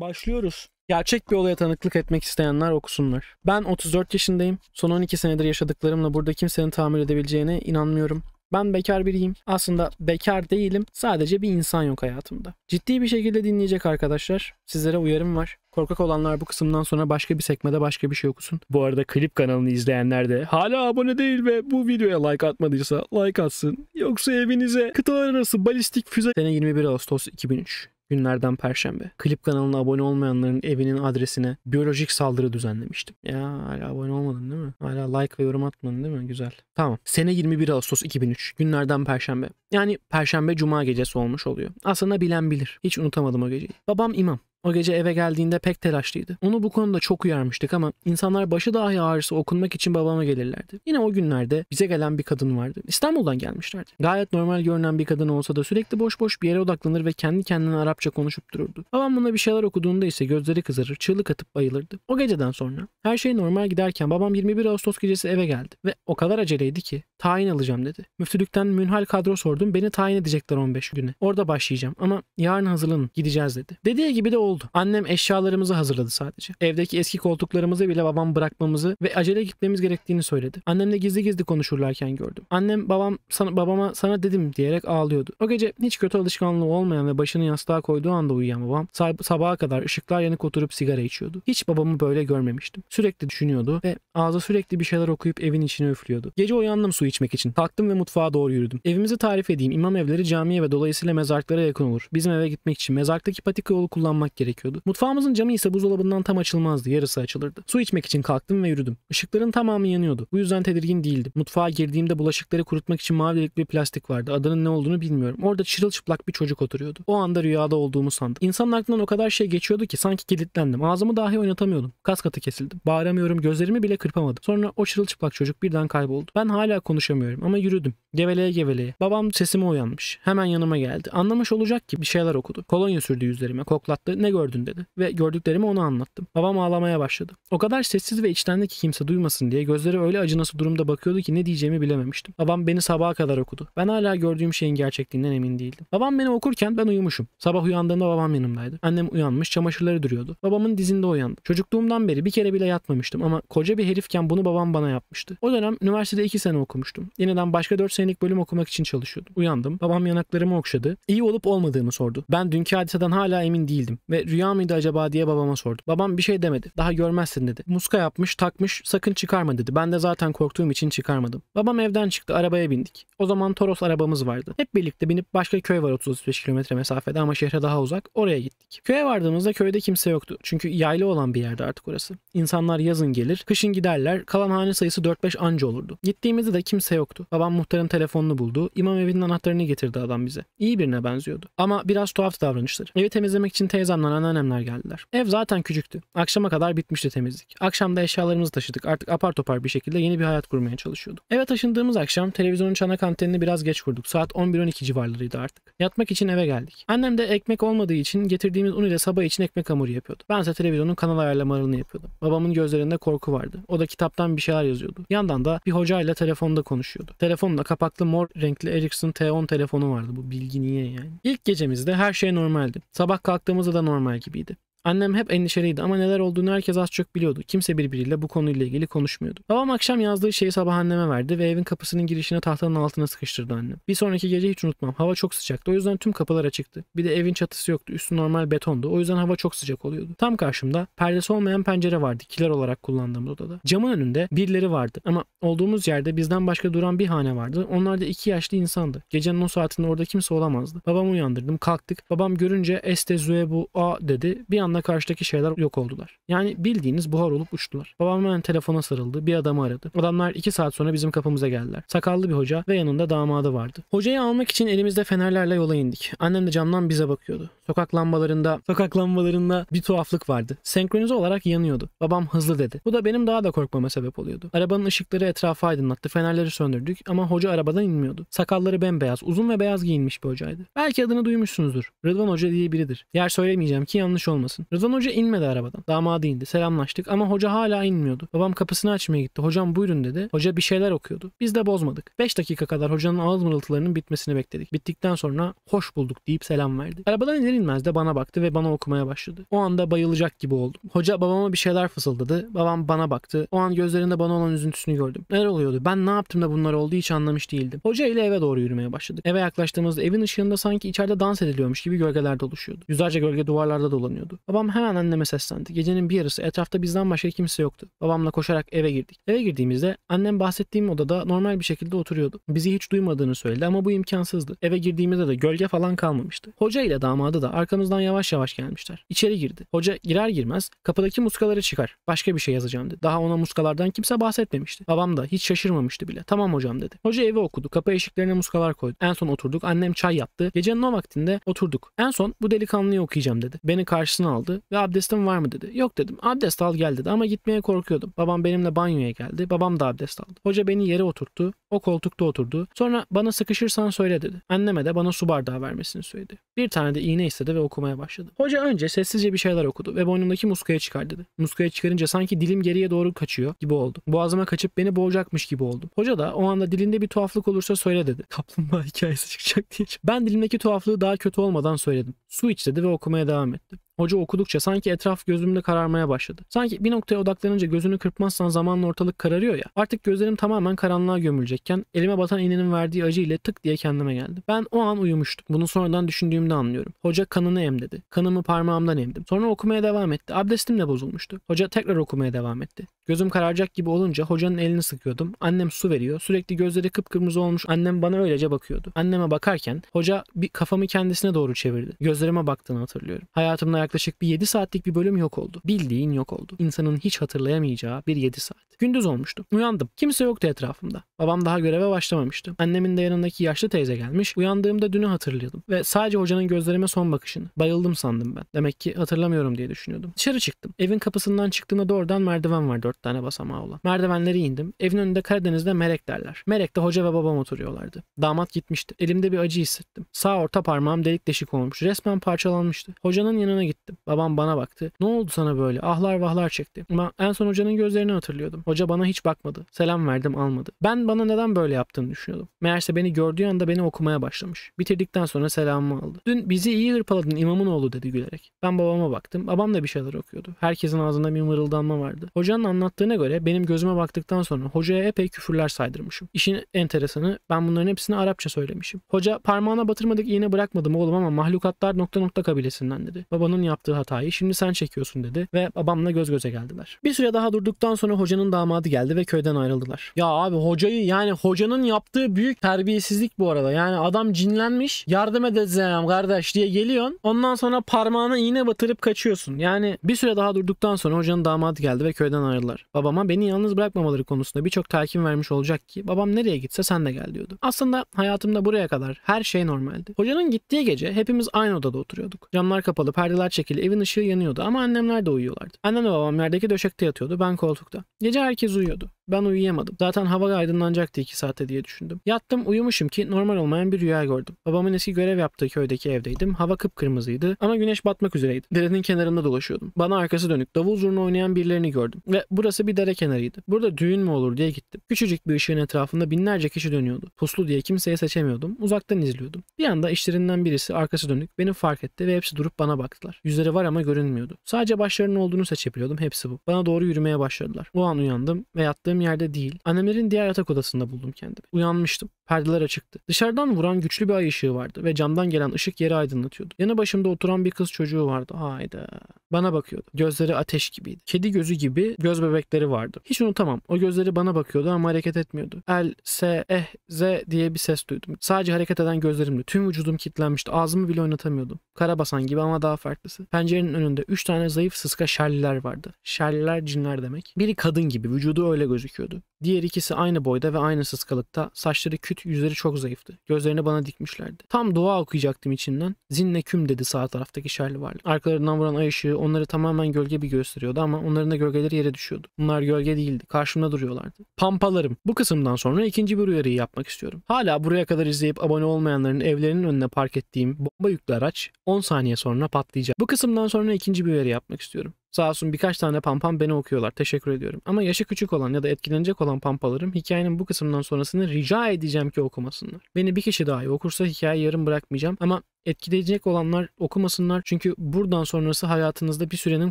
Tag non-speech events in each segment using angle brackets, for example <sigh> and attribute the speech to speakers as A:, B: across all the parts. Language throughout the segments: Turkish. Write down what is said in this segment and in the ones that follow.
A: Başlıyoruz. Gerçek bir olaya tanıklık etmek isteyenler okusunlar. Ben 34 yaşındayım. Son 12 senedir yaşadıklarımla burada kimsenin tamir edebileceğine inanmıyorum. Ben bekar biriyim. Aslında bekar değilim. Sadece bir insan yok hayatımda. Ciddi bir şekilde dinleyecek arkadaşlar. Sizlere uyarım var. Korkak olanlar bu kısımdan sonra başka bir sekmede başka bir şey okusun. Bu arada klip kanalını izleyenler de hala abone değil ve bu videoya like atmadıysa like atsın. Yoksa evinize kıtalar arası balistik füze sene 21 Ağustos 2003 günlerden perşembe. Klip kanalına abone olmayanların evinin adresine biyolojik saldırı düzenlemiştim. Ya hala abone olmadın değil mi? Hala like ve yorum atmadın değil mi? Güzel. Tamam. Sene 21 Ağustos 2003. Günlerden perşembe. Yani perşembe cuma gecesi olmuş oluyor. Aslında bilen bilir. Hiç unutamadım o geceyi. Babam imam. O gece eve geldiğinde pek telaşlıydı. Onu bu konuda çok uyarmıştık ama insanlar başı dahi ağrısı okunmak için babama gelirlerdi. Yine o günlerde bize gelen bir kadın vardı. İstanbul'dan gelmişlerdi. Gayet normal görünen bir kadın olsa da sürekli boş boş bir yere odaklanır ve kendi kendine Arapça konuşup dururdu. Babam buna bir şeyler okuduğunda ise gözleri kızarır, çığlık atıp bayılırdı. O geceden sonra her şey normal giderken babam 21 Ağustos gecesi eve geldi ve o kadar aceleydi ki tayin alacağım dedi. Müftülükten münhal kadro sordum. Beni tayin edecekler 15 güne. Orada başlayacağım ama yarın hazırlanın gideceğiz dedi. Dediği gibi de o oldu. Annem eşyalarımızı hazırladı sadece. Evdeki eski koltuklarımızı bile babam bırakmamızı ve acele gitmemiz gerektiğini söyledi. Annemle gizli gizli konuşurlarken gördüm. Annem babam sana, babama sana dedim diyerek ağlıyordu. O gece hiç kötü alışkanlığı olmayan ve başını yastığa koyduğu anda uyuyan babam sabaha kadar ışıklar yanık oturup sigara içiyordu. Hiç babamı böyle görmemiştim. Sürekli düşünüyordu ve ağza sürekli bir şeyler okuyup evin içine üflüyordu. Gece uyandım su içmek için. Kalktım ve mutfağa doğru yürüdüm. Evimizi tarif edeyim. İmam evleri camiye ve dolayısıyla mezarlıklara yakın olur. Bizim eve gitmek için mezarlıktaki patika yolu kullanmak gerekiyordu. Mutfağımızın camı ise buzdolabından tam açılmazdı. Yarısı açılırdı. Su içmek için kalktım ve yürüdüm. Işıkların tamamı yanıyordu. Bu yüzden tedirgin değildim. Mutfağa girdiğimde bulaşıkları kurutmak için mavi delikli bir plastik vardı. Adının ne olduğunu bilmiyorum. Orada çırılçıplak bir çocuk oturuyordu. O anda rüyada olduğumu sandım. İnsanın aklından o kadar şey geçiyordu ki sanki kilitlendim. Ağzımı dahi oynatamıyordum. Kas katı kesildim. Bağıramıyorum. Gözlerimi bile kırpamadım. Sonra o çırılçıplak çocuk birden kayboldu. Ben hala konuşamıyorum ama yürüdüm. Geveleye geveleye. Babam sesime uyanmış. Hemen yanıma geldi. Anlamış olacak ki bir şeyler okudu. Kolonya sürdü yüzlerime. Koklattı. Ne ne gördün dedi ve gördüklerimi ona anlattım. Babam ağlamaya başladı. O kadar sessiz ve içten ki kimse duymasın diye gözleri öyle acınası durumda bakıyordu ki ne diyeceğimi bilememiştim. Babam beni sabaha kadar okudu. Ben hala gördüğüm şeyin gerçekliğinden emin değildim. Babam beni okurken ben uyumuşum. Sabah uyandığımda babam yanımdaydı. Annem uyanmış çamaşırları duruyordu. Babamın dizinde uyandım. Çocukluğumdan beri bir kere bile yatmamıştım ama koca bir herifken bunu babam bana yapmıştı. O dönem üniversitede 2 sene okumuştum. Yeniden başka 4 senelik bölüm okumak için çalışıyordum. Uyandım. Babam yanaklarımı okşadı. İyi olup olmadığımı sordu. Ben dünkü hadiseden hala emin değildim ve ve rüya mıydı acaba diye babama sordum. Babam bir şey demedi. Daha görmezsin dedi. Muska yapmış, takmış, sakın çıkarma dedi. Ben de zaten korktuğum için çıkarmadım. Babam evden çıktı, arabaya bindik. O zaman Toros arabamız vardı. Hep birlikte binip başka köy var 30-35 kilometre mesafede ama şehre daha uzak. Oraya gittik. Köye vardığımızda köyde kimse yoktu. Çünkü yaylı olan bir yerde artık orası. İnsanlar yazın gelir, kışın giderler. Kalan hane sayısı 4-5 anca olurdu. Gittiğimizde de kimse yoktu. Babam muhtarın telefonunu buldu. İmam evinin anahtarını getirdi adam bize. İyi birine benziyordu. Ama biraz tuhaf davranışları. Evi temizlemek için teyzemle ardından anneannemler geldiler. Ev zaten küçüktü. Akşama kadar bitmişti temizlik. Akşamda eşyalarımızı taşıdık. Artık apar topar bir şekilde yeni bir hayat kurmaya çalışıyordum. Eve taşındığımız akşam televizyonun çanak antenini biraz geç kurduk. Saat 11-12 civarlarıydı artık. Yatmak için eve geldik. Annem de ekmek olmadığı için getirdiğimiz un ile sabah için ekmek hamuru yapıyordu. Bense televizyonun kanal ayarlamalarını yapıyordum. Babamın gözlerinde korku vardı. O da kitaptan bir şeyler yazıyordu. Yandan da bir hocayla telefonda konuşuyordu. Telefonda kapaklı mor renkli Ericsson T10 telefonu vardı. Bu bilgi niye yani? İlk gecemizde her şey normaldi. Sabah kalktığımızda da normal formar de vida. Annem hep endişeliydi ama neler olduğunu herkes az çok biliyordu. Kimse birbiriyle bu konuyla ilgili konuşmuyordu. Babam akşam yazdığı şeyi sabah anneme verdi ve evin kapısının girişine tahtanın altına sıkıştırdı annem. Bir sonraki gece hiç unutmam. Hava çok sıcaktı. O yüzden tüm kapılar açıktı. Bir de evin çatısı yoktu. Üstü normal betondu. O yüzden hava çok sıcak oluyordu. Tam karşımda perdesi olmayan pencere vardı. Kiler olarak kullandığımız odada. Camın önünde birileri vardı. Ama olduğumuz yerde bizden başka duran bir hane vardı. Onlar da iki yaşlı insandı. Gecenin o saatinde orada kimse olamazdı. Babamı uyandırdım. Kalktık. Babam görünce este zue bu a dedi. Bir anda anda karşıdaki şeyler yok oldular. Yani bildiğiniz buhar olup uçtular. Babam hemen telefona sarıldı. Bir adamı aradı. Adamlar iki saat sonra bizim kapımıza geldiler. Sakallı bir hoca ve yanında damadı vardı. Hocayı almak için elimizde fenerlerle yola indik. Annem de camdan bize bakıyordu. Sokak lambalarında, sokak lambalarında bir tuhaflık vardı. Senkronize olarak yanıyordu. Babam hızlı dedi. Bu da benim daha da korkmama sebep oluyordu. Arabanın ışıkları etrafı aydınlattı. Fenerleri söndürdük ama hoca arabadan inmiyordu. Sakalları bembeyaz, uzun ve beyaz giyinmiş bir hocaydı. Belki adını duymuşsunuzdur. Rıdvan Hoca diye biridir. Yer söylemeyeceğim ki yanlış olmasın mısın? Rıdvan Hoca inmedi arabadan. Damadı indi. Selamlaştık ama hoca hala inmiyordu. Babam kapısını açmaya gitti. Hocam buyurun dedi. Hoca bir şeyler okuyordu. Biz de bozmadık. 5 dakika kadar hocanın ağız mırıltılarının bitmesini bekledik. Bittikten sonra hoş bulduk deyip selam verdi. Arabadan iner inmez de bana baktı ve bana okumaya başladı. O anda bayılacak gibi oldum. Hoca babama bir şeyler fısıldadı. Babam bana baktı. O an gözlerinde bana olan üzüntüsünü gördüm. Neler oluyordu? Ben ne yaptım da bunlar oldu hiç anlamış değildim. Hoca ile eve doğru yürümeye başladık. Eve yaklaştığımızda evin ışığında sanki içeride dans ediliyormuş gibi gölgeler doluşuyordu. Yüzlerce gölge duvarlarda dolanıyordu. Babam hemen anneme seslendi. Gecenin bir yarısı etrafta bizden başka kimse yoktu. Babamla koşarak eve girdik. Eve girdiğimizde annem bahsettiğim odada normal bir şekilde oturuyordu. Bizi hiç duymadığını söyledi ama bu imkansızdı. Eve girdiğimizde de gölge falan kalmamıştı. Hoca ile damadı da arkamızdan yavaş yavaş gelmişler. İçeri girdi. Hoca girer girmez kapıdaki muskaları çıkar. Başka bir şey yazacağım dedi. Daha ona muskalardan kimse bahsetmemişti. Babam da hiç şaşırmamıştı bile. Tamam hocam dedi. Hoca evi okudu. Kapı eşiklerine muskalar koydu. En son oturduk. Annem çay yaptı. Gecenin o vaktinde oturduk. En son bu delikanlıyı okuyacağım dedi. Beni karşısına aldı aldı ve abdestim var mı dedi. Yok dedim. Abdest al gel dedi ama gitmeye korkuyordum. Babam benimle banyoya geldi. Babam da abdest aldı. Hoca beni yere oturttu. O koltukta oturdu. Sonra bana sıkışırsan söyle dedi. Anneme de bana su bardağı vermesini söyledi. Bir tane de iğne istedi ve okumaya başladı. Hoca önce sessizce bir şeyler okudu ve boynumdaki muskaya çıkar dedi. Muskaya çıkarınca sanki dilim geriye doğru kaçıyor gibi oldu. Boğazıma kaçıp beni boğacakmış gibi oldum. Hoca da o anda dilinde bir tuhaflık olursa söyle dedi. <laughs> Kaplumbağa hikayesi çıkacak diye. Ben dilimdeki tuhaflığı daha kötü olmadan söyledim. Su iç dedi ve okumaya devam etti. Hoca okudukça sanki etraf gözümde kararmaya başladı. Sanki bir noktaya odaklanınca gözünü kırpmazsan zamanla ortalık kararıyor ya. Artık gözlerim tamamen karanlığa gömülecekken elime batan iğnenin verdiği acı tık diye kendime geldim. Ben o an uyumuştum. Bunu sonradan düşündüğümde anlıyorum. Hoca kanını emledi. Kanımı parmağımdan emdim. Sonra okumaya devam etti. Abdestim de bozulmuştu. Hoca tekrar okumaya devam etti. Gözüm kararacak gibi olunca hocanın elini sıkıyordum. Annem su veriyor. Sürekli gözleri kıpkırmızı olmuş. Annem bana öylece bakıyordu. Anneme bakarken hoca bir kafamı kendisine doğru çevirdi. Gözlerime baktığını hatırlıyorum. Hayatımda yaklaşık bir 7 saatlik bir bölüm yok oldu. Bildiğin yok oldu. İnsanın hiç hatırlayamayacağı bir 7 saat. Gündüz olmuştu. Uyandım. Kimse yoktu etrafımda. Babam daha göreve başlamamıştı. Annemin de yanındaki yaşlı teyze gelmiş. Uyandığımda dünü hatırlıyordum. Ve sadece hocanın gözlerime son bakışını. Bayıldım sandım ben. Demek ki hatırlamıyorum diye düşünüyordum. Dışarı çıktım. Evin kapısından çıktığımda doğrudan merdiven var 4 dört tane basamağı olan. Merdivenleri indim. Evin önünde Karadeniz'de Merek derler. Merek'te hoca ve babam oturuyorlardı. Damat gitmişti. Elimde bir acı hissettim. Sağ orta parmağım delik deşik olmuş. Resmen parçalanmıştı. Hocanın yanına gittim. Babam bana baktı. Ne oldu sana böyle? Ahlar vahlar çekti. Ama en son hocanın gözlerini hatırlıyordum. Hoca bana hiç bakmadı. Selam verdim almadı. Ben bana neden böyle yaptığını düşünüyordum. Meğerse beni gördüğü anda beni okumaya başlamış. Bitirdikten sonra selamımı aldı. Dün bizi iyi hırpaladın imamın oğlu dedi gülerek. Ben babama baktım. Babam da bir şeyler okuyordu. Herkesin ağzında bir mırıldanma vardı. Hocanın anlattığı anlattığına göre benim gözüme baktıktan sonra hocaya epey küfürler saydırmışım. İşin enteresanı ben bunların hepsini Arapça söylemişim. Hoca parmağına batırmadık iğne bırakmadım oğlum ama mahlukatlar nokta nokta kabilesinden dedi. Babanın yaptığı hatayı şimdi sen çekiyorsun dedi ve babamla göz göze geldiler. Bir süre daha durduktan sonra hocanın damadı geldi ve köyden ayrıldılar. Ya abi hocayı yani hocanın yaptığı büyük terbiyesizlik bu arada. Yani adam cinlenmiş yardım edeceğim kardeş diye geliyorsun. Ondan sonra parmağına iğne batırıp kaçıyorsun. Yani bir süre daha durduktan sonra hocanın damadı geldi ve köyden ayrıldılar olacaklar. Babama beni yalnız bırakmamaları konusunda birçok telkin vermiş olacak ki babam nereye gitse sen de gel diyordu. Aslında hayatımda buraya kadar her şey normaldi. Hocanın gittiği gece hepimiz aynı odada oturuyorduk. Camlar kapalı, perdeler çekili, evin ışığı yanıyordu ama annemler de uyuyorlardı. Annem ve babam yerdeki döşekte yatıyordu, ben koltukta. Gece herkes uyuyordu. Ben uyuyamadım. Zaten hava aydınlanacaktı 2 saate diye düşündüm. Yattım uyumuşum ki normal olmayan bir rüya gördüm. Babamın eski görev yaptığı köydeki evdeydim. Hava kıpkırmızıydı ama güneş batmak üzereydi. Derenin kenarında dolaşıyordum. Bana arkası dönük davul zurna oynayan birilerini gördüm. Ve burası bir dere kenarıydı. Burada düğün mü olur diye gittim. Küçücük bir ışığın etrafında binlerce kişi dönüyordu. Puslu diye kimseyi seçemiyordum. Uzaktan izliyordum. Bir anda işlerinden birisi arkası dönük beni fark etti ve hepsi durup bana baktılar. Yüzleri var ama görünmüyordu. Sadece başlarının olduğunu seçebiliyordum. Hepsi bu. Bana doğru yürümeye başladılar. O an uyandım ve yattığım düşündüğüm yerde değil, annemlerin diğer yatak odasında buldum kendimi. Uyanmıştım. Perdeler açıktı. Dışarıdan vuran güçlü bir ay ışığı vardı ve camdan gelen ışık yeri aydınlatıyordu. Yanı başımda oturan bir kız çocuğu vardı. Hayda. Bana bakıyordu. Gözleri ateş gibiydi. Kedi gözü gibi göz bebekleri vardı. Hiç unutamam. O gözleri bana bakıyordu ama hareket etmiyordu. El, S, eh, Z diye bir ses duydum. Sadece hareket eden gözlerimle tüm vücudum kilitlenmişti. Ağzımı bile oynatamıyordum. Karabasan gibi ama daha farklısı. Pencerenin önünde 3 tane zayıf sıska şerliler vardı. Şerliler cinler demek. Biri kadın gibi. Vücudu öyle gözüküyor gözüküyordu. Diğer ikisi aynı boyda ve aynı sıskalıkta. Saçları küt, yüzleri çok zayıftı. Gözlerini bana dikmişlerdi. Tam dua okuyacaktım içinden. Zinle küm dedi sağ taraftaki şerli varlık. Arkalarından vuran ay ışığı onları tamamen gölge bir gösteriyordu ama onların da gölgeleri yere düşüyordu. Bunlar gölge değildi. Karşımda duruyorlardı. Pampalarım. Bu kısımdan sonra ikinci bir uyarıyı yapmak istiyorum. Hala buraya kadar izleyip abone olmayanların evlerinin önüne park ettiğim bomba yüklü araç 10 saniye sonra patlayacak. Bu kısımdan sonra ikinci bir uyarı yapmak istiyorum. Sağ olsun birkaç tane pampam beni okuyorlar. Teşekkür ediyorum. Ama yaşı küçük olan ya da etkilenecek olan pampalarım hikayenin bu kısımdan sonrasını rica edeceğim ki okumasınlar. Beni bir kişi dahi okursa hikaye yarım bırakmayacağım ama Etkileyecek olanlar okumasınlar çünkü buradan sonrası hayatınızda bir sürenin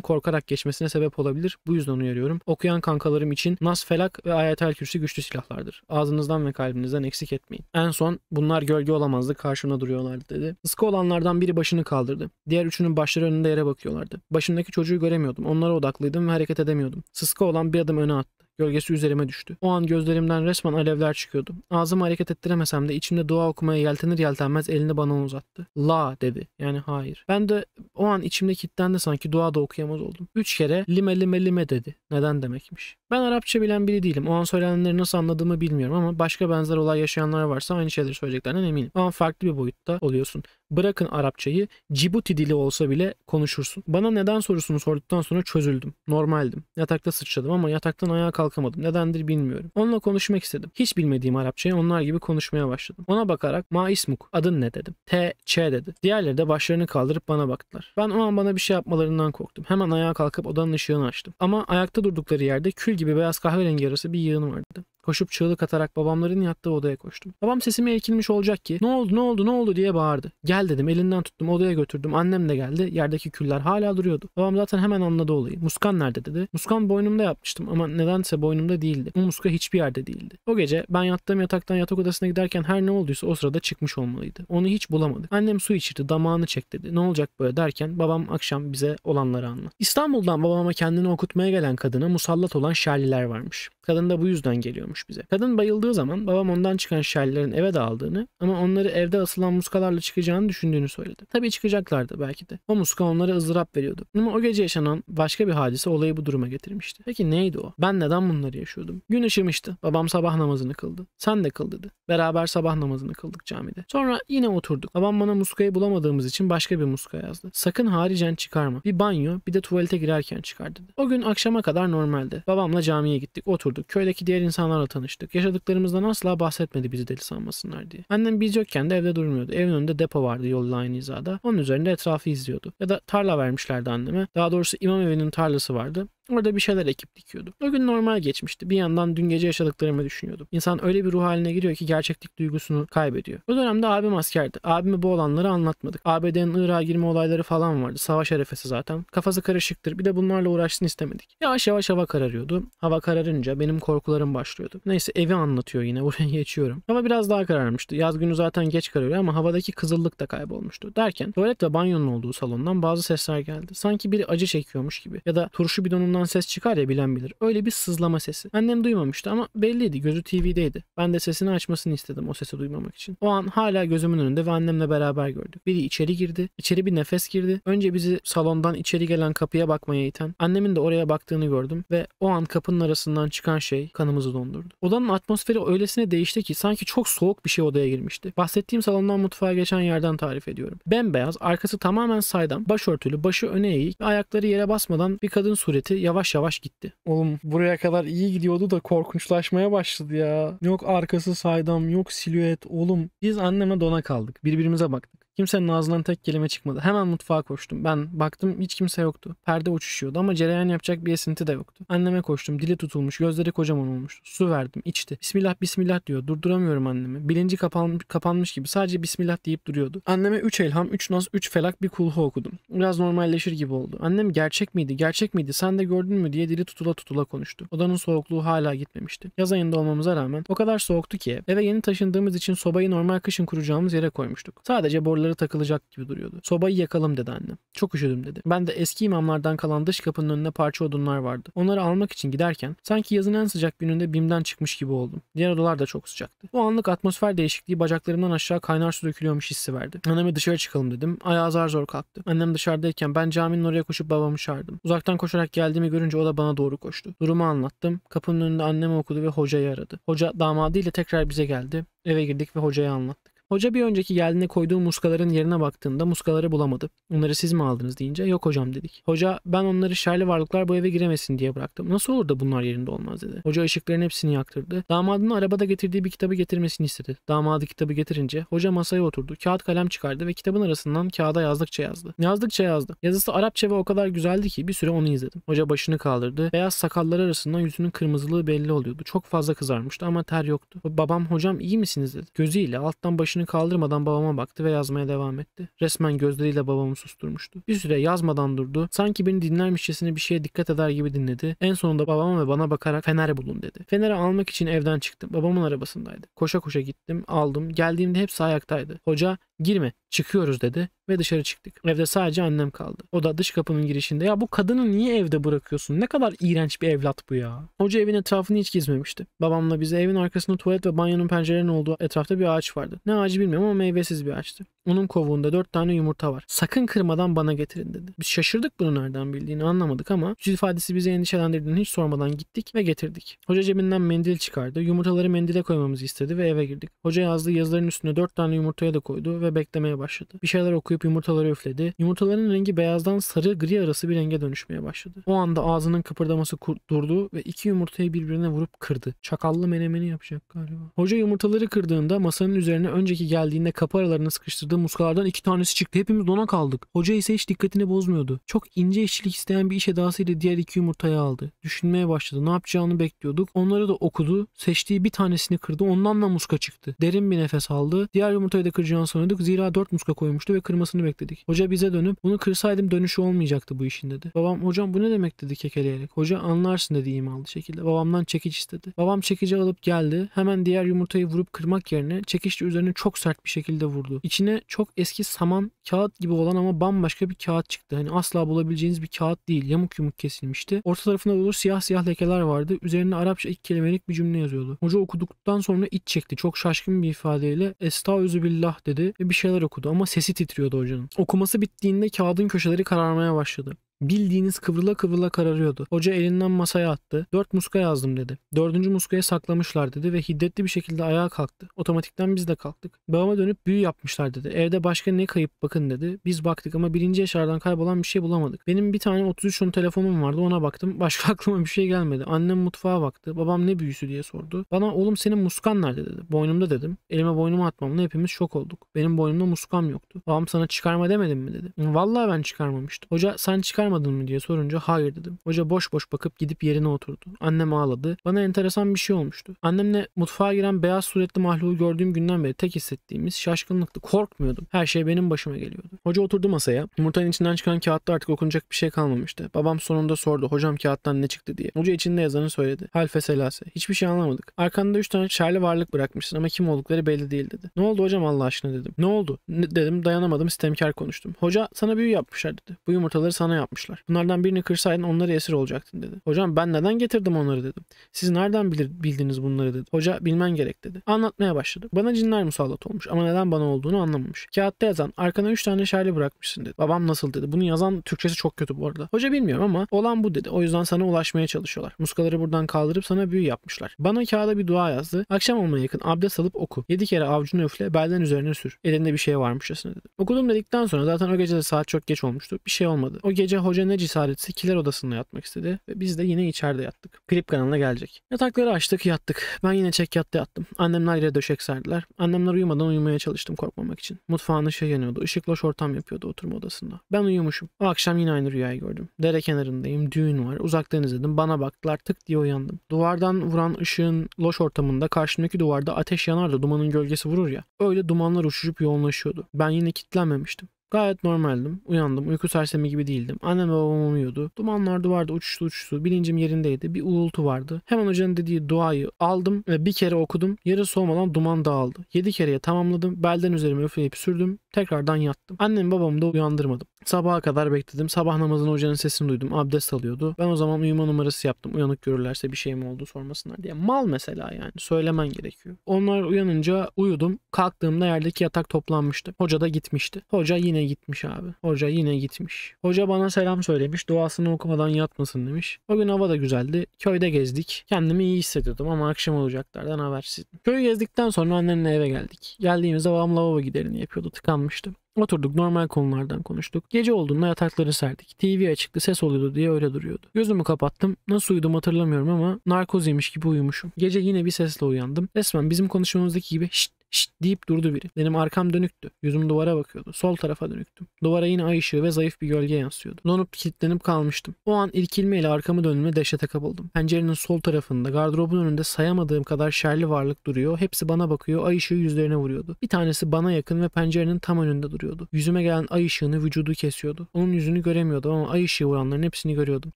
A: korkarak geçmesine sebep olabilir. Bu yüzden uyarıyorum. Okuyan kankalarım için Nas Felak ve Ayetel kürsi güçlü silahlardır. Ağzınızdan ve kalbinizden eksik etmeyin. En son bunlar gölge olamazdı karşımda duruyorlardı dedi. Iska olanlardan biri başını kaldırdı. Diğer üçünün başları önünde yere bakıyorlardı. Başındaki çocuğu göremiyordum. Onlara odaklıydım ve hareket edemiyordum. Sıska olan bir adım öne attı. Gölgesi üzerime düştü. O an gözlerimden resmen alevler çıkıyordu. Ağzımı hareket ettiremesem de içimde dua okumaya yeltenir yeltenmez elini bana uzattı. La dedi. Yani hayır. Ben de o an içimde kilitlendi sanki dua da okuyamaz oldum. Üç kere lime lime lime dedi. Neden demekmiş. Ben Arapça bilen biri değilim. O an söylenenleri nasıl anladığımı bilmiyorum ama başka benzer olay yaşayanlar varsa aynı şeyleri söyleyeceklerinden eminim. O an farklı bir boyutta oluyorsun. Bırakın Arapçayı, Cibuti dili olsa bile konuşursun. Bana neden sorusunu sorduktan sonra çözüldüm. Normaldim. Yatakta sıçradım ama yataktan ayağa kalkamadım. Nedendir bilmiyorum. Onunla konuşmak istedim. Hiç bilmediğim Arapçayı onlar gibi konuşmaya başladım. Ona bakarak ma ismuk adın ne dedim. T, Ç dedi. Diğerleri de başlarını kaldırıp bana baktılar. Ben o an bana bir şey yapmalarından korktum. Hemen ayağa kalkıp odanın ışığını açtım. Ama ayakta durdukları yerde kül gibi beyaz kahverengi arası bir yığın vardı. Koşup çığlık atarak babamların yattığı odaya koştum. Babam sesime ekilmiş olacak ki ne oldu ne oldu ne oldu diye bağırdı. Gel dedim elinden tuttum odaya götürdüm. Annem de geldi. Yerdeki küller hala duruyordu. Babam zaten hemen anladı olayı. Muskan nerede dedi. Muskan boynumda yapmıştım ama nedense boynumda değildi. O muska hiçbir yerde değildi. O gece ben yattığım yataktan yatak odasına giderken her ne olduysa o sırada çıkmış olmalıydı. Onu hiç bulamadık. Annem su içirdi damağını çek dedi. Ne olacak böyle derken babam akşam bize olanları anlattı. İstanbul'dan babama kendini okutmaya gelen kadına musallat olan Şerliler varmış. Kadın da bu yüzden geliyormuş bulmuş bize. Kadın bayıldığı zaman babam ondan çıkan şerlerin eve dağıldığını ama onları evde asılan muskalarla çıkacağını düşündüğünü söyledi. Tabii çıkacaklardı belki de. O muska onlara ızdırap veriyordu. Ama o gece yaşanan başka bir hadise olayı bu duruma getirmişti. Peki neydi o? Ben neden bunları yaşıyordum? Gün ışımıştı. Babam sabah namazını kıldı. Sen de kıl dedi. Beraber sabah namazını kıldık camide. Sonra yine oturduk. Babam bana muskayı bulamadığımız için başka bir muska yazdı. Sakın haricen çıkarma. Bir banyo bir de tuvalete girerken çıkar dedi. O gün akşama kadar normaldi. Babamla camiye gittik oturduk. Köydeki diğer insanlar insanlarla tanıştık. Yaşadıklarımızdan asla bahsetmedi bizi deli sanmasınlar diye. Annem biz yokken de evde durmuyordu. Evin önünde depo vardı yolun aynı hizada. Onun üzerinde etrafı izliyordu. Ya da tarla vermişlerdi anneme. Daha doğrusu imam evinin tarlası vardı. Orada bir şeyler ekip dikiyordu. O gün normal geçmişti. Bir yandan dün gece yaşadıklarımı düşünüyordum. İnsan öyle bir ruh haline giriyor ki gerçeklik duygusunu kaybediyor. O dönemde abim askerdi. Abime bu olanları anlatmadık. ABD'nin Irak'a girme olayları falan vardı. Savaş arefesi zaten. Kafası karışıktır. Bir de bunlarla uğraşsın istemedik. Yavaş yavaş hava kararıyordu. Hava kararınca benim korkularım başlıyordu. Neyse evi anlatıyor yine. Buraya <laughs> geçiyorum. Hava biraz daha kararmıştı. Yaz günü zaten geç kararıyor ama havadaki kızıllık da kaybolmuştu. Derken tuvalet ve banyonun olduğu salondan bazı sesler geldi. Sanki biri acı çekiyormuş gibi ya da turşu bidonundan Camdan ses çıkar ya bilen bilir. Öyle bir sızlama sesi. Annem duymamıştı ama belliydi. Gözü TV'deydi. Ben de sesini açmasını istedim o sesi duymamak için. O an hala gözümün önünde ve annemle beraber gördük. Biri içeri girdi. İçeri bir nefes girdi. Önce bizi salondan içeri gelen kapıya bakmaya iten. Annemin de oraya baktığını gördüm ve o an kapının arasından çıkan şey kanımızı dondurdu. Odanın atmosferi öylesine değişti ki sanki çok soğuk bir şey odaya girmişti. Bahsettiğim salondan mutfağa geçen yerden tarif ediyorum. Bembeyaz, arkası tamamen saydam, başörtülü, başı öne eğik ve ayakları yere basmadan bir kadın sureti yavaş yavaş gitti. Oğlum buraya kadar iyi gidiyordu da korkunçlaşmaya başladı ya. Yok arkası saydam yok silüet oğlum. Biz annemle dona kaldık. Birbirimize baktık. Kimsenin ağzından tek kelime çıkmadı. Hemen mutfağa koştum. Ben baktım hiç kimse yoktu. Perde uçuşuyordu ama cereyan yapacak bir esinti de yoktu. Anneme koştum. Dili tutulmuş. Gözleri kocaman olmuştu. Su verdim. içti. Bismillah bismillah diyor. Durduramıyorum annemi. Bilinci kapan, kapanmış gibi. Sadece bismillah deyip duruyordu. Anneme 3 elham, 3 naz, 3 felak bir kulhu okudum. Biraz normalleşir gibi oldu. Annem gerçek miydi? Gerçek miydi? Sen de gördün mü diye dili tutula tutula konuştu. Odanın soğukluğu hala gitmemişti. Yaz ayında olmamıza rağmen o kadar soğuktu ki eve yeni taşındığımız için sobayı normal kışın kuracağımız yere koymuştuk. Sadece boruları duvarlara takılacak gibi duruyordu. Sobayı yakalım dedi annem. Çok üşüdüm dedi. Ben de eski imamlardan kalan dış kapının önüne parça odunlar vardı. Onları almak için giderken sanki yazın en sıcak gününde bimden çıkmış gibi oldum. Diğer odalar da çok sıcaktı. O anlık atmosfer değişikliği bacaklarımdan aşağı kaynar su dökülüyormuş hissi verdi. Anneme dışarı çıkalım dedim. Ayağı zar zor kalktı. Annem dışarıdayken ben caminin oraya koşup babamı çağırdım. Uzaktan koşarak geldiğimi görünce o da bana doğru koştu. Durumu anlattım. Kapının önünde annem okudu ve hocayı aradı. Hoca damadıyla tekrar bize geldi. Eve girdik ve hocaya anlattık. Hoca bir önceki geldiğinde koyduğu muskaların yerine baktığında muskaları bulamadı. Onları siz mi aldınız deyince yok hocam dedik. Hoca ben onları şerli varlıklar bu eve giremesin diye bıraktım. Nasıl olur da bunlar yerinde olmaz dedi. Hoca ışıkların hepsini yaktırdı. Damadını arabada getirdiği bir kitabı getirmesini istedi. Damadı kitabı getirince hoca masaya oturdu. Kağıt kalem çıkardı ve kitabın arasından kağıda yazdıkça yazdı. Yazdıkça yazdı. Yazısı Arapça ve o kadar güzeldi ki bir süre onu izledim. Hoca başını kaldırdı. Beyaz sakalları arasından yüzünün kırmızılığı belli oluyordu. Çok fazla kızarmıştı ama ter yoktu. Babam hocam iyi misiniz dedi. Gözüyle alttan başını başını kaldırmadan babama baktı ve yazmaya devam etti. Resmen gözleriyle babamı susturmuştu. Bir süre yazmadan durdu. Sanki beni dinlermişçesine bir şeye dikkat eder gibi dinledi. En sonunda babama ve bana bakarak fener bulun dedi. Feneri almak için evden çıktım. Babamın arabasındaydı. Koşa koşa gittim, aldım. Geldiğimde hepsi ayaktaydı. Hoca girme çıkıyoruz dedi ve dışarı çıktık. Evde sadece annem kaldı. O da dış kapının girişinde. Ya bu kadını niye evde bırakıyorsun? Ne kadar iğrenç bir evlat bu ya. Hoca evin etrafını hiç gezmemişti. Babamla bize evin arkasında tuvalet ve banyonun pencerelerinin olduğu etrafta bir ağaç vardı. Ne ağacı bilmiyorum ama meyvesiz bir ağaçtı. Onun kovuğunda dört tane yumurta var. Sakın kırmadan bana getirin dedi. Biz şaşırdık bunu nereden bildiğini anlamadık ama yüz ifadesi bizi endişelendirdiğini hiç sormadan gittik ve getirdik. Hoca cebinden mendil çıkardı. Yumurtaları mendile koymamızı istedi ve eve girdik. Hoca yazdığı yazıların üstüne dört tane yumurtaya da koydu ve beklemeye başladı. Bir şeyler okuyup yumurtaları üfledi. Yumurtaların rengi beyazdan sarı gri arası bir renge dönüşmeye başladı. O anda ağzının kıpırdaması durdu ve iki yumurtayı birbirine vurup kırdı. Çakallı menemeni yapacak galiba. Hoca yumurtaları kırdığında masanın üzerine önceki geldiğinde kapı aralarını sıkıştırdığı muskalardan iki tanesi çıktı. Hepimiz dona kaldık. Hoca ise hiç dikkatini bozmuyordu. Çok ince işçilik isteyen bir iş edasıyla diğer iki yumurtayı aldı. Düşünmeye başladı. Ne yapacağını bekliyorduk. Onları da okudu. Seçtiği bir tanesini kırdı. Ondan da muska çıktı. Derin bir nefes aldı. Diğer yumurtayı da kıracağını sanıyorduk. Zira dört muska koymuştu ve kırmasını bekledik. Hoca bize dönüp bunu kırsaydım dönüşü olmayacaktı bu işin dedi. Babam hocam bu ne demek dedi kekeleyerek. Hoca anlarsın dedi imalı şekilde. Babamdan çekiç istedi. Babam çekici alıp geldi. Hemen diğer yumurtayı vurup kırmak yerine çekiçle üzerine çok sert bir şekilde vurdu. İçine çok eski saman kağıt gibi olan ama bambaşka bir kağıt çıktı. Hani asla bulabileceğiniz bir kağıt değil. Yamuk yumuk kesilmişti. Orta tarafında olur siyah siyah lekeler vardı. Üzerine Arapça iki kelimelik bir cümle yazıyordu. Hoca okuduktan sonra iç çekti. Çok şaşkın bir ifadeyle Estağüzübillah dedi ve bir şeyler okudu ama sesi titriyordu hocanın. Okuması bittiğinde kağıdın köşeleri kararmaya başladı. Bildiğiniz kıvrıla kıvrıla kararıyordu. Hoca elinden masaya attı. Dört muska yazdım dedi. Dördüncü muskaya saklamışlar dedi ve hiddetli bir şekilde ayağa kalktı. Otomatikten biz de kalktık. Babama dönüp büyü yapmışlar dedi. Evde başka ne kayıp bakın dedi. Biz baktık ama birinci eşardan kaybolan bir şey bulamadık. Benim bir tane 33 numaralı telefonum vardı ona baktım. Başka <laughs> aklıma bir şey gelmedi. Annem mutfağa baktı. Babam ne büyüsü diye sordu. Bana oğlum senin muskan nerede dedi. Boynumda dedim. Elime boynumu atmamla hepimiz şok olduk. Benim boynumda muskam yoktu. Babam sana çıkarma demedim mi dedi. Vallahi ben çıkarmamıştım. Hoca sen çıkar çıkarmadın mı diye sorunca hayır dedim. Hoca boş boş bakıp gidip yerine oturdu. Annem ağladı. Bana enteresan bir şey olmuştu. Annemle mutfağa giren beyaz suretli mahluğu gördüğüm günden beri tek hissettiğimiz şaşkınlıktı. Korkmuyordum. Her şey benim başıma geliyordu. Hoca oturdu masaya. Yumurtanın içinden çıkan kağıtta artık okunacak bir şey kalmamıştı. Babam sonunda sordu. Hocam kağıttan ne çıktı diye. Hoca içinde yazanı söyledi. Halfe selase. Hiçbir şey anlamadık. Arkanda 3 tane şerli varlık bırakmışsın ama kim oldukları belli değil dedi. Ne oldu hocam Allah aşkına dedim. Ne oldu? Ne, dedim dayanamadım sistemkar konuştum. Hoca sana büyü yapmışlar dedi. Bu yumurtaları sana yapmış yapmışlar. Bunlardan birini kırsaydın onları esir olacaktın dedi. Hocam ben neden getirdim onları dedim. Siz nereden bilir, bildiniz bunları dedi. Hoca bilmen gerek dedi. Anlatmaya başladı. Bana cinler musallat olmuş ama neden bana olduğunu anlamamış. Kağıtta yazan arkana 3 tane şerli bırakmışsın dedi. Babam nasıl dedi. Bunu yazan Türkçesi çok kötü bu arada. Hoca bilmiyorum ama olan bu dedi. O yüzden sana ulaşmaya çalışıyorlar. Muskaları buradan kaldırıp sana büyü yapmışlar. Bana kağıda bir dua yazdı. Akşam olmaya yakın abdest alıp oku. 7 kere avcunu üfle belden üzerine sür. Elinde bir şey varmış varmışçasına dedi. Okudum dedikten sonra zaten o gece de saat çok geç olmuştu. Bir şey olmadı. O gece hoca ne cesaretse kiler odasında yatmak istedi ve biz de yine içeride yattık. Klip kanalına gelecek. Yatakları açtık yattık. Ben yine çek yatta yattım. Annemler yere döşek serdiler. Annemler uyumadan uyumaya çalıştım korkmamak için. Mutfağın ışığı yanıyordu. Işık loş ortam yapıyordu oturma odasında. Ben uyumuşum. O akşam yine aynı rüyayı gördüm. Dere kenarındayım. Düğün var. Uzaktan izledim. Bana baktılar. Tık diye uyandım. Duvardan vuran ışığın loş ortamında karşımdaki duvarda ateş yanardı. Dumanın gölgesi vurur ya. Öyle dumanlar uçuşup yoğunlaşıyordu. Ben yine kitlenmemiştim. Gayet normaldim. Uyandım. Uyku sersemi gibi değildim. Annem ve babam uyuyordu. Dumanlar duvarda uçuştu uçuştu. Bilincim yerindeydi. Bir uğultu vardı. Hemen hocanın dediği duayı aldım ve bir kere okudum. Yarı soğumadan duman dağıldı. Yedi kereye tamamladım. Belden üzerime üfleyip sürdüm. Tekrardan yattım. Annem babamı da uyandırmadım. Sabaha kadar bekledim. Sabah namazına hocanın sesini duydum. Abdest alıyordu. Ben o zaman uyuma numarası yaptım. Uyanık görürlerse bir şey mi oldu sormasınlar diye. Mal mesela yani. Söylemen gerekiyor. Onlar uyanınca uyudum. Kalktığımda yerdeki yatak toplanmıştı. Hoca da gitmişti. Hoca yine gitmiş abi. Hoca yine gitmiş. Hoca bana selam söylemiş. Duasını okumadan yatmasın demiş. O gün hava da güzeldi. Köyde gezdik. Kendimi iyi hissediyordum ama akşam olacaklardan habersizdim. Köyü gezdikten sonra annemle eve geldik. Geldiğimizde babam lavabo giderini yapıyordu. Tıkanmış gelmişti. Oturduk normal konulardan konuştuk. Gece olduğunda yatakları serdik. TV açıktı ses oluyordu diye öyle duruyordu. Gözümü kapattım. Nasıl uyudum hatırlamıyorum ama narkoz yemiş gibi uyumuşum. Gece yine bir sesle uyandım. Resmen bizim konuşmamızdaki gibi şşt Şşt deyip durdu biri. Benim arkam dönüktü. Yüzüm duvara bakıyordu. Sol tarafa dönüktüm. Duvara yine ay ışığı ve zayıf bir gölge yansıyordu. Donup kilitlenip kalmıştım. O an irkilmeyle arkamı dönme dehşete kapıldım. Pencerenin sol tarafında gardırobun önünde sayamadığım kadar şerli varlık duruyor. Hepsi bana bakıyor. Ay ışığı yüzlerine vuruyordu. Bir tanesi bana yakın ve pencerenin tam önünde duruyordu. Yüzüme gelen ay ışığını vücudu kesiyordu. Onun yüzünü göremiyordum ama ay ışığı vuranların hepsini görüyordum.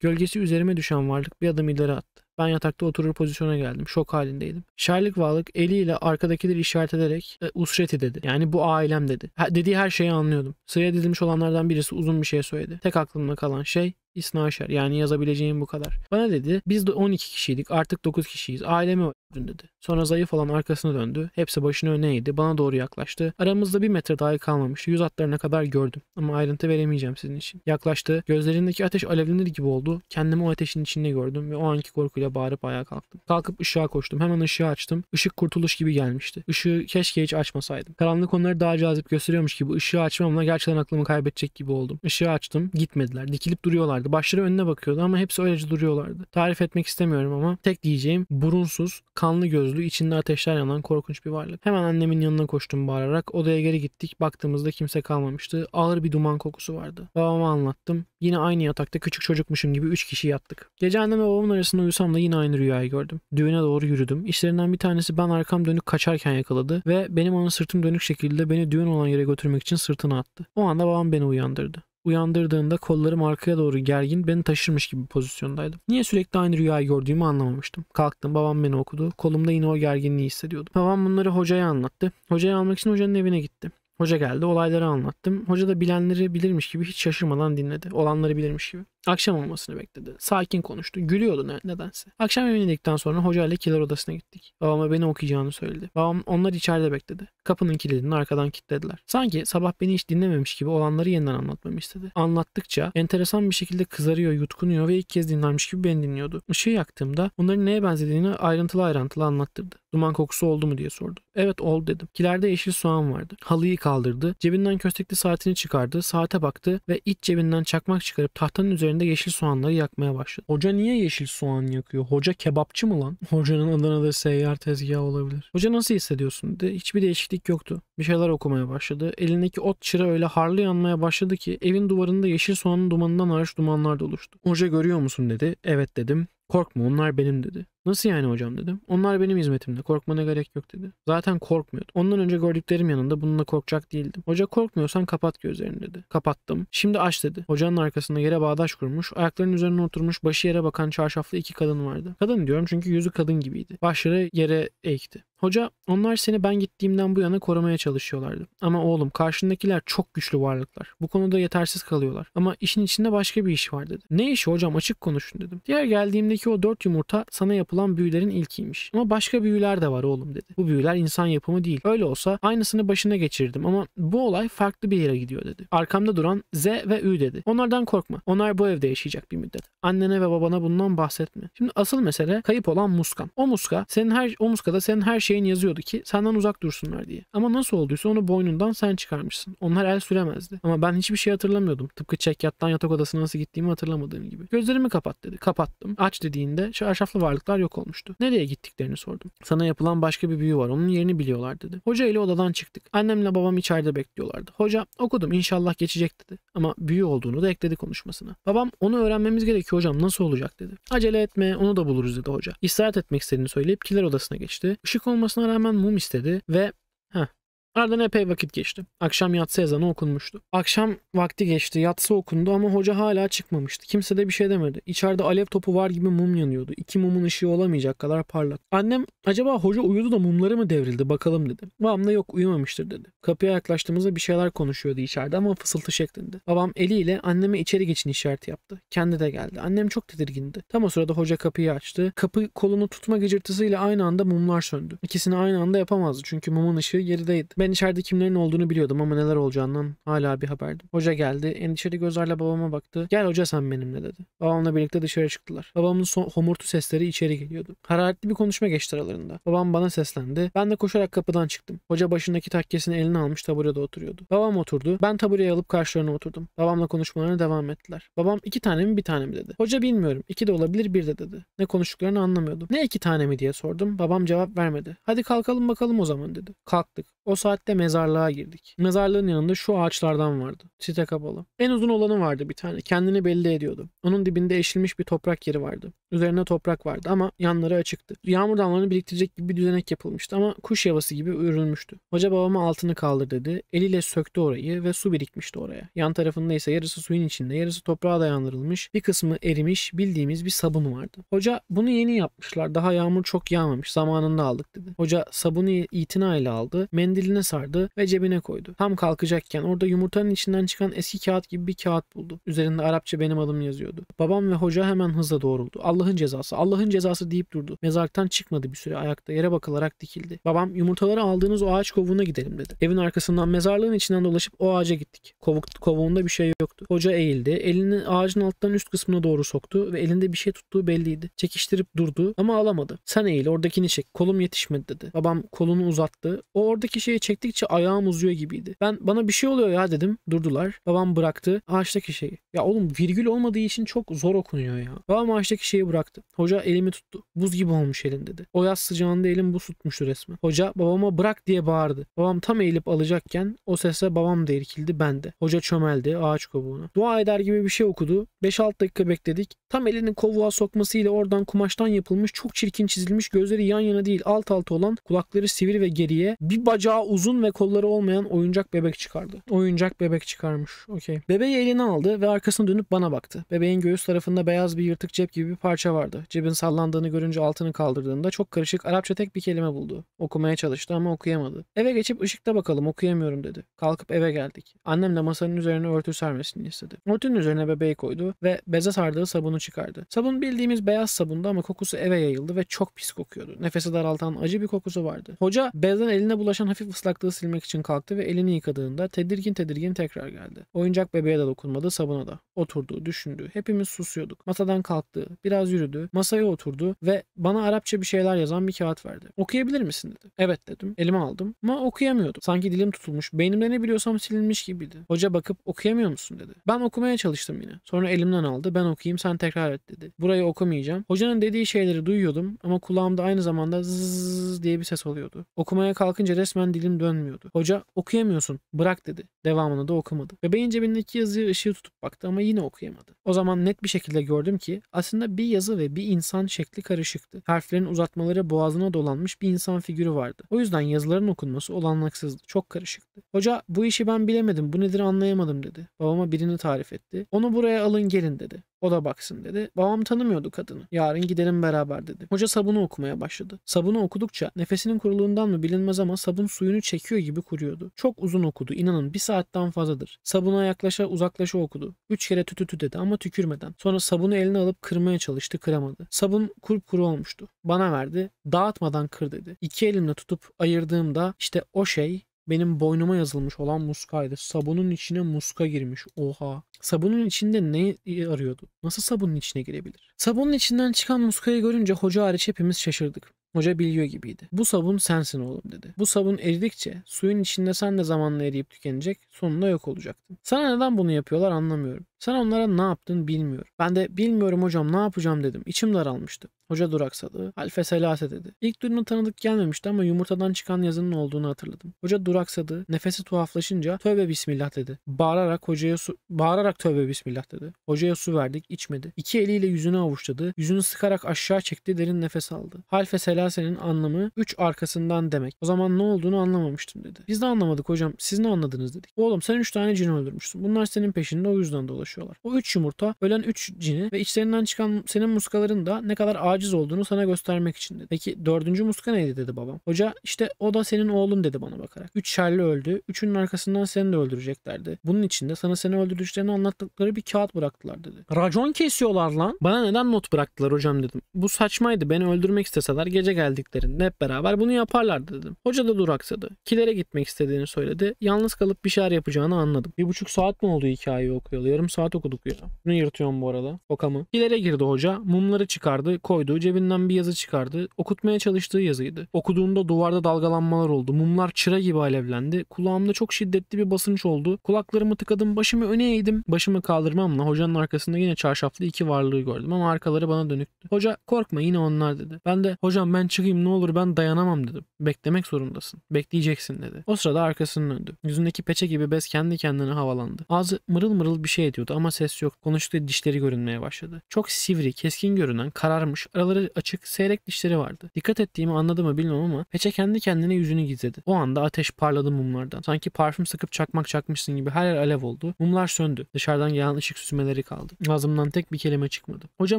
A: Gölgesi üzerime düşen varlık bir adım ileri attı. Ben yatakta oturur pozisyona geldim. Şok halindeydim. Sherlock Wallack eliyle arkadakileri işaret ederek e, usreti dedi. Yani bu ailem dedi. Ha, dediği her şeyi anlıyordum. Sıraya dizilmiş olanlardan birisi uzun bir şey söyledi. Tek aklımda kalan şey İsna yani yazabileceğim bu kadar. Bana dedi biz de 12 kişiydik artık 9 kişiyiz ailemi öldürdün dedi. Sonra zayıf olan arkasına döndü. Hepsi başını öne eğdi bana doğru yaklaştı. Aramızda bir metre dahi kalmamıştı yüz atlarına kadar gördüm ama ayrıntı veremeyeceğim sizin için. Yaklaştı gözlerindeki ateş alevlenir gibi oldu. Kendimi o ateşin içinde gördüm ve o anki korkuyla bağırıp ayağa kalktım. Kalkıp ışığa koştum hemen ışığı açtım. Işık kurtuluş gibi gelmişti. Işığı keşke hiç açmasaydım. Karanlık onları daha cazip gösteriyormuş gibi ışığı açmamla gerçekten aklımı kaybedecek gibi oldum. Işığı açtım gitmediler dikilip duruyorlar güzeldi. Başları önüne bakıyordu ama hepsi öylece duruyorlardı. Tarif etmek istemiyorum ama tek diyeceğim burunsuz, kanlı gözlü, içinde ateşler yanan korkunç bir varlık. Hemen annemin yanına koştum bağırarak. Odaya geri gittik. Baktığımızda kimse kalmamıştı. Ağır bir duman kokusu vardı. Babama anlattım. Yine aynı yatakta küçük çocukmuşum gibi 3 kişi yattık. Gece annem ve babamın arasında uyusam da yine aynı rüyayı gördüm. Düğüne doğru yürüdüm. İşlerinden bir tanesi ben arkam dönük kaçarken yakaladı ve benim onun sırtım dönük şekilde beni düğün olan yere götürmek için sırtına attı. O anda babam beni uyandırdı. Uyandırdığında kollarım arkaya doğru gergin beni taşırmış gibi pozisyondaydım. Niye sürekli aynı rüyayı gördüğümü anlamamıştım. Kalktım babam beni okudu. Kolumda yine o gerginliği hissediyordum. Babam bunları hocaya anlattı. Hocayı almak için hocanın evine gitti. Hoca geldi olayları anlattım. Hoca da bilenleri bilirmiş gibi hiç şaşırmadan dinledi. Olanları bilirmiş gibi. Akşam olmasını bekledi. Sakin konuştu. Gülüyordu ne, nedense. Akşam yemeğini yedikten sonra hoca ile kiler odasına gittik. Babama beni okuyacağını söyledi. Babam onlar içeride bekledi. Kapının kilidini arkadan kilitlediler. Sanki sabah beni hiç dinlememiş gibi olanları yeniden anlatmamı istedi. Anlattıkça enteresan bir şekilde kızarıyor, yutkunuyor ve ilk kez dinlenmiş gibi beni dinliyordu. Işığı yaktığımda onların neye benzediğini ayrıntılı ayrıntılı anlattırdı. Duman kokusu oldu mu diye sordu. Evet oldu dedim. Kilerde yeşil soğan vardı. Halıyı kaldırdı. Cebinden köstekli saatini çıkardı. Saate baktı ve iç cebinden çakmak çıkarıp tahtanın üzerine üzerinde yeşil soğanları yakmaya başladı. Hoca niye yeşil soğan yakıyor? Hoca kebapçı mı lan? <laughs> Hocanın Adana'da seyyar tezgahı olabilir. Hoca nasıl hissediyorsun? De, hiçbir değişiklik yoktu. Bir şeyler okumaya başladı. Elindeki ot çıra öyle harlı yanmaya başladı ki evin duvarında yeşil soğanın dumanından hariç dumanlar da oluştu. Hoca görüyor musun dedi. Evet dedim. Korkma onlar benim dedi. Nasıl yani hocam dedim. Onlar benim hizmetimde. Korkmana gerek yok dedi. Zaten korkmuyordu. Ondan önce gördüklerim yanında bununla korkacak değildim. Hoca korkmuyorsan kapat gözlerini dedi. Kapattım. Şimdi aç dedi. Hocanın arkasında yere bağdaş kurmuş. Ayaklarının üzerine oturmuş. Başı yere bakan çarşaflı iki kadın vardı. Kadın diyorum çünkü yüzü kadın gibiydi. Başları yere eğikti. Hoca onlar seni ben gittiğimden bu yana korumaya çalışıyorlardı. Ama oğlum karşındakiler çok güçlü varlıklar. Bu konuda yetersiz kalıyorlar. Ama işin içinde başka bir iş var dedi. Ne işi hocam açık konuşun dedim. Diğer geldiğimdeki o dört yumurta sana yapılmıştı yapılan büyülerin ilkiymiş. Ama başka büyüler de var oğlum dedi. Bu büyüler insan yapımı değil. Öyle olsa aynısını başına geçirdim ama bu olay farklı bir yere gidiyor dedi. Arkamda duran Z ve Ü dedi. Onlardan korkma. Onlar bu evde yaşayacak bir müddet. Annene ve babana bundan bahsetme. Şimdi asıl mesele kayıp olan Muskan. O muska senin her o muskada senin her şeyin yazıyordu ki senden uzak dursunlar diye. Ama nasıl olduysa onu boynundan sen çıkarmışsın. Onlar el süremezdi. Ama ben hiçbir şey hatırlamıyordum. Tıpkı çekyattan yatak odasına nasıl gittiğimi hatırlamadığım gibi. Gözlerimi kapat dedi. Kapattım. Aç dediğinde şarşaflı varlıklar yok olmuştu. Nereye gittiklerini sordum. Sana yapılan başka bir büyü var. Onun yerini biliyorlar dedi. Hoca ile odadan çıktık. Annemle babam içeride bekliyorlardı. Hoca okudum inşallah geçecek dedi. Ama büyü olduğunu da ekledi konuşmasına. Babam onu öğrenmemiz gerekiyor hocam nasıl olacak dedi. Acele etme onu da buluruz dedi hoca. İstirahat etmek istediğini söyleyip kiler odasına geçti. Işık olmasına rağmen mum istedi ve Heh, Aradan epey vakit geçti. Akşam yatsı ezanı okunmuştu. Akşam vakti geçti, yatsı okundu ama hoca hala çıkmamıştı. Kimse de bir şey demedi. İçeride alev topu var gibi mum yanıyordu. İki mumun ışığı olamayacak kadar parlak. Annem acaba hoca uyudu da mumları mı devrildi bakalım dedi. Babam da yok uyumamıştır dedi. Kapıya yaklaştığımızda bir şeyler konuşuyordu içeride ama fısıltı şeklinde. Babam eliyle anneme içeri geçin işareti yaptı. Kendi de geldi. Annem çok tedirgindi. Tam o sırada hoca kapıyı açtı. Kapı kolunu tutma gıcırtısıyla aynı anda mumlar söndü. İkisini aynı anda yapamazdı çünkü mumun ışığı gerideydi. Ben içeride kimlerin olduğunu biliyordum ama neler olacağından hala bir haberdim. Hoca geldi. Endişeli gözlerle babama baktı. Gel hoca sen benimle dedi. Babamla birlikte dışarı çıktılar. Babamın son homurtu sesleri içeri geliyordu. Hararetli bir konuşma geçti aralarında. Babam bana seslendi. Ben de koşarak kapıdan çıktım. Hoca başındaki takkesini eline almış taburede oturuyordu. Babam oturdu. Ben tabureye alıp karşılarına oturdum. Babamla konuşmalarına devam ettiler. Babam iki tane mi bir tane mi dedi. Hoca bilmiyorum. İki de olabilir bir de dedi. Ne konuştuklarını anlamıyordum. Ne iki tane mi diye sordum. Babam cevap vermedi. Hadi kalkalım bakalım o zaman dedi. Kalktık. O saat saatte mezarlığa girdik. Mezarlığın yanında şu ağaçlardan vardı. Site kapalı. En uzun olanı vardı bir tane. Kendini belli ediyordu. Onun dibinde eşilmiş bir toprak yeri vardı. Üzerine toprak vardı ama yanları açıktı. Yağmur damlalarını biriktirecek gibi bir düzenek yapılmıştı ama kuş yavası gibi örülmüştü. Hoca babama altını kaldır dedi. Eliyle söktü orayı ve su birikmişti oraya. Yan tarafında ise yarısı suyun içinde, yarısı toprağa dayandırılmış, bir kısmı erimiş bildiğimiz bir sabun vardı. Hoca bunu yeni yapmışlar. Daha yağmur çok yağmamış. Zamanında aldık dedi. Hoca sabunu itinayla aldı, mendiline sardı ve cebine koydu. Tam kalkacakken orada yumurtanın içinden çıkan eski kağıt gibi bir kağıt buldu. Üzerinde Arapça benim adım yazıyordu. Babam ve hoca hemen hızla doğruldu. Allah Allah'ın cezası, Allah'ın cezası deyip durdu. Mezarlıktan çıkmadı bir süre ayakta yere bakılarak dikildi. Babam yumurtaları aldığınız o ağaç kovuğuna gidelim dedi. Evin arkasından mezarlığın içinden dolaşıp o ağaca gittik. Kovuk, kovuğunda bir şey yoktu. Hoca eğildi. Elini ağacın alttan üst kısmına doğru soktu ve elinde bir şey tuttuğu belliydi. Çekiştirip durdu ama alamadı. Sen eğil oradakini çek. Kolum yetişmedi dedi. Babam kolunu uzattı. O oradaki şeyi çektikçe ayağım uzuyor gibiydi. Ben bana bir şey oluyor ya dedim. Durdular. Babam bıraktı. Ağaçtaki şeyi. Ya oğlum virgül olmadığı için çok zor okunuyor ya. Babam ağaçtaki şeyi bıraktı. Hoca elimi tuttu. Buz gibi olmuş elin dedi. O yaz sıcağında elim buz tutmuştu resmen. Hoca babama bırak diye bağırdı. Babam tam eğilip alacakken o sese babam da irkildi ben de. Hoca çömeldi ağaç kovuğuna. Dua eder gibi bir şey okudu. 5-6 dakika bekledik. Tam elini kovuğa sokmasıyla oradan kumaştan yapılmış çok çirkin çizilmiş gözleri yan yana değil alt alta olan kulakları sivri ve geriye bir bacağı uzun ve kolları olmayan oyuncak bebek çıkardı. Oyuncak bebek çıkarmış. Okey. Bebeği eline aldı ve arkasını dönüp bana baktı. Bebeğin göğüs tarafında beyaz bir yırtık cep gibi bir parça Arapça vardı. Cebin sallandığını görünce altını kaldırdığında çok karışık Arapça tek bir kelime buldu. Okumaya çalıştı ama okuyamadı. Eve geçip ışıkta bakalım okuyamıyorum dedi. Kalkıp eve geldik. Annem de masanın üzerine örtü sermesini istedi. Örtünün üzerine bebeği koydu ve beze sardığı sabunu çıkardı. Sabun bildiğimiz beyaz sabundu ama kokusu eve yayıldı ve çok pis kokuyordu. Nefesi daraltan acı bir kokusu vardı. Hoca bezden eline bulaşan hafif ıslaklığı silmek için kalktı ve elini yıkadığında tedirgin tedirgin tekrar geldi. Oyuncak bebeğe de dokunmadı sabuna da. Oturdu, düşündü. Hepimiz susuyorduk. Masadan kalktı. Biraz biraz yürüdü. Masaya oturdu ve bana Arapça bir şeyler yazan bir kağıt verdi. Okuyabilir misin dedi. Evet dedim. Elime aldım ama okuyamıyordum. Sanki dilim tutulmuş. Beynimde ne biliyorsam silinmiş gibiydi. Hoca bakıp okuyamıyor musun dedi. Ben okumaya çalıştım yine. Sonra elimden aldı. Ben okuyayım sen tekrar et dedi. Burayı okumayacağım. Hocanın dediği şeyleri duyuyordum ama kulağımda aynı zamanda zzzz diye bir ses oluyordu. Okumaya kalkınca resmen dilim dönmüyordu. Hoca okuyamıyorsun bırak dedi. Devamını da okumadı. Bebeğin cebindeki yazıya ışığı tutup baktı ama yine okuyamadı. O zaman net bir şekilde gördüm ki aslında bir yazı ve bir insan şekli karışıktı. Harflerin uzatmaları boğazına dolanmış bir insan figürü vardı. O yüzden yazıların okunması olanaksızdı. Çok karışıktı. Hoca bu işi ben bilemedim. Bu nedir anlayamadım dedi. Babama birini tarif etti. Onu buraya alın gelin dedi. O da baksın dedi. Babam tanımıyordu kadını. Yarın gidelim beraber dedi. Hoca sabunu okumaya başladı. Sabunu okudukça nefesinin kuruluğundan mı bilinmez ama sabun suyunu çekiyor gibi kuruyordu. Çok uzun okudu. İnanın bir saatten fazladır. Sabuna yaklaşa uzaklaşa okudu. Üç kere tütütü dedi ama tükürmeden. Sonra sabunu eline alıp kırmaya çalıştı. Kıramadı. Sabun kurup kuru olmuştu. Bana verdi. Dağıtmadan kır dedi. İki elimle tutup ayırdığımda işte o şey benim boynuma yazılmış olan muskaydı. Sabunun içine muska girmiş. Oha. Sabunun içinde ne e, arıyordu? Nasıl sabunun içine girebilir? Sabunun içinden çıkan muskayı görünce hoca hariç hepimiz şaşırdık. Hoca biliyor gibiydi. Bu sabun sensin oğlum dedi. Bu sabun eridikçe suyun içinde sen de zamanla eriyip tükenecek sonunda yok olacaktın. Sana neden bunu yapıyorlar anlamıyorum. Sen onlara ne yaptın bilmiyorum. Ben de bilmiyorum hocam ne yapacağım dedim. İçim daralmıştı. Hoca duraksadı. Alfe selase dedi. İlk duyduğunu tanıdık gelmemişti ama yumurtadan çıkan yazının olduğunu hatırladım. Hoca duraksadı. Nefesi tuhaflaşınca tövbe bismillah dedi. Bağırarak hocaya su bağırarak tövbe bismillah dedi. Hocaya su verdik içmedi. İki eliyle yüzünü avuçladı. Yüzünü sıkarak aşağı çekti derin nefes aldı. Halfe selasenin anlamı üç arkasından demek. O zaman ne olduğunu anlamamıştım dedi. Biz de anlamadık hocam. Siz ne anladınız dedik. Oğlum sen üç tane cin öldürmüşsün. Bunlar senin peşinde o yüzden dolaşıyorlar. O üç yumurta ölen üç cini ve içlerinden çıkan senin muskaların da ne kadar acil aciz olduğunu sana göstermek için dedi. Peki dördüncü muska neydi dedi babam. Hoca işte o da senin oğlun dedi bana bakarak. Üç şerli öldü. Üçünün arkasından seni de öldüreceklerdi. Bunun için de sana seni öldürdüklerini anlattıkları bir kağıt bıraktılar dedi. Racon kesiyorlar lan. Bana neden not bıraktılar hocam dedim. Bu saçmaydı. Beni öldürmek isteseler gece geldiklerinde hep beraber bunu yaparlardı dedim. Hoca da duraksadı. Kilere gitmek istediğini söyledi. Yalnız kalıp bir şeyler yapacağını anladım. Bir buçuk saat mi oldu hikayeyi okuyalı? Yarım saat okuduk ya. Bunu yırtıyorum bu arada. Okamı. Kilere girdi hoca. Mumları çıkardı. Koydu gördü. Cebinden bir yazı çıkardı. Okutmaya çalıştığı yazıydı. Okuduğunda duvarda dalgalanmalar oldu. Mumlar çıra gibi alevlendi. Kulağımda çok şiddetli bir basınç oldu. Kulaklarımı tıkadım. Başımı öne eğdim. Başımı kaldırmamla hocanın arkasında yine çarşaflı iki varlığı gördüm ama arkaları bana dönüktü. Hoca korkma yine onlar dedi. Ben de hocam ben çıkayım ne olur ben dayanamam dedim. Beklemek zorundasın. Bekleyeceksin dedi. O sırada arkasını döndü. Yüzündeki peçe gibi bez kendi kendine havalandı. Ağzı mırıl mırıl bir şey ediyordu ama ses yok. Konuştuğu dişleri görünmeye başladı. Çok sivri, keskin görünen, kararmış, araları açık, seyrek dişleri vardı. Dikkat ettiğimi anladı mı bilmiyorum ama peçe kendi kendine yüzünü gizledi. O anda ateş parladı mumlardan. Sanki parfüm sıkıp çakmak çakmışsın gibi her yer alev oldu. Mumlar söndü. Dışarıdan gelen ışık süsmeleri kaldı. Ağzımdan tek bir kelime çıkmadı. Hoca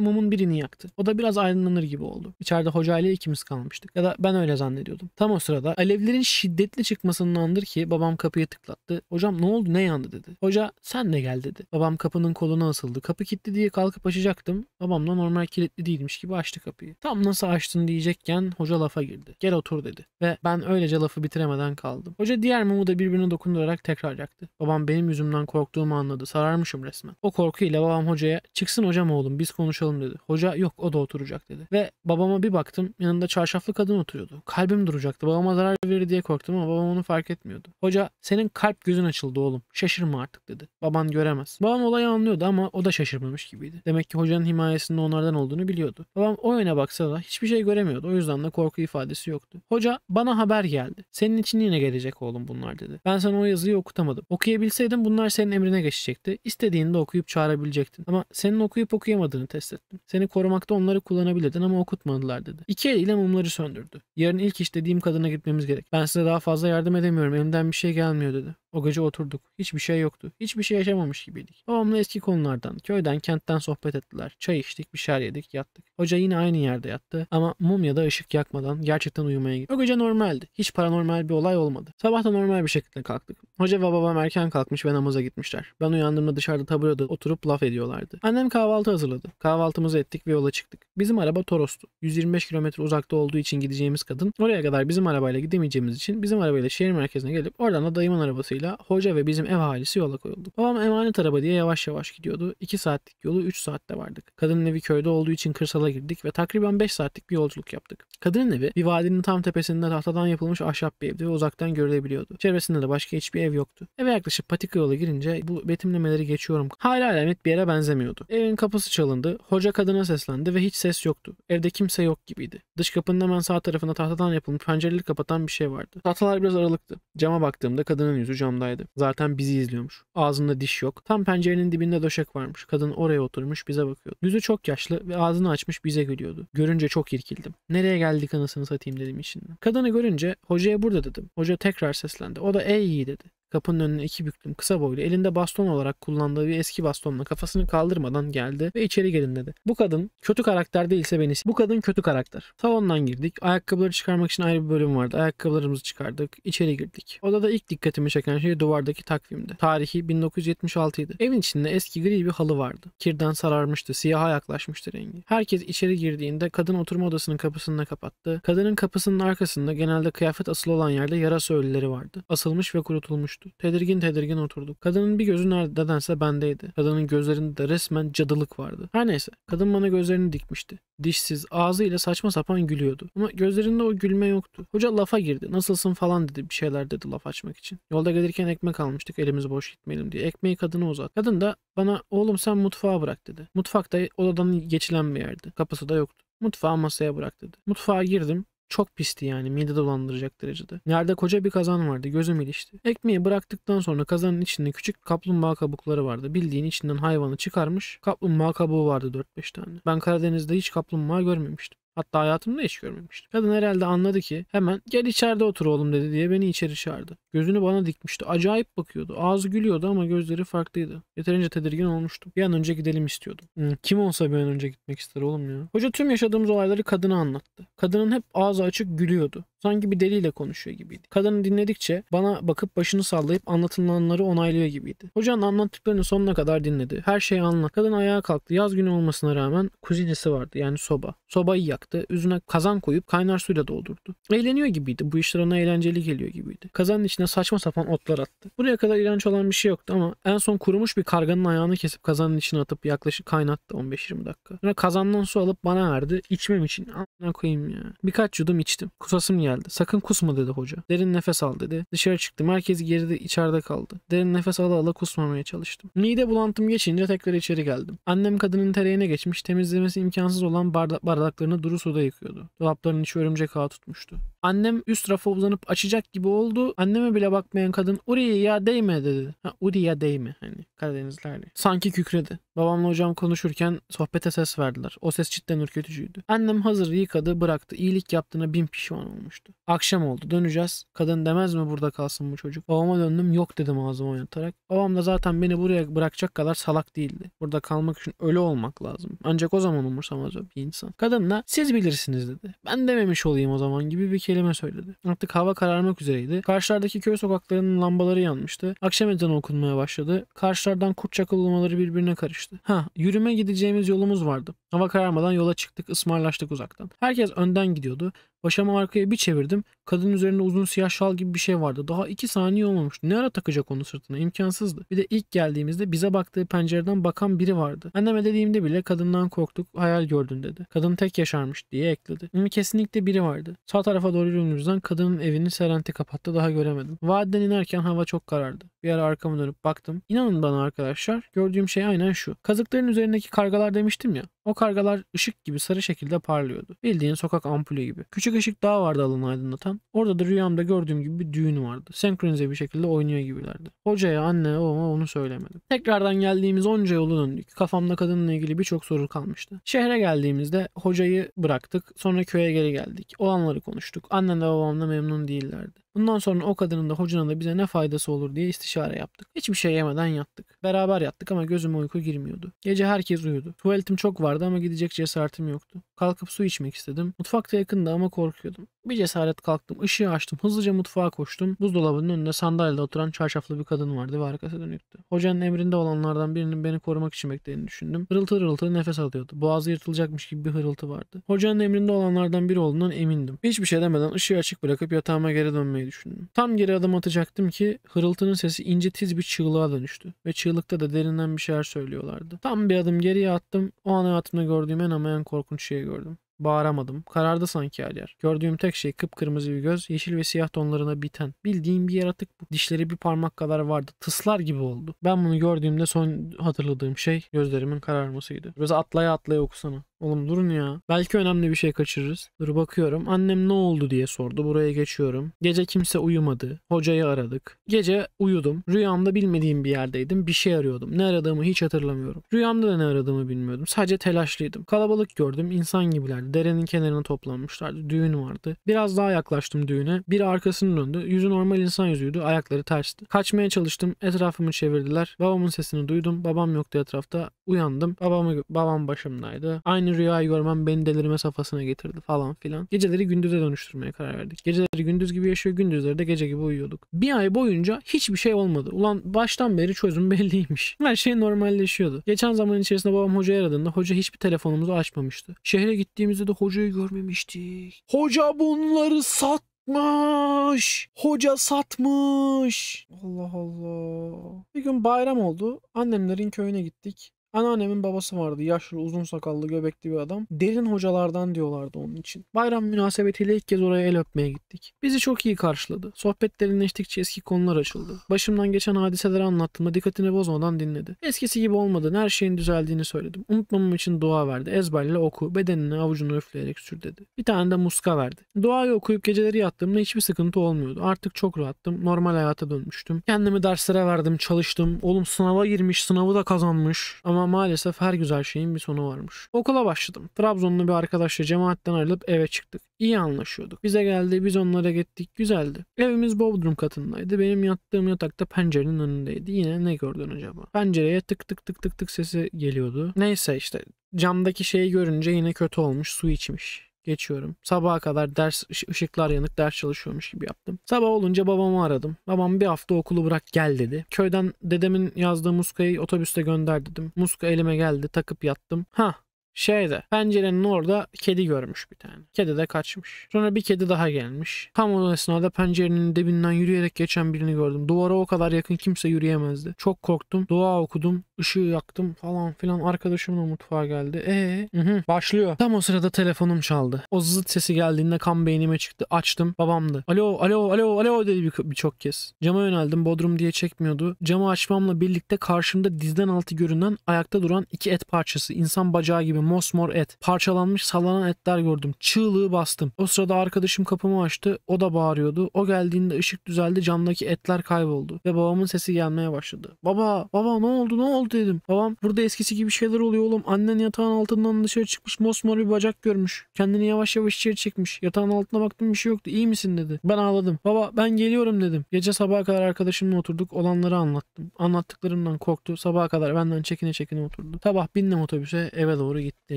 A: mumun birini yaktı. O da biraz aydınlanır gibi oldu. İçeride hoca ile ikimiz kalmıştık. Ya da ben öyle zannediyordum. Tam o sırada alevlerin şiddetli çıkmasındandır ki babam kapıyı tıklattı. Hocam ne oldu ne yandı dedi. Hoca sen de gel dedi. Babam kapının koluna asıldı. Kapı kilitli diye kalkıp açacaktım. Babam da normal kilitli değilmiş gibi açtı kapıyı. Tam nasıl açtın diyecekken hoca lafa girdi. Gel otur dedi. Ve ben öylece lafı bitiremeden kaldım. Hoca diğer mumu da birbirine dokundurarak tekrar yaktı. Babam benim yüzümden korktuğumu anladı. Sararmışım resmen. O korkuyla babam hocaya çıksın hocam oğlum biz konuşalım dedi. Hoca yok o da oturacak dedi. Ve babama bir baktım yanında çarşaflı kadın oturuyordu. Kalbim duracaktı. Babama zarar verir diye korktum ama babam onu fark etmiyordu. Hoca senin kalp gözün açıldı oğlum. Şaşırma artık dedi. Baban göremez. Babam olayı anlıyordu ama o da şaşırmamış gibiydi. Demek ki hocanın himayesinde onlardan olduğunu biliyordu. Babam o yöne baksa da hiçbir şey göremiyordu. O yüzden de korku ifadesi yoktu. Hoca bana haber geldi. Senin için yine gelecek oğlum bunlar dedi. Ben sana o yazıyı okutamadım. Okuyabilseydim bunlar senin emrine geçecekti. İstediğinde okuyup çağırabilecektin. Ama senin okuyup okuyamadığını test ettim. Seni korumakta onları kullanabilirdin ama okutmadılar dedi. İki eliyle mumları söndürdü. Yarın ilk iş dediğim kadına gitmemiz gerek. Ben size daha fazla yardım edemiyorum. Elimden bir şey gelmiyor dedi. O gece oturduk. Hiçbir şey yoktu. Hiçbir şey yaşamamış gibiydik. Babamla eski konulardan, köyden, kentten sohbet ettiler. Çay içtik, bir şeyler yedik, yattık. Hoca yine aynı yerde yattı ama mum ya da ışık yakmadan gerçekten uyumaya gitti. O gece normaldi. Hiç paranormal bir olay olmadı. Sabah da normal bir şekilde kalktık. Hoca ve babam erken kalkmış ve namaza gitmişler. Ben uyandığımda dışarıda taburada oturup laf ediyorlardı. Annem kahvaltı hazırladı. Kahvaltımızı ettik ve yola çıktık. Bizim araba Toros'tu. 125 kilometre uzakta olduğu için gideceğimiz kadın oraya kadar bizim arabayla gidemeyeceğimiz için bizim arabayla şehir merkezine gelip oradan da dayımın arabasıyla arabasıyla hoca ve bizim ev ahalisi yola koyulduk. Babam emanet araba diye yavaş yavaş gidiyordu. 2 saatlik yolu 3 saatte vardık. Kadının evi köyde olduğu için kırsala girdik ve takriben 5 saatlik bir yolculuk yaptık. Kadının evi bir vadinin tam tepesinde tahtadan yapılmış ahşap bir evdi ve uzaktan görülebiliyordu. Çevresinde de başka hiçbir ev yoktu. Eve yaklaşıp patika yola girince bu betimlemeleri geçiyorum. Hala alamet bir yere benzemiyordu. Evin kapısı çalındı. Hoca kadına seslendi ve hiç ses yoktu. Evde kimse yok gibiydi. Dış kapının hemen sağ tarafında tahtadan yapılmış pencereli kapatan bir şey vardı. Tahtalar biraz aralıktı. Cama baktığımda kadının yüzü cam makamdaydı. Zaten bizi izliyormuş. Ağzında diş yok. Tam pencerenin dibinde döşek varmış. Kadın oraya oturmuş bize bakıyordu. Yüzü çok yaşlı ve ağzını açmış bize gülüyordu. Görünce çok irkildim. Nereye geldik anasını satayım dedim içinden. Kadını görünce hocaya burada dedim. Hoca tekrar seslendi. O da ey iyi dedi. Kapının önüne iki büklüm kısa boylu elinde baston olarak kullandığı bir eski bastonla kafasını kaldırmadan geldi ve içeri gelin dedi. Bu kadın kötü karakter değilse beni bu kadın kötü karakter. Salondan girdik. Ayakkabıları çıkarmak için ayrı bir bölüm vardı. Ayakkabılarımızı çıkardık. İçeri girdik. Odada ilk dikkatimi çeken şey duvardaki takvimdi. Tarihi 1976 idi. Evin içinde eski gri bir halı vardı. Kirden sararmıştı. Siyaha yaklaşmıştı rengi. Herkes içeri girdiğinde kadın oturma odasının kapısını da kapattı. Kadının kapısının arkasında genelde kıyafet asılı olan yerde yara söylüleri vardı. Asılmış ve kurutulmuştu oturmuştu. Tedirgin tedirgin oturduk. Kadının bir gözü neredense bendeydi. Kadının gözlerinde resmen cadılık vardı. Her neyse. Kadın bana gözlerini dikmişti. Dişsiz, ağzıyla saçma sapan gülüyordu. Ama gözlerinde o gülme yoktu. Hoca lafa girdi. Nasılsın falan dedi. Bir şeyler dedi laf açmak için. Yolda gelirken ekmek almıştık elimiz boş gitmeyelim diye. Ekmeği kadına uzattı. Kadın da bana oğlum sen mutfağa bırak dedi. Mutfakta odadan geçilen bir yerdi. Kapısı da yoktu. Mutfağı masaya bırak dedi. Mutfağa girdim. Çok pisti yani mide dolandıracak derecede. Nerede koca bir kazan vardı gözüm ilişti. Ekmeği bıraktıktan sonra kazanın içinde küçük kaplumbağa kabukları vardı. Bildiğin içinden hayvanı çıkarmış kaplumbağa kabuğu vardı 4-5 tane. Ben Karadeniz'de hiç kaplumbağa görmemiştim. Hatta hayatımda hiç görmemiştim. Kadın herhalde anladı ki hemen gel içeride otur oğlum dedi diye beni içeri çağırdı. Gözünü bana dikmişti. Acayip bakıyordu. Ağzı gülüyordu ama gözleri farklıydı. Yeterince tedirgin olmuştum. Bir an önce gidelim istiyordum. Hı, kim olsa bir an önce gitmek ister oğlum ya. Hoca tüm yaşadığımız olayları kadına anlattı. Kadının hep ağzı açık gülüyordu. Sanki bir deliyle konuşuyor gibiydi. Kadını dinledikçe bana bakıp başını sallayıp anlatılanları onaylıyor gibiydi. Hocanın anlattıklarını sonuna kadar dinledi. Her şeyi anlat. Kadın ayağa kalktı. Yaz günü olmasına rağmen kuzinesi vardı yani soba. Sobayı yaktı. üzerine kazan koyup kaynar suyla doldurdu. Eğleniyor gibiydi. Bu işler ona eğlenceli geliyor gibiydi. Kazanın içine içine saçma sapan otlar attı. Buraya kadar iğrenç olan bir şey yoktu ama en son kurumuş bir karganın ayağını kesip kazanın içine atıp yaklaşık kaynattı 15-20 dakika. Sonra kazandan su alıp bana verdi. İçmem için. Amına koyayım ya. Birkaç yudum içtim. Kusasım geldi. Sakın kusma dedi hoca. Derin nefes al dedi. Dışarı çıktım. Herkes geride içeride kaldı. Derin nefes ala ala kusmamaya çalıştım. Mide bulantım geçince tekrar içeri geldim. Annem kadının tereyine geçmiş. Temizlemesi imkansız olan bardak bardaklarını duru suda yıkıyordu. Dolapların içi örümcek ağı tutmuştu. Annem üst rafa uzanıp açacak gibi oldu. Anneme bile bakmayan kadın oraya ya değme dedi. Ha, Uriye değme hani Karadenizlerle. Hani. Sanki kükredi. Babamla hocam konuşurken sohbete ses verdiler. O ses cidden ürkütücüydü. Annem hazır yıkadı bıraktı. İyilik yaptığına bin pişman olmuştu. Akşam oldu döneceğiz. Kadın demez mi burada kalsın bu çocuk? Babama döndüm yok dedim ağzımı oynatarak. Babam da zaten beni buraya bırakacak kadar salak değildi. Burada kalmak için ölü olmak lazım. Ancak o zaman umursamaz bir insan. Kadınla siz bilirsiniz dedi. Ben dememiş olayım o zaman gibi bir kelime kelime söyledi. Artık hava kararmak üzereydi. Karşılardaki köy sokaklarının lambaları yanmıştı. Akşam ezanı okunmaya başladı. Karşılardan kurt çakılmaları birbirine karıştı. Ha, yürüme gideceğimiz yolumuz vardı. Hava kararmadan yola çıktık, ısmarlaştık uzaktan. Herkes önden gidiyordu. Başımı arkaya bir çevirdim. Kadının üzerinde uzun siyah şal gibi bir şey vardı. Daha iki saniye olmamış. Ne ara takacak onu sırtına? İmkansızdı. Bir de ilk geldiğimizde bize baktığı pencereden bakan biri vardı. Anneme dediğimde bile kadından korktuk. Hayal gördün dedi. Kadın tek yaşarmış diye ekledi. Ama kesinlikle biri vardı. Sağ tarafa doğru yürüdüğümüzden kadının evini serenti kapattı. Daha göremedim. Vadiden inerken hava çok karardı. Bir ara arkamı dönüp baktım. İnanın bana arkadaşlar gördüğüm şey aynen şu. Kazıkların üzerindeki kargalar demiştim ya. O kargalar ışık gibi sarı şekilde parlıyordu. Bildiğin sokak ampulü gibi. Küçük ışık daha vardı alanı aydınlatan. Orada da rüyamda gördüğüm gibi bir düğün vardı. Senkronize bir şekilde oynuyor gibilerdi. Hocaya anne babama onu söylemedim. Tekrardan geldiğimiz onca yolu döndük. Kafamda kadınla ilgili birçok soru kalmıştı. Şehre geldiğimizde hocayı bıraktık. Sonra köye geri geldik. Olanları konuştuk. Annem de babam da memnun değillerdi. Bundan sonra o kadının da hocanın da bize ne faydası olur diye istişare yaptık. Hiçbir şey yemeden yattık. Beraber yattık ama gözüme uyku girmiyordu. Gece herkes uyudu. Tuvaletim çok vardı ama gidecek cesaretim yoktu. Kalkıp su içmek istedim. Mutfakta yakındı ama korkuyordum. Bir cesaret kalktım. ışığı açtım. Hızlıca mutfağa koştum. Buzdolabının önünde sandalyede oturan çarşaflı bir kadın vardı ve arkası dönüktü. Hocanın emrinde olanlardan birinin beni korumak için beklediğini düşündüm. Hırıltı hırıltı nefes alıyordu. Boğazı yırtılacakmış gibi bir hırıltı vardı. Hocanın emrinde olanlardan biri olduğundan emindim. Hiçbir şey demeden ışığı açık bırakıp yatağıma geri dönmeyi düşündüm. Tam geri adım atacaktım ki hırıltının sesi ince tiz bir çığlığa dönüştü. Ve çığlıkta da derinden bir şeyler söylüyorlardı. Tam bir adım geriye attım. O an hayatımda gördüğüm en ama en korkunç şey gördüm. Bağıramadım. Karardı sanki her yer. Gördüğüm tek şey kıpkırmızı bir göz, yeşil ve siyah tonlarına biten. Bildiğim bir yaratık bu. Dişleri bir parmak kadar vardı. Tıslar gibi oldu. Ben bunu gördüğümde son hatırladığım şey gözlerimin kararmasıydı. Biraz atlaya atlaya okusana. Oğlum durun ya. Belki önemli bir şey kaçırırız. Dur bakıyorum. Annem ne oldu diye sordu. Buraya geçiyorum. Gece kimse uyumadı. Hocayı aradık. Gece uyudum. Rüyamda bilmediğim bir yerdeydim. Bir şey arıyordum. Ne aradığımı hiç hatırlamıyorum. Rüyamda da ne aradığımı bilmiyordum. Sadece telaşlıydım. Kalabalık gördüm. İnsan gibiler geldi. Ee, derenin kenarına toplanmışlardı. Düğün vardı. Biraz daha yaklaştım düğüne. Bir arkasını döndü. Yüzü normal insan yüzüydü. Ayakları tersti. Kaçmaya çalıştım. Etrafımı çevirdiler. Babamın sesini duydum. Babam yoktu etrafta. Uyandım. Babamı, babam başımdaydı. Aynı rüyayı görmem beni delirme safhasına getirdi falan filan. Geceleri gündüze dönüştürmeye karar verdik. Geceleri gündüz gibi yaşıyor. Gündüzleri de gece gibi uyuyorduk. Bir ay boyunca hiçbir şey olmadı. Ulan baştan beri çözüm <laughs> belliymiş. Her şey normalleşiyordu. Geçen zaman içerisinde babam hocayı aradığında hoca hiçbir telefonumuzu açmamıştı. Şehre gittiğimiz gittiğimizde de hocayı görmemiştik. Hoca bunları satmış. Hoca satmış. Allah Allah. Bir gün bayram oldu. Annemlerin köyüne gittik. Anneannemin babası vardı. Yaşlı, uzun sakallı, göbekli bir adam. Derin hocalardan diyorlardı onun için. Bayram münasebetiyle ilk kez oraya el öpmeye gittik. Bizi çok iyi karşıladı. Sohbet derinleştikçe eski konular açıldı. Başımdan geçen hadiseleri anlattığımda dikkatini bozmadan dinledi. Eskisi gibi olmadı. her şeyin düzeldiğini söyledim. Unutmamam için dua verdi. Ezberle oku, bedenini avucunu üfleyerek sür dedi. Bir tane de muska verdi. Duayı okuyup geceleri yattığımda hiçbir sıkıntı olmuyordu. Artık çok rahattım. Normal hayata dönmüştüm. Kendimi derslere verdim, çalıştım. Oğlum sınava girmiş, sınavı da kazanmış. Ama maalesef her güzel şeyin bir sonu varmış. Okula başladım. Trabzonlu bir arkadaşla cemaatten ayrılıp eve çıktık. İyi anlaşıyorduk. Bize geldi, biz onlara gittik. Güzeldi. Evimiz Bodrum katındaydı. Benim yattığım yatakta pencerenin önündeydi. Yine ne gördün acaba? Pencereye tık tık tık tık tık sesi geliyordu. Neyse işte camdaki şeyi görünce yine kötü olmuş, su içmiş. Geçiyorum. Sabaha kadar ders ışıklar yanık ders çalışıyormuş gibi yaptım. Sabah olunca babamı aradım. Babam bir hafta okulu bırak gel dedi. Köyden dedemin yazdığı muskayı otobüste gönder dedim. Muska elime geldi takıp yattım. Ha Şeyde pencerenin orada kedi görmüş bir tane. Kedi de kaçmış. Sonra bir kedi daha gelmiş. Tam o esnada pencerenin dibinden yürüyerek geçen birini gördüm. Duvara o kadar yakın kimse yürüyemezdi. Çok korktum. Dua okudum. ışığı yaktım falan filan. Arkadaşım da mutfağa geldi. Ee. Başlıyor. Tam o sırada telefonum çaldı. O zıt sesi geldiğinde kan beynime çıktı. Açtım. Babamdı. Alo alo alo alo dedi bir bir kez. Cama yöneldim. Bodrum diye çekmiyordu. Camı açmamla birlikte karşımda dizden altı görünen ayakta duran iki et parçası. insan bacağı gibi mosmor et. Parçalanmış sallanan etler gördüm. Çığlığı bastım. O sırada arkadaşım kapımı açtı. O da bağırıyordu. O geldiğinde ışık düzeldi. Camdaki etler kayboldu. Ve babamın sesi gelmeye başladı. Baba baba ne oldu ne oldu dedim. Babam burada eskisi gibi şeyler oluyor oğlum. Annen yatağın altından dışarı çıkmış mosmor bir bacak görmüş. Kendini yavaş yavaş içeri çekmiş. Yatağın altına baktım bir şey yoktu. İyi misin dedi. Ben ağladım. Baba ben geliyorum dedim. Gece sabaha kadar arkadaşımla oturduk. Olanları anlattım. Anlattıklarımdan korktu. Sabaha kadar benden çekine çekine oturdu. Sabah bindim otobüse eve doğru gittim e,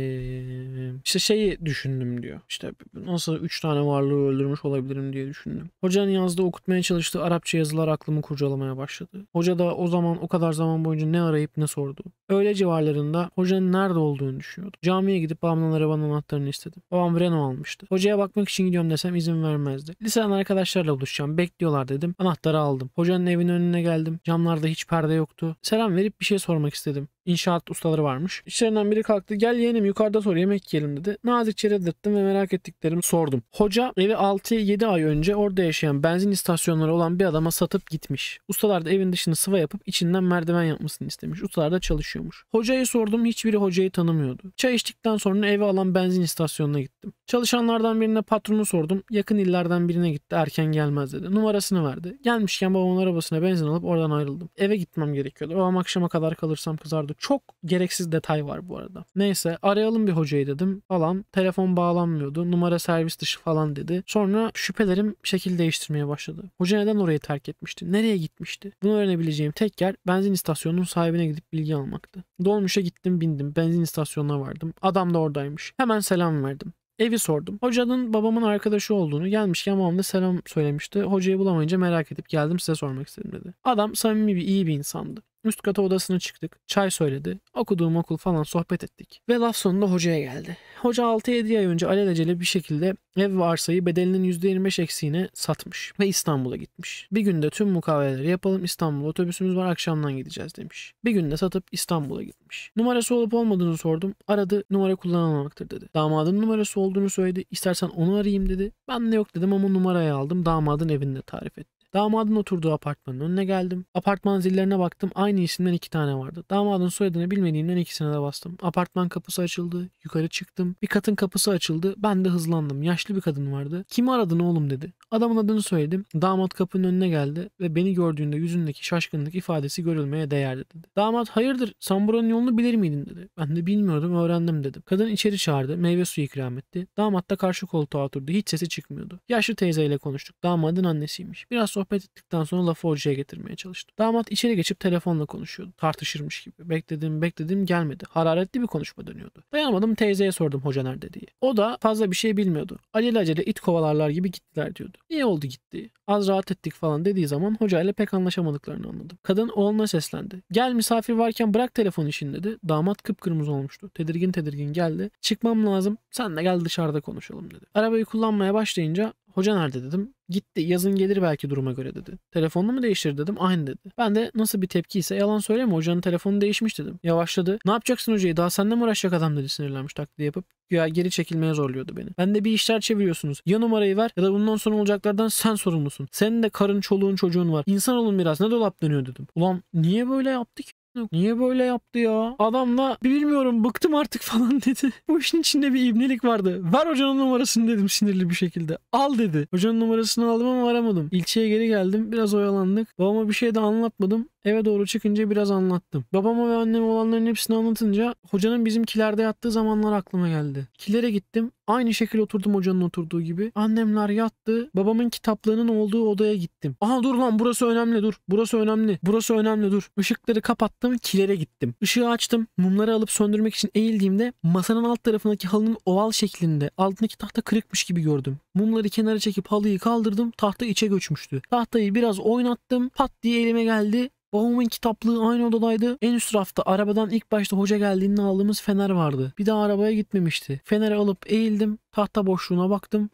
A: işte şeyi düşündüm diyor. İşte nasıl 3 tane varlığı öldürmüş olabilirim diye düşündüm. Hocanın yazdığı okutmaya çalıştığı Arapça yazılar aklımı kurcalamaya başladı. Hoca da o zaman o kadar zaman boyunca ne arayıp ne sordu. Öğle civarlarında hocanın nerede olduğunu düşünüyordum. Camiye gidip babamdan arabanın anahtarını istedim. Babam Renault almıştı. Hocaya bakmak için gidiyorum desem izin vermezdi. Liseden arkadaşlarla buluşacağım. Bekliyorlar dedim. Anahtarı aldım. Hocanın evinin önüne geldim. Camlarda hiç perde yoktu. Selam verip bir şey sormak istedim inşaat ustaları varmış. İçlerinden biri kalktı. Gel yeğenim yukarıda sor yemek yiyelim dedi. Nazikçe reddettim ve merak ettiklerimi sordum. Hoca evi 6-7 ay önce orada yaşayan benzin istasyonları olan bir adama satıp gitmiş. Ustalar da evin dışını sıva yapıp içinden merdiven yapmasını istemiş. Ustalar da çalışıyormuş. Hocayı sordum hiçbiri hocayı tanımıyordu. Çay içtikten sonra evi alan benzin istasyonuna gittim. Çalışanlardan birine patronu sordum. Yakın illerden birine gitti erken gelmez dedi. Numarasını verdi. Gelmişken babamın arabasına benzin alıp oradan ayrıldım. Eve gitmem gerekiyordu. Babam akşama kadar kalırsam kızardı çok gereksiz detay var bu arada. Neyse arayalım bir hocayı dedim falan. Telefon bağlanmıyordu. Numara servis dışı falan dedi. Sonra şüphelerim şekil değiştirmeye başladı. Hoca neden orayı terk etmişti? Nereye gitmişti? Bunu öğrenebileceğim tek yer benzin istasyonunun sahibine gidip bilgi almaktı. Dolmuşa gittim bindim. Benzin istasyonuna vardım. Adam da oradaymış. Hemen selam verdim. Evi sordum. Hocanın babamın arkadaşı olduğunu gelmişken babam da selam söylemişti. Hocayı bulamayınca merak edip geldim size sormak istedim dedi. Adam samimi bir iyi bir insandı. Üst kata odasına çıktık. Çay söyledi. Okuduğum okul falan sohbet ettik. Ve laf sonunda hocaya geldi. Hoca 6-7 ay önce alelacele bir şekilde ev ve arsayı bedelinin %25 eksiğine satmış ve İstanbul'a gitmiş. Bir günde tüm mukaveleleri yapalım İstanbul otobüsümüz var akşamdan gideceğiz demiş. Bir günde satıp İstanbul'a gitmiş. Numarası olup olmadığını sordum. Aradı numara kullanılamaktır dedi. Damadın numarası olduğunu söyledi. İstersen onu arayayım dedi. Ben de yok dedim ama numarayı aldım. Damadın evinde tarif etti. Damadın oturduğu apartmanın önüne geldim. Apartman zillerine baktım. Aynı isimden iki tane vardı. Damadın soyadını bilmediğimden ikisine de bastım. Apartman kapısı açıldı. Yukarı çıktım. Bir katın kapısı açıldı. Ben de hızlandım. Yaşlı bir kadın vardı. Kimi aradın oğlum dedi. Adamın adını söyledim. Damat kapının önüne geldi ve beni gördüğünde yüzündeki şaşkınlık ifadesi görülmeye değerdi dedi. Damat hayırdır sen buranın yolunu bilir miydin dedi. Ben de bilmiyordum öğrendim dedim. Kadın içeri çağırdı. Meyve suyu ikram etti. Damat da karşı koltuğa oturdu. Hiç sesi çıkmıyordu. Yaşlı teyzeyle konuştuk. Damadın annesiymiş. Biraz sohbet ettikten sonra lafı hocaya getirmeye çalıştım. Damat içeri geçip telefonla konuşuyordu. Tartışırmış gibi. Bekledim bekledim gelmedi. Hararetli bir konuşma dönüyordu. Dayanamadım teyzeye sordum hoca nerede diye. O da fazla bir şey bilmiyordu. Acele acele it kovalarlar gibi gittiler diyordu. Niye oldu gitti? Az rahat ettik falan dediği zaman hocayla pek anlaşamadıklarını anladım. Kadın oğluna seslendi. Gel misafir varken bırak telefon işini dedi. Damat kıpkırmızı olmuştu. Tedirgin tedirgin geldi. Çıkmam lazım. Sen de gel dışarıda konuşalım dedi. Arabayı kullanmaya başlayınca Hoca nerede dedim. Gitti yazın gelir belki duruma göre dedi. Telefonunu mu değiştir dedim. Aynı dedi. Ben de nasıl bir tepkiyse yalan söyleme hocanın telefonu değişmiş dedim. Yavaşladı. Ne yapacaksın hocayı daha senle mi uğraşacak adam dedi sinirlenmiş taklidi yapıp. Ya geri çekilmeye zorluyordu beni. Ben de bir işler çeviriyorsunuz. Ya numarayı ver ya da bundan sonra olacaklardan sen sorumlusun. Senin de karın, çoluğun, çocuğun var. İnsan olun biraz ne dolap dönüyor dedim. Ulan niye böyle yaptık? Niye böyle yaptı ya? Adamla bilmiyorum bıktım artık <laughs> falan dedi. Bu işin içinde bir ibnelik vardı. Ver hocanın numarasını dedim sinirli bir şekilde. Al dedi. Hocanın numarasını aldım ama aramadım. İlçeye geri geldim. Biraz oyalandık. Babama bir şey de anlatmadım. Eve doğru çıkınca biraz anlattım. Babama ve anneme olanların hepsini anlatınca hocanın bizimkilerde yattığı zamanlar aklıma geldi. Kilere gittim. Aynı şekil oturdum hocanın oturduğu gibi. Annemler yattı. Babamın kitaplığının olduğu odaya gittim. Aha dur lan burası önemli dur. Burası önemli. Burası önemli dur. Işıkları kapattım. Kilere gittim. Işığı açtım. Mumları alıp söndürmek için eğildiğimde masanın alt tarafındaki halının oval şeklinde altındaki tahta kırıkmış gibi gördüm. Mumları kenara çekip halıyı kaldırdım. Tahta içe göçmüştü. Tahtayı biraz oynattım. Pat diye elime geldi. Babamın kitaplığı aynı odadaydı. En üst rafta arabadan ilk başta hoca geldiğinde aldığımız fener vardı. Bir daha arabaya gitmemişti. Feneri alıp eğildim. Tahta boşluğuna baktım.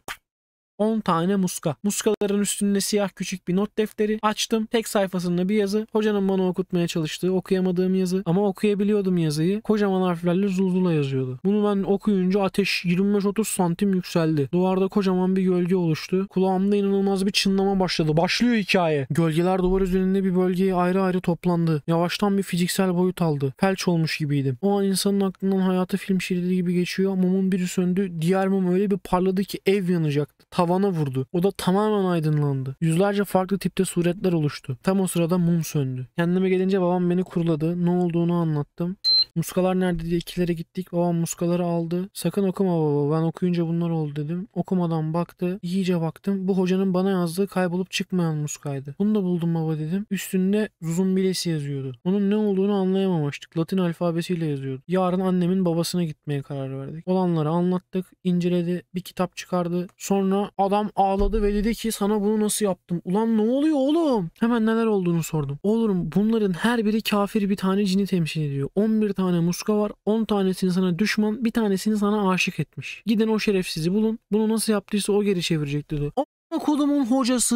A: 10 tane muska. Muskaların üstünde siyah küçük bir not defteri açtım. Tek sayfasında bir yazı. Hocanın bana okutmaya çalıştığı okuyamadığım yazı. Ama okuyabiliyordum yazıyı. Kocaman harflerle zulzula yazıyordu. Bunu ben okuyunca ateş 25-30 santim yükseldi. Duvarda kocaman bir gölge oluştu. Kulağımda inanılmaz bir çınlama başladı. Başlıyor hikaye. Gölgeler duvar üzerinde bir bölgeye ayrı ayrı toplandı. Yavaştan bir fiziksel boyut aldı. Felç olmuş gibiydim. O an insanın aklından hayatı film şeridi gibi geçiyor. Mumun biri söndü. Diğer mum öyle bir parladı ki ev yanacaktı tavana vurdu. O da tamamen aydınlandı. Yüzlerce farklı tipte suretler oluştu. Tam o sırada mum söndü. Kendime gelince babam beni kuruladı. Ne olduğunu anlattım. Muskalar nerede diye ikilere gittik. Babam muskaları aldı. Sakın okuma baba ben okuyunca bunlar oldu dedim. Okumadan baktı. İyice baktım. Bu hocanın bana yazdığı kaybolup çıkmayan muskaydı. Bunu da buldum baba dedim. Üstünde uzun bilesi yazıyordu. Onun ne olduğunu anlayamamıştık. Latin alfabesiyle yazıyordu. Yarın annemin babasına gitmeye karar verdik. Olanları anlattık. inceledi. Bir kitap çıkardı. Sonra adam ağladı ve dedi ki sana bunu nasıl yaptım? Ulan ne oluyor oğlum? Hemen neler olduğunu sordum. Oğlum bunların her biri kafir bir tane cini temsil ediyor. 11 tane tane muska var. 10 tanesini sana düşman, bir tanesini sana aşık etmiş. Gidin o şerefsizi bulun. Bunu nasıl yaptıysa o geri çevirecek dedi. Ama kodumun hocası.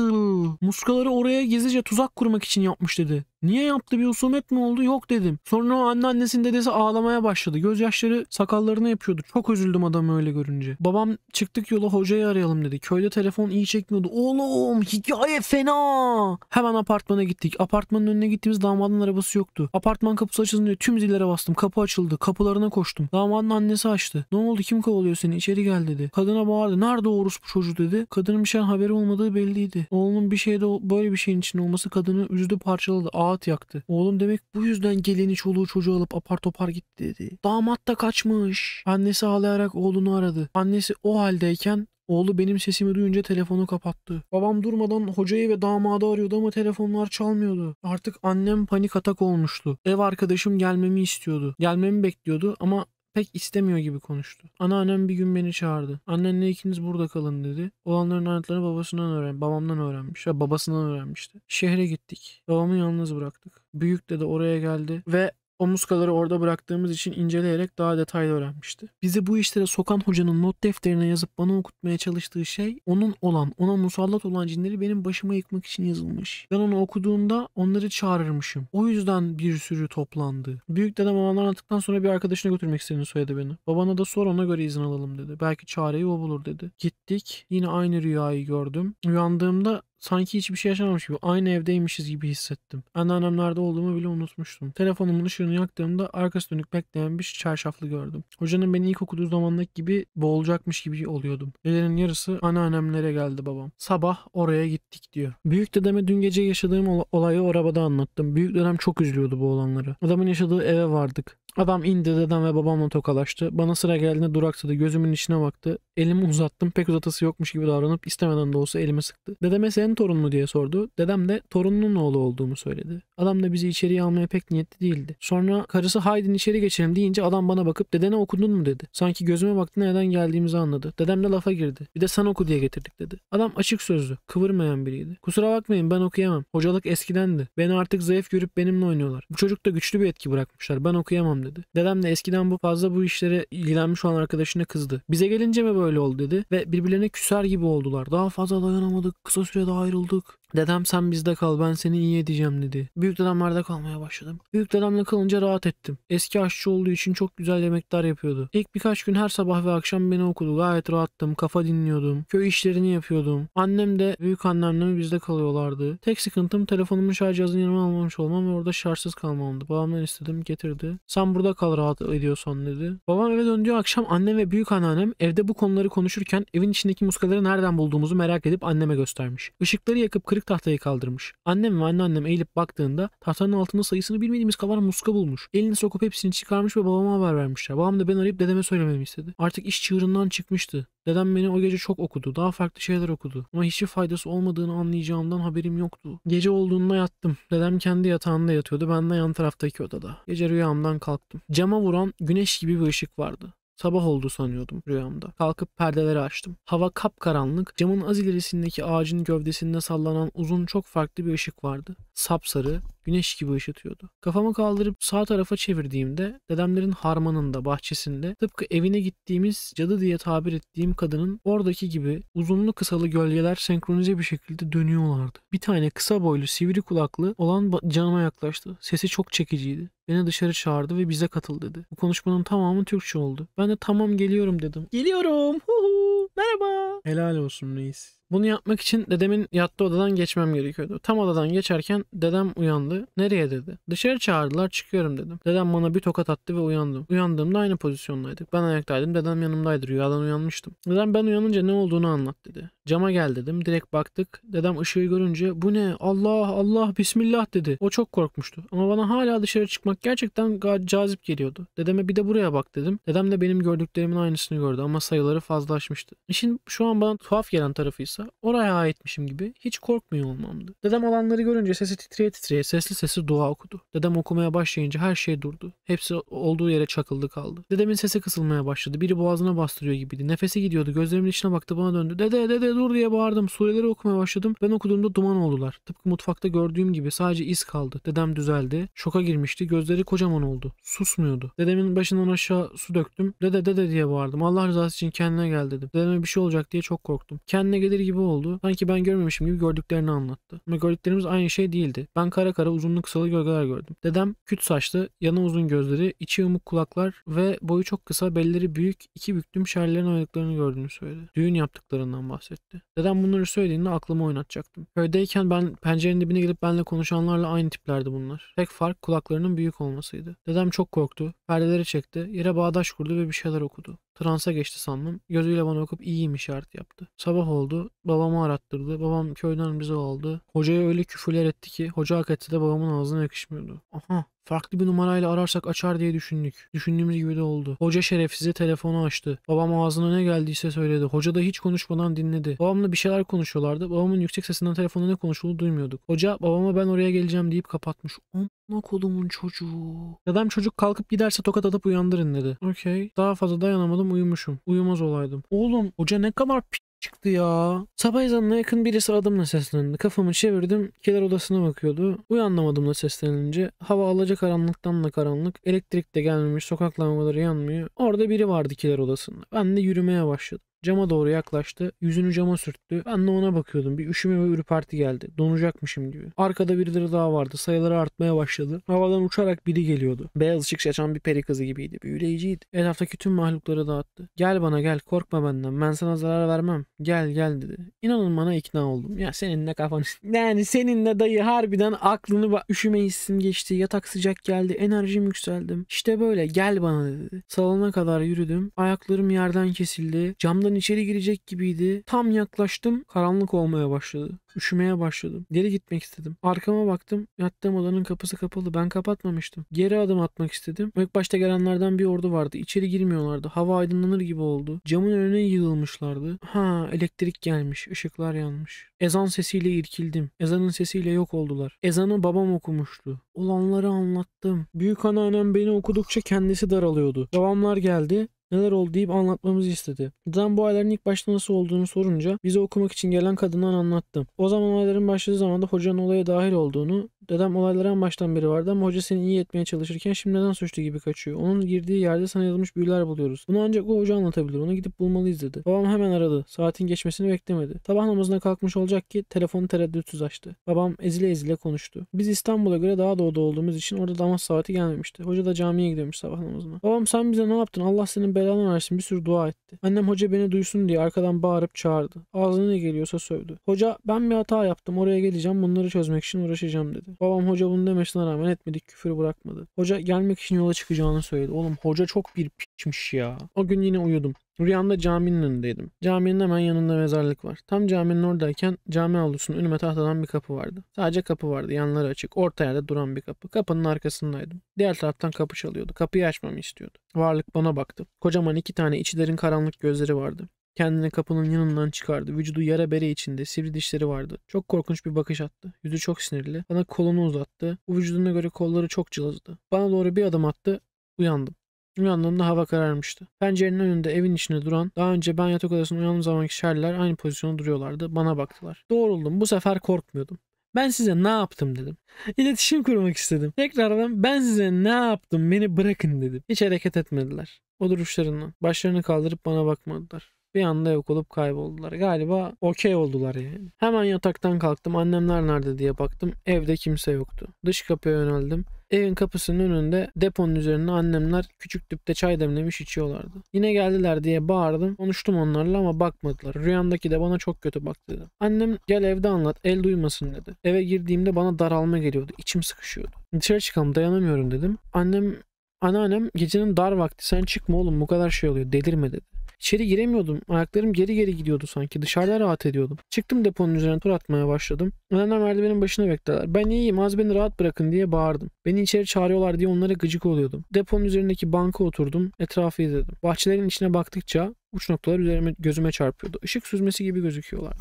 A: Muskaları oraya gizlice tuzak kurmak için yapmış dedi. Niye yaptı bir husumet mi oldu? Yok dedim. Sonra o anneannesinin dedesi ağlamaya başladı. Gözyaşları sakallarına yapıyordu. Çok üzüldüm adamı öyle görünce. Babam çıktık yola hocayı arayalım dedi. Köyde telefon iyi çekmiyordu. Oğlum hikaye fena. Hemen apartmana gittik. Apartmanın önüne gittiğimiz damadın arabası yoktu. Apartman kapısı açılınca tüm zillere bastım. Kapı açıldı. Kapılarına koştum. Damadın annesi açtı. Ne oldu kim kovalıyor seni? İçeri gel dedi. Kadına bağırdı. Nerede o bu çocuğu dedi. Kadının bir şeyden haberi olmadığı belliydi. Oğlunun bir şeyde böyle bir şeyin için olması kadını üzdü parçaladı ağıt yaktı. Oğlum demek bu yüzden gelini çoluğu çocuğu alıp apar topar gitti dedi. Damat da kaçmış. Annesi ağlayarak oğlunu aradı. Annesi o haldeyken Oğlu benim sesimi duyunca telefonu kapattı. Babam durmadan hocayı ve damadı arıyordu ama telefonlar çalmıyordu. Artık annem panik atak olmuştu. Ev arkadaşım gelmemi istiyordu. Gelmemi bekliyordu ama pek istemiyor gibi konuştu. Anneannem bir gün beni çağırdı. Annenle ikiniz burada kalın dedi. Olanların anıtlarını babasından öğren, babamdan öğrenmiş ve babasından öğrenmişti. Şehre gittik. Babamı yalnız bıraktık. Büyük dede oraya geldi ve Omuzkaları orada bıraktığımız için inceleyerek daha detaylı öğrenmişti. Bizi bu işlere sokan hocanın not defterine yazıp bana okutmaya çalıştığı şey onun olan, ona musallat olan cinleri benim başıma yıkmak için yazılmış. Ben onu okuduğumda onları çağırırmışım. O yüzden bir sürü toplandı. Büyük dedem olanlar anlattıktan sonra bir arkadaşına götürmek istediğini söyledi beni. Babana da sor ona göre izin alalım dedi. Belki çareyi o bulur dedi. Gittik. Yine aynı rüyayı gördüm. Uyandığımda Sanki hiçbir şey yaşamamış gibi aynı evdeymişiz gibi hissettim. Anneannemlerde olduğumu bile unutmuştum. Telefonumun ışığını yaktığımda arkası dönük bekleyen bir çarşaflı gördüm. Hocanın beni ilk okuduğu zamandaki gibi boğulacakmış gibi oluyordum. Gecenin yarısı anneannemlere geldi babam. Sabah oraya gittik diyor. Büyük dedeme dün gece yaşadığım olayı arabada anlattım. Büyük dedem çok üzülüyordu bu olanları. Adamın yaşadığı eve vardık. Adam indi dedem ve babamla tokalaştı. Bana sıra geldiğinde duraksadı. Gözümün içine baktı. Elimi uzattım. Pek uzatası yokmuş gibi davranıp istemeden de olsa elime sıktı. Dedeme senin torun mu diye sordu. Dedem de torununun oğlu olduğumu söyledi. Adam da bizi içeriye almaya pek niyetli değildi. Sonra karısı haydin içeri geçelim deyince adam bana bakıp dedene okudun mu dedi. Sanki gözüme baktı nereden geldiğimizi anladı. Dedem de lafa girdi. Bir de sen oku diye getirdik dedi. Adam açık sözlü, kıvırmayan biriydi. Kusura bakmayın ben okuyamam. Hocalık eskidendi. Beni artık zayıf görüp benimle oynuyorlar. Bu çocuk da güçlü bir etki bırakmışlar. Ben okuyamam dedi. Dedem de eskiden bu fazla bu işlere ilgilenmiş olan arkadaşına kızdı. Bize gelince mi böyle oldu dedi ve birbirlerine küser gibi oldular. Daha fazla dayanamadık. Kısa sürede ayrıldık. Dedem sen bizde kal ben seni iyi edeceğim dedi. Büyük dedemlerde kalmaya başladım. Büyük dedemle kalınca rahat ettim. Eski aşçı olduğu için çok güzel yemekler yapıyordu. İlk birkaç gün her sabah ve akşam beni okudu. Gayet rahattım. Kafa dinliyordum. Köy işlerini yapıyordum. Annem de büyük annemle bizde kalıyorlardı. Tek sıkıntım telefonumun şarj cihazını yanıma almamış olmam ve orada şarjsız kalmamdı. Babamdan istedim getirdi. Sen burada kal rahat ediyorsan dedi. Babam eve döndüğü akşam annem ve büyük anneannem evde bu konuları konuşurken evin içindeki muskaları nereden bulduğumuzu merak edip anneme göstermiş. Işıkları yakıp kırık tahtayı kaldırmış. Annem ve anneannem eğilip baktığında tahtanın altında sayısını bilmediğimiz kadar muska bulmuş. Elini sokup hepsini çıkarmış ve babama haber vermişler. Babam da ben arayıp dedeme söylememi istedi. Artık iş çığırından çıkmıştı. Dedem beni o gece çok okudu. Daha farklı şeyler okudu. Ama hiçbir faydası olmadığını anlayacağımdan haberim yoktu. Gece olduğunda yattım. Dedem kendi yatağında yatıyordu. Ben de yan taraftaki odada. Gece rüyamdan kalktım. Cama vuran güneş gibi bir ışık vardı. Sabah oldu sanıyordum rüyamda. Kalkıp perdeleri açtım. Hava kapkaranlık, camın az ilerisindeki ağacın gövdesinde sallanan uzun çok farklı bir ışık vardı. Sapsarı, güneş gibi ışıtıyordu. Kafamı kaldırıp sağ tarafa çevirdiğimde dedemlerin harmanında, bahçesinde tıpkı evine gittiğimiz cadı diye tabir ettiğim kadının oradaki gibi uzunlu kısalı gölgeler senkronize bir şekilde dönüyorlardı. Bir tane kısa boylu sivri kulaklı olan canıma yaklaştı. Sesi çok çekiciydi. Beni dışarı çağırdı ve bize katıl dedi. Bu konuşmanın tamamı Türkçe oldu. Ben de tamam geliyorum dedim. Geliyorum. Hu Merhaba. Helal olsun reis. Bunu yapmak için dedemin yattığı odadan geçmem gerekiyordu. Tam odadan geçerken dedem uyandı. Nereye dedi. Dışarı çağırdılar çıkıyorum dedim. Dedem bana bir tokat attı ve uyandım. Uyandığımda aynı pozisyondaydık. Ben ayaktaydım dedem yanımdaydı. Rüyadan uyanmıştım. Dedem ben uyanınca ne olduğunu anlat dedi. Cama gel dedim. Direkt baktık. Dedem ışığı görünce bu ne Allah Allah Bismillah dedi. O çok korkmuştu. Ama bana hala dışarı çıkmak gerçekten cazip geliyordu. Dedeme bir de buraya bak dedim. Dedem de benim gördüklerimin aynısını gördü ama sayıları fazlaşmıştı. İşin şu an bana tuhaf gelen tarafıysa varsa oraya aitmişim gibi hiç korkmuyor olmamdı. Dedem alanları görünce sesi titreye titreye sesli sesi dua okudu. Dedem okumaya başlayınca her şey durdu. Hepsi olduğu yere çakıldı kaldı. Dedemin sesi kısılmaya başladı. Biri boğazına bastırıyor gibiydi. Nefesi gidiyordu. Gözlerimin içine baktı bana döndü. Dede dede dur diye bağırdım. Sureleri okumaya başladım. Ben okuduğumda duman oldular. Tıpkı mutfakta gördüğüm gibi sadece iz kaldı. Dedem düzeldi. Şoka girmişti. Gözleri kocaman oldu. Susmuyordu. Dedemin başından aşağı su döktüm. Dede dede diye bağırdım. Allah rızası için kendine gel dedim. Dedeme bir şey olacak diye çok korktum. Kendine gelir gibi oldu. Sanki ben görmemişim gibi gördüklerini anlattı. Ama gördüklerimiz aynı şey değildi. Ben kara kara uzunlu kısalı gölgeler gördüm. Dedem küt saçlı, yana uzun gözleri, içi yumuk kulaklar ve boyu çok kısa, belleri büyük, iki büklüm şerlerin oynadıklarını gördüğünü söyledi. Düğün yaptıklarından bahsetti. Dedem bunları söylediğinde aklımı oynatacaktım. Köydeyken ben pencerenin dibine gelip benle konuşanlarla aynı tiplerdi bunlar. Tek fark kulaklarının büyük olmasıydı. Dedem çok korktu. Perdeleri çekti. Yere bağdaş kurdu ve bir şeyler okudu. Transa geçti sandım. Gözüyle bana okup iyiyim işaret yaptı. Sabah oldu. Babamı arattırdı. Babam köyden bize aldı. Hocaya öyle küfürler etti ki hoca hak etse de babamın ağzına yakışmıyordu. Aha Farklı bir numarayla ararsak açar diye düşündük. Düşündüğümüz gibi de oldu. Hoca şerefsize telefonu açtı. Babam ağzına ne geldiyse söyledi. Hoca da hiç konuşmadan dinledi. Babamla bir şeyler konuşuyorlardı. Babamın yüksek sesinden telefonda ne konuşulduğunu duymuyorduk. Hoca babama ben oraya geleceğim deyip kapatmış. Amına kolumun çocuğu. Dedem çocuk kalkıp giderse tokat atıp uyandırın dedi. Okey. Daha fazla dayanamadım uyumuşum. Uyumaz olaydım. Oğlum hoca ne kadar pi çıktı ya. Sabah ezanına yakın birisi adımla seslendi. Kafamı çevirdim. Keler odasına bakıyordu. Uyandım adımla seslenince. Hava alaca karanlıktan da karanlık. Elektrik de gelmemiş. Sokak lambaları yanmıyor. Orada biri vardı keler odasında. Ben de yürümeye başladım. Cama doğru yaklaştı. Yüzünü cama sürttü. Ben de ona bakıyordum. Bir üşüme ve ürperti geldi. Donacakmışım gibi. Arkada birileri daha vardı. Sayıları artmaya başladı. Havadan uçarak biri geliyordu. Beyaz ışık saçan bir peri kızı gibiydi. Büyüleyiciydi. Etraftaki tüm mahlukları dağıttı. Gel bana gel korkma benden. Ben sana zarar vermem. Gel gel dedi. İnanın bana ikna oldum. Ya seninle kafan. <laughs> Yani seninle dayı harbiden aklını bak. Üşüme hissim geçti. Yatak sıcak geldi. Enerjim yükseldim. İşte böyle gel bana dedi. Salona kadar yürüdüm. Ayaklarım yerden kesildi. Camdan içeri girecek gibiydi. Tam yaklaştım. Karanlık olmaya başladı. Üşümeye başladım. Geri gitmek istedim. Arkama baktım. Yattığım odanın kapısı kapalı. Ben kapatmamıştım. Geri adım atmak istedim. İlk başta gelenlerden bir ordu vardı. İçeri girmiyorlardı. Hava aydınlanır gibi oldu. Camın önüne yığılmışlardı. Ha elektrik gelmiş. Işıklar yanmış. Ezan sesiyle irkildim. Ezanın sesiyle yok oldular. Ezanı babam okumuştu. Olanları anlattım. Büyük anneannem beni okudukça kendisi daralıyordu. Babamlar geldi neler oldu deyip anlatmamızı istedi. Dan bu olayların ilk başta nasıl olduğunu sorunca bize okumak için gelen kadından anlattım. O zaman olayların başladığı zaman da hocanın olaya dahil olduğunu Dedem olaylara baştan beri vardı ama hoca seni iyi etmeye çalışırken şimdi neden suçlu gibi kaçıyor? Onun girdiği yerde sana yazılmış büyüler buluyoruz. Bunu ancak o hoca anlatabilir. Onu gidip bulmalıyız dedi. Babam hemen aradı. Saatin geçmesini beklemedi. Sabah namazına kalkmış olacak ki telefonu tereddütsüz açtı. Babam ezile ezile konuştu. Biz İstanbul'a göre daha doğuda olduğumuz için orada damat saati gelmemişti. Hoca da camiye gidiyormuş sabah namazına. Babam sen bize ne yaptın? Allah senin belanı versin. Bir sürü dua etti. Annem hoca beni duysun diye arkadan bağırıp çağırdı. Ağzına ne geliyorsa sövdü. Hoca ben bir hata yaptım. Oraya geleceğim. Bunları çözmek için uğraşacağım dedi. Babam hoca bunu demesine rağmen etmedik küfür bırakmadı. Hoca gelmek için yola çıkacağını söyledi. Oğlum hoca çok bir piçmiş ya. O gün yine uyudum. Rüyamda caminin önündeydim. Caminin hemen yanında mezarlık var. Tam caminin oradayken cami avlusunun önüme tahtadan bir kapı vardı. Sadece kapı vardı. Yanları açık. Orta yerde duran bir kapı. Kapının arkasındaydım. Diğer taraftan kapı çalıyordu. Kapıyı açmamı istiyordu. Varlık bana baktı. Kocaman iki tane içi derin karanlık gözleri vardı. Kendini kapının yanından çıkardı. Vücudu yara bere içinde. Sivri dişleri vardı. Çok korkunç bir bakış attı. Yüzü çok sinirli. Bana kolunu uzattı. Bu vücuduna göre kolları çok cılızdı. Bana doğru bir adım attı. Uyandım. Uyandığımda hava kararmıştı. Pencerenin önünde evin içinde duran, daha önce ben yatak odasında uyandığım zamanki şerler aynı pozisyonda duruyorlardı. Bana baktılar. Doğruldum. Bu sefer korkmuyordum. Ben size ne yaptım dedim. İletişim kurmak istedim. Tekrardan ben size ne yaptım beni bırakın dedim. Hiç hareket etmediler. O duruşlarından. Başlarını kaldırıp bana bakmadılar. Bir anda yok olup kayboldular. Galiba okey oldular yani. Hemen yataktan kalktım. Annemler nerede diye baktım. Evde kimse yoktu. Dış kapıya yöneldim. Evin kapısının önünde deponun üzerine annemler küçük tüpte çay demlemiş içiyorlardı. Yine geldiler diye bağırdım. Konuştum onlarla ama bakmadılar. Rüyamdaki de bana çok kötü baktı dedi. Annem gel evde anlat el duymasın dedi. Eve girdiğimde bana daralma geliyordu. İçim sıkışıyordu. Dışarı çıkalım dayanamıyorum dedim. Annem Anneannem gecenin dar vakti sen çıkma oğlum bu kadar şey oluyor delirme dedi. İçeri giremiyordum. Ayaklarım geri geri gidiyordu sanki. Dışarıda rahat ediyordum. Çıktım deponun üzerine tur atmaya başladım. Adamlar merdivenin başına beklediler. Ben iyiyim az beni rahat bırakın diye bağırdım. Beni içeri çağırıyorlar diye onlara gıcık oluyordum. Deponun üzerindeki banka oturdum. Etrafı izledim. Bahçelerin içine baktıkça uç noktalar üzerime gözüme çarpıyordu. Işık süzmesi gibi gözüküyorlar.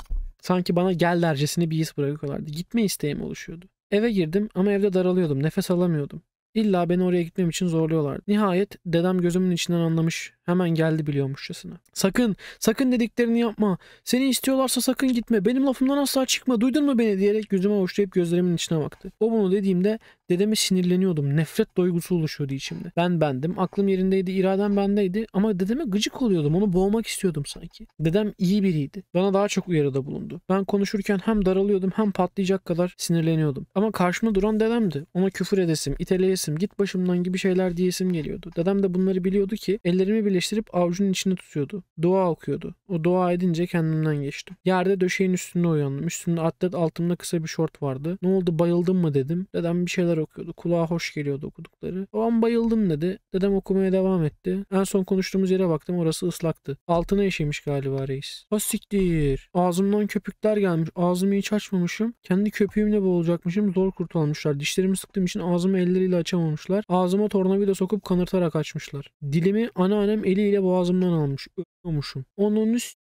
A: Sanki bana gel dercesini bir his bırakıyorlardı. Gitme isteğim oluşuyordu. Eve girdim ama evde daralıyordum. Nefes alamıyordum. İlla beni oraya gitmem için zorluyorlar. Nihayet dedem gözümün içinden anlamış. Hemen geldi biliyormuşçasına. Sakın, sakın dediklerini yapma. Seni istiyorlarsa sakın gitme. Benim lafımdan asla çıkma. Duydun mu beni diyerek yüzüme hoşlayıp gözlerimin içine baktı. O bunu dediğimde dedeme sinirleniyordum. Nefret duygusu oluşuyordu içimde. Ben bendim. Aklım yerindeydi. iradem bendeydi. Ama dedeme gıcık oluyordum. Onu boğmak istiyordum sanki. Dedem iyi biriydi. Bana daha çok uyarıda bulundu. Ben konuşurken hem daralıyordum hem patlayacak kadar sinirleniyordum. Ama karşımda duran dedemdi. Ona küfür edesim, iteleyesim diyesim, git başımdan gibi şeyler diyesim geliyordu. Dedem de bunları biliyordu ki ellerimi birleştirip avucunun içine tutuyordu. Dua okuyordu. O dua edince kendimden geçtim. Yerde döşeğin üstünde uyandım. Üstümde atlet altımda kısa bir şort vardı. Ne oldu bayıldın mı dedim. Dedem bir şeyler okuyordu. Kulağa hoş geliyordu okudukları. O an bayıldım dedi. Dedem okumaya devam etti. En son konuştuğumuz yere baktım orası ıslaktı. Altına işemiş galiba reis. Ha siktir. Ağzımdan köpükler gelmiş. Ağzımı hiç açmamışım. Kendi köpüğümle boğulacakmışım. Zor kurtulmuşlar. Dişlerimi sıktığım için ağzımı elleriyle açamadım yaşamamışlar. Ağzıma tornavida sokup kanırtarak açmışlar. Dilimi anneannem eliyle boğazımdan almış. Ölmüşüm. Onun üst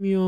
A: ya.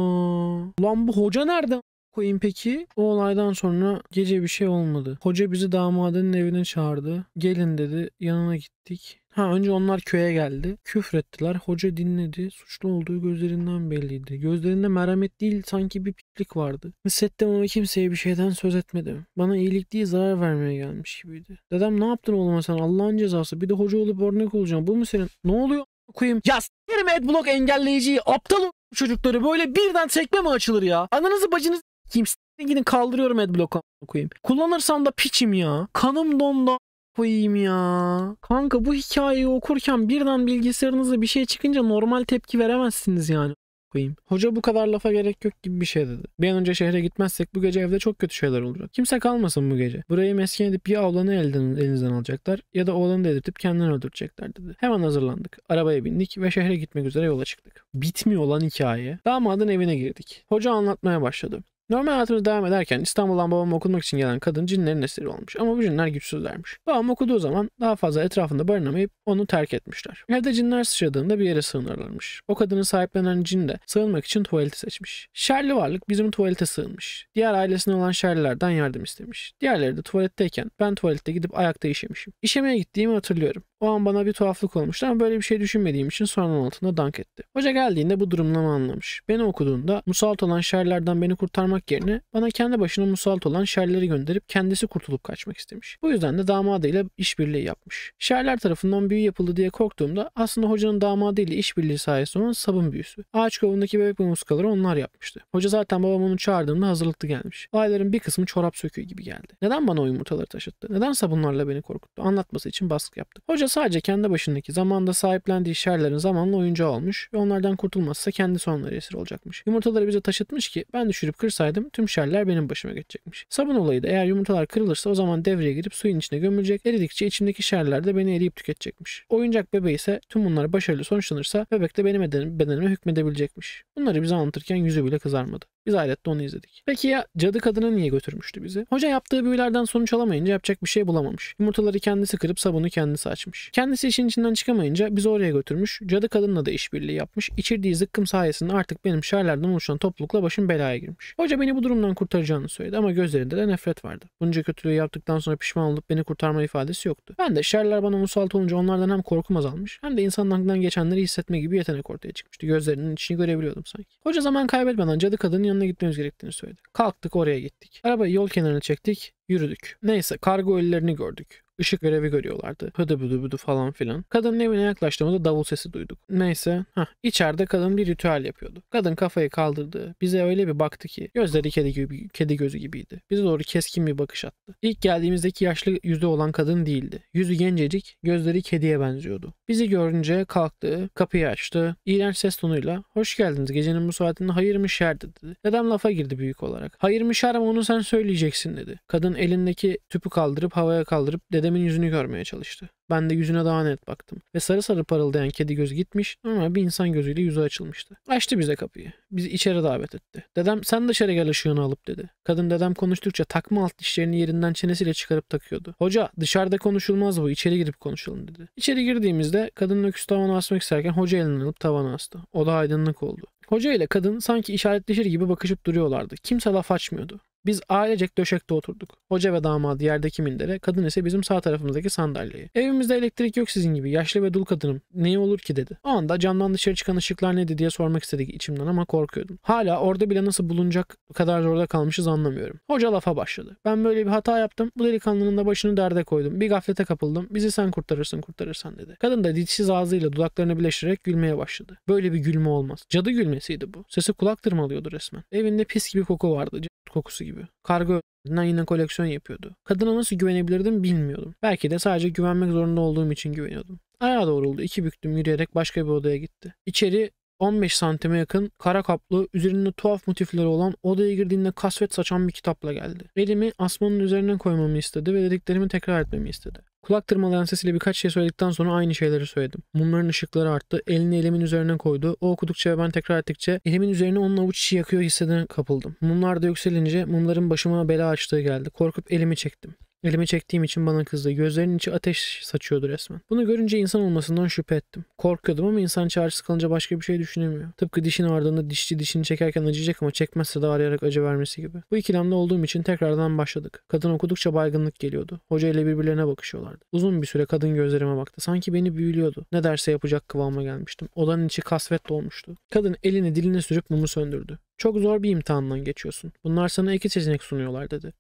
A: Lan bu hoca nerede? koyayım peki? O olaydan sonra gece bir şey olmadı. Hoca bizi damadının evine çağırdı. Gelin dedi. Yanına gittik. Ha önce onlar köye geldi. Küfrettiler. Hoca dinledi. Suçlu olduğu gözlerinden belliydi. Gözlerinde merhamet değil sanki bir piklik vardı. Hissettim ama kimseye bir şeyden söz etmedim. Bana iyilik değil zarar vermeye gelmiş gibiydi. Dedem ne yaptın oğluma sen Allah'ın cezası. Bir de hoca olup örnek olacağım. Bu mu senin? Ne oluyor? koyayım. Ya s**erim adblock engelleyiciyi. Aptal çocukları böyle birden sekme mi açılır ya? Ananızı bacınızı s**eyim. Gidin kaldırıyorum adblock'a koyayım. Kullanırsam da piçim ya. Kanım dondu koyayım ya. Kanka bu hikayeyi okurken birden bilgisayarınıza bir şey çıkınca normal tepki veremezsiniz yani koyayım. Hoca bu kadar lafa gerek yok gibi bir şey dedi. Bir an önce şehre gitmezsek bu gece evde çok kötü şeyler olacak. Kimse kalmasın bu gece. Burayı mesken edip ya avlanı elden, elinizden alacaklar ya da oğlanı dedirtip kendini öldürecekler dedi. Hemen hazırlandık. Arabaya bindik ve şehre gitmek üzere yola çıktık. Bitmiyor olan hikaye. Damadın evine girdik. Hoca anlatmaya başladı. Normal hayatımız devam ederken İstanbul'dan babamı okumak için gelen kadın cinlerin eseri olmuş ama bu cinler güçsüzlermiş. Babam okuduğu zaman daha fazla etrafında barınamayıp onu terk etmişler. Evde cinler sıçradığında bir yere sığınırlarmış. O kadının sahiplenen cin de sığınmak için tuvaleti seçmiş. Şerli varlık bizim tuvalete sığınmış. Diğer ailesine olan şerlilerden yardım istemiş. Diğerleri de tuvaletteyken ben tuvalette gidip ayakta işemişim. İşemeye gittiğimi hatırlıyorum. O an bana bir tuhaflık olmuştu ama böyle bir şey düşünmediğim için sonranın altında dank etti. Hoca geldiğinde bu durumlama anlamış. Beni okuduğunda musallat olan şerlerden beni kurtarmak yapmak yerine bana kendi başına musallat olan şerleri gönderip kendisi kurtulup kaçmak istemiş. Bu yüzden de damadıyla işbirliği yapmış. Şerler tarafından büyü yapıldı diye korktuğumda aslında hocanın damadıyla işbirliği sayesinde olan sabun büyüsü. Ağaç kovundaki bebek muskaları onlar yapmıştı. Hoca zaten babam onu çağırdığımda hazırlıklı gelmiş. Olayların bir kısmı çorap söküğü gibi geldi. Neden bana o yumurtaları taşıttı? Neden sabunlarla beni korkuttu? Anlatması için baskı yaptı. Hoca sadece kendi başındaki zamanda sahiplendiği şerlerin zamanla oyuncağı olmuş ve onlardan kurtulmazsa kendi sonları esir olacakmış. Yumurtaları bize taşıtmış ki ben düşürüp kırsaydım olsaydım tüm şerler benim başıma geçecekmiş. Sabun olayı da eğer yumurtalar kırılırsa o zaman devreye girip suyun içine gömülecek. Eridikçe içimdeki şerler de beni eriyip tüketecekmiş. Oyuncak bebeği ise tüm bunlar başarılı sonuçlanırsa bebek de benim bedenime hükmedebilecekmiş. Bunları bize anlatırken yüzü bile kızarmadı. Biz hayretle onu izledik. Peki ya cadı kadını niye götürmüştü bizi? Hoca yaptığı büyülerden sonuç alamayınca yapacak bir şey bulamamış. Yumurtaları kendisi kırıp sabunu kendisi açmış. Kendisi işin içinden çıkamayınca bizi oraya götürmüş. Cadı kadınla da işbirliği yapmış. İçirdiği zıkkım sayesinde artık benim şerlerden oluşan toplulukla başım belaya girmiş. Hoca beni bu durumdan kurtaracağını söyledi ama gözlerinde de nefret vardı. Bunca kötülüğü yaptıktan sonra pişman olup beni kurtarma ifadesi yoktu. Ben de şerler bana musallat olunca onlardan hem korkum azalmış hem de insanın geçenleri hissetme gibi yetenek ortaya çıkmıştı. Gözlerinin içini görebiliyordum sanki. Hoca zaman kaybetmeden cadı kadını yanına gitmemiz gerektiğini söyledi. Kalktık oraya gittik. Arabayı yol kenarına çektik, yürüdük. Neyse kargo ellerini gördük. Işık görevi görüyorlardı. Hıdı bıdı bıdı falan filan. Kadının evine yaklaştığımızda davul sesi duyduk. Neyse. Hah. içeride kadın bir ritüel yapıyordu. Kadın kafayı kaldırdı. Bize öyle bir baktı ki gözleri kedi, gibi, kedi gözü gibiydi. Bize doğru keskin bir bakış attı. İlk geldiğimizdeki yaşlı yüzü olan kadın değildi. Yüzü gencecik, gözleri kediye benziyordu. Bizi görünce kalktı, kapıyı açtı. İğrenç ses tonuyla hoş geldiniz gecenin bu saatinde hayır mı şer dedi. Dedem lafa girdi büyük olarak. Hayır mı şer ama onu sen söyleyeceksin dedi. Kadın elindeki tüpü kaldırıp havaya kaldırıp dedem dedemin yüzünü görmeye çalıştı. Ben de yüzüne daha net baktım. Ve sarı sarı parıldayan kedi gözü gitmiş ama bir insan gözüyle yüzü açılmıştı. Açtı bize kapıyı. Bizi içeri davet etti. Dedem sen dışarı gel ışığını alıp dedi. Kadın dedem konuştukça takma alt dişlerini yerinden çenesiyle çıkarıp takıyordu. Hoca dışarıda konuşulmaz bu içeri girip konuşalım dedi. İçeri girdiğimizde kadının öküz tavanı asmak isterken hoca elini alıp tavanı astı. O da aydınlık oldu. Hoca ile kadın sanki işaretleşir gibi bakışıp duruyorlardı. Kimse laf açmıyordu. Biz ailecek döşekte oturduk. Hoca ve damadı yerdeki mindere, kadın ise bizim sağ tarafımızdaki sandalyeye. Evimizde elektrik yok sizin gibi. Yaşlı ve dul kadınım. Neyi olur ki dedi. O anda camdan dışarı çıkan ışıklar neydi diye sormak istedik içimden ama korkuyordum. Hala orada bile nasıl bulunacak kadar zorda kalmışız anlamıyorum. Hoca lafa başladı. Ben böyle bir hata yaptım. Bu delikanlının da başını derde koydum. Bir gaflete kapıldım. Bizi sen kurtarırsın kurtarırsan dedi. Kadın da dişsiz ağzıyla dudaklarını birleştirerek gülmeye başladı. Böyle bir gülme olmaz. Cadı gülmesiydi bu. Sesi kulak tırmalıyordu resmen. Evinde pis gibi koku vardı. Cadı kokusu gibi gibi. Kargo üzerinden yine koleksiyon yapıyordu. Kadına nasıl güvenebilirdim bilmiyordum. Belki de sadece güvenmek zorunda olduğum için güveniyordum. Ayağa doğruldu. İki büktüm yürüyerek başka bir odaya gitti. İçeri 15 santime yakın kara kaplı, üzerinde tuhaf motifleri olan odaya girdiğinde kasvet saçan bir kitapla geldi. Elimi asmanın üzerine koymamı istedi ve dediklerimi tekrar etmemi istedi. Kulak tırmalayan sesiyle birkaç şey söyledikten sonra aynı şeyleri söyledim. Mumların ışıkları arttı. Elini elimin üzerine koydu. O okudukça ve ben tekrar ettikçe elimin üzerine onun avuç içi yakıyor hisseden kapıldım. Mumlar da yükselince mumların başıma bela açtığı geldi. Korkup elimi çektim. Elime çektiğim için bana kızdı. Gözlerinin içi ateş saçıyordu resmen. Bunu görünce insan olmasından şüphe ettim. Korkuyordum ama insan çaresiz kalınca başka bir şey düşünemiyor. Tıpkı dişin ardında dişçi dişini çekerken acıyacak ama çekmezse de arayarak acı vermesi gibi. Bu ikilemde olduğum için tekrardan başladık. Kadın okudukça baygınlık geliyordu. Hoca ile birbirlerine bakışıyorlardı. Uzun bir süre kadın gözlerime baktı. Sanki beni büyülüyordu. Ne derse yapacak kıvama gelmiştim. Odanın içi kasvet dolmuştu. Kadın elini diline sürüp mumu söndürdü. Çok zor bir imtihandan geçiyorsun. Bunlar sana iki seçenek sunuyorlar dedi.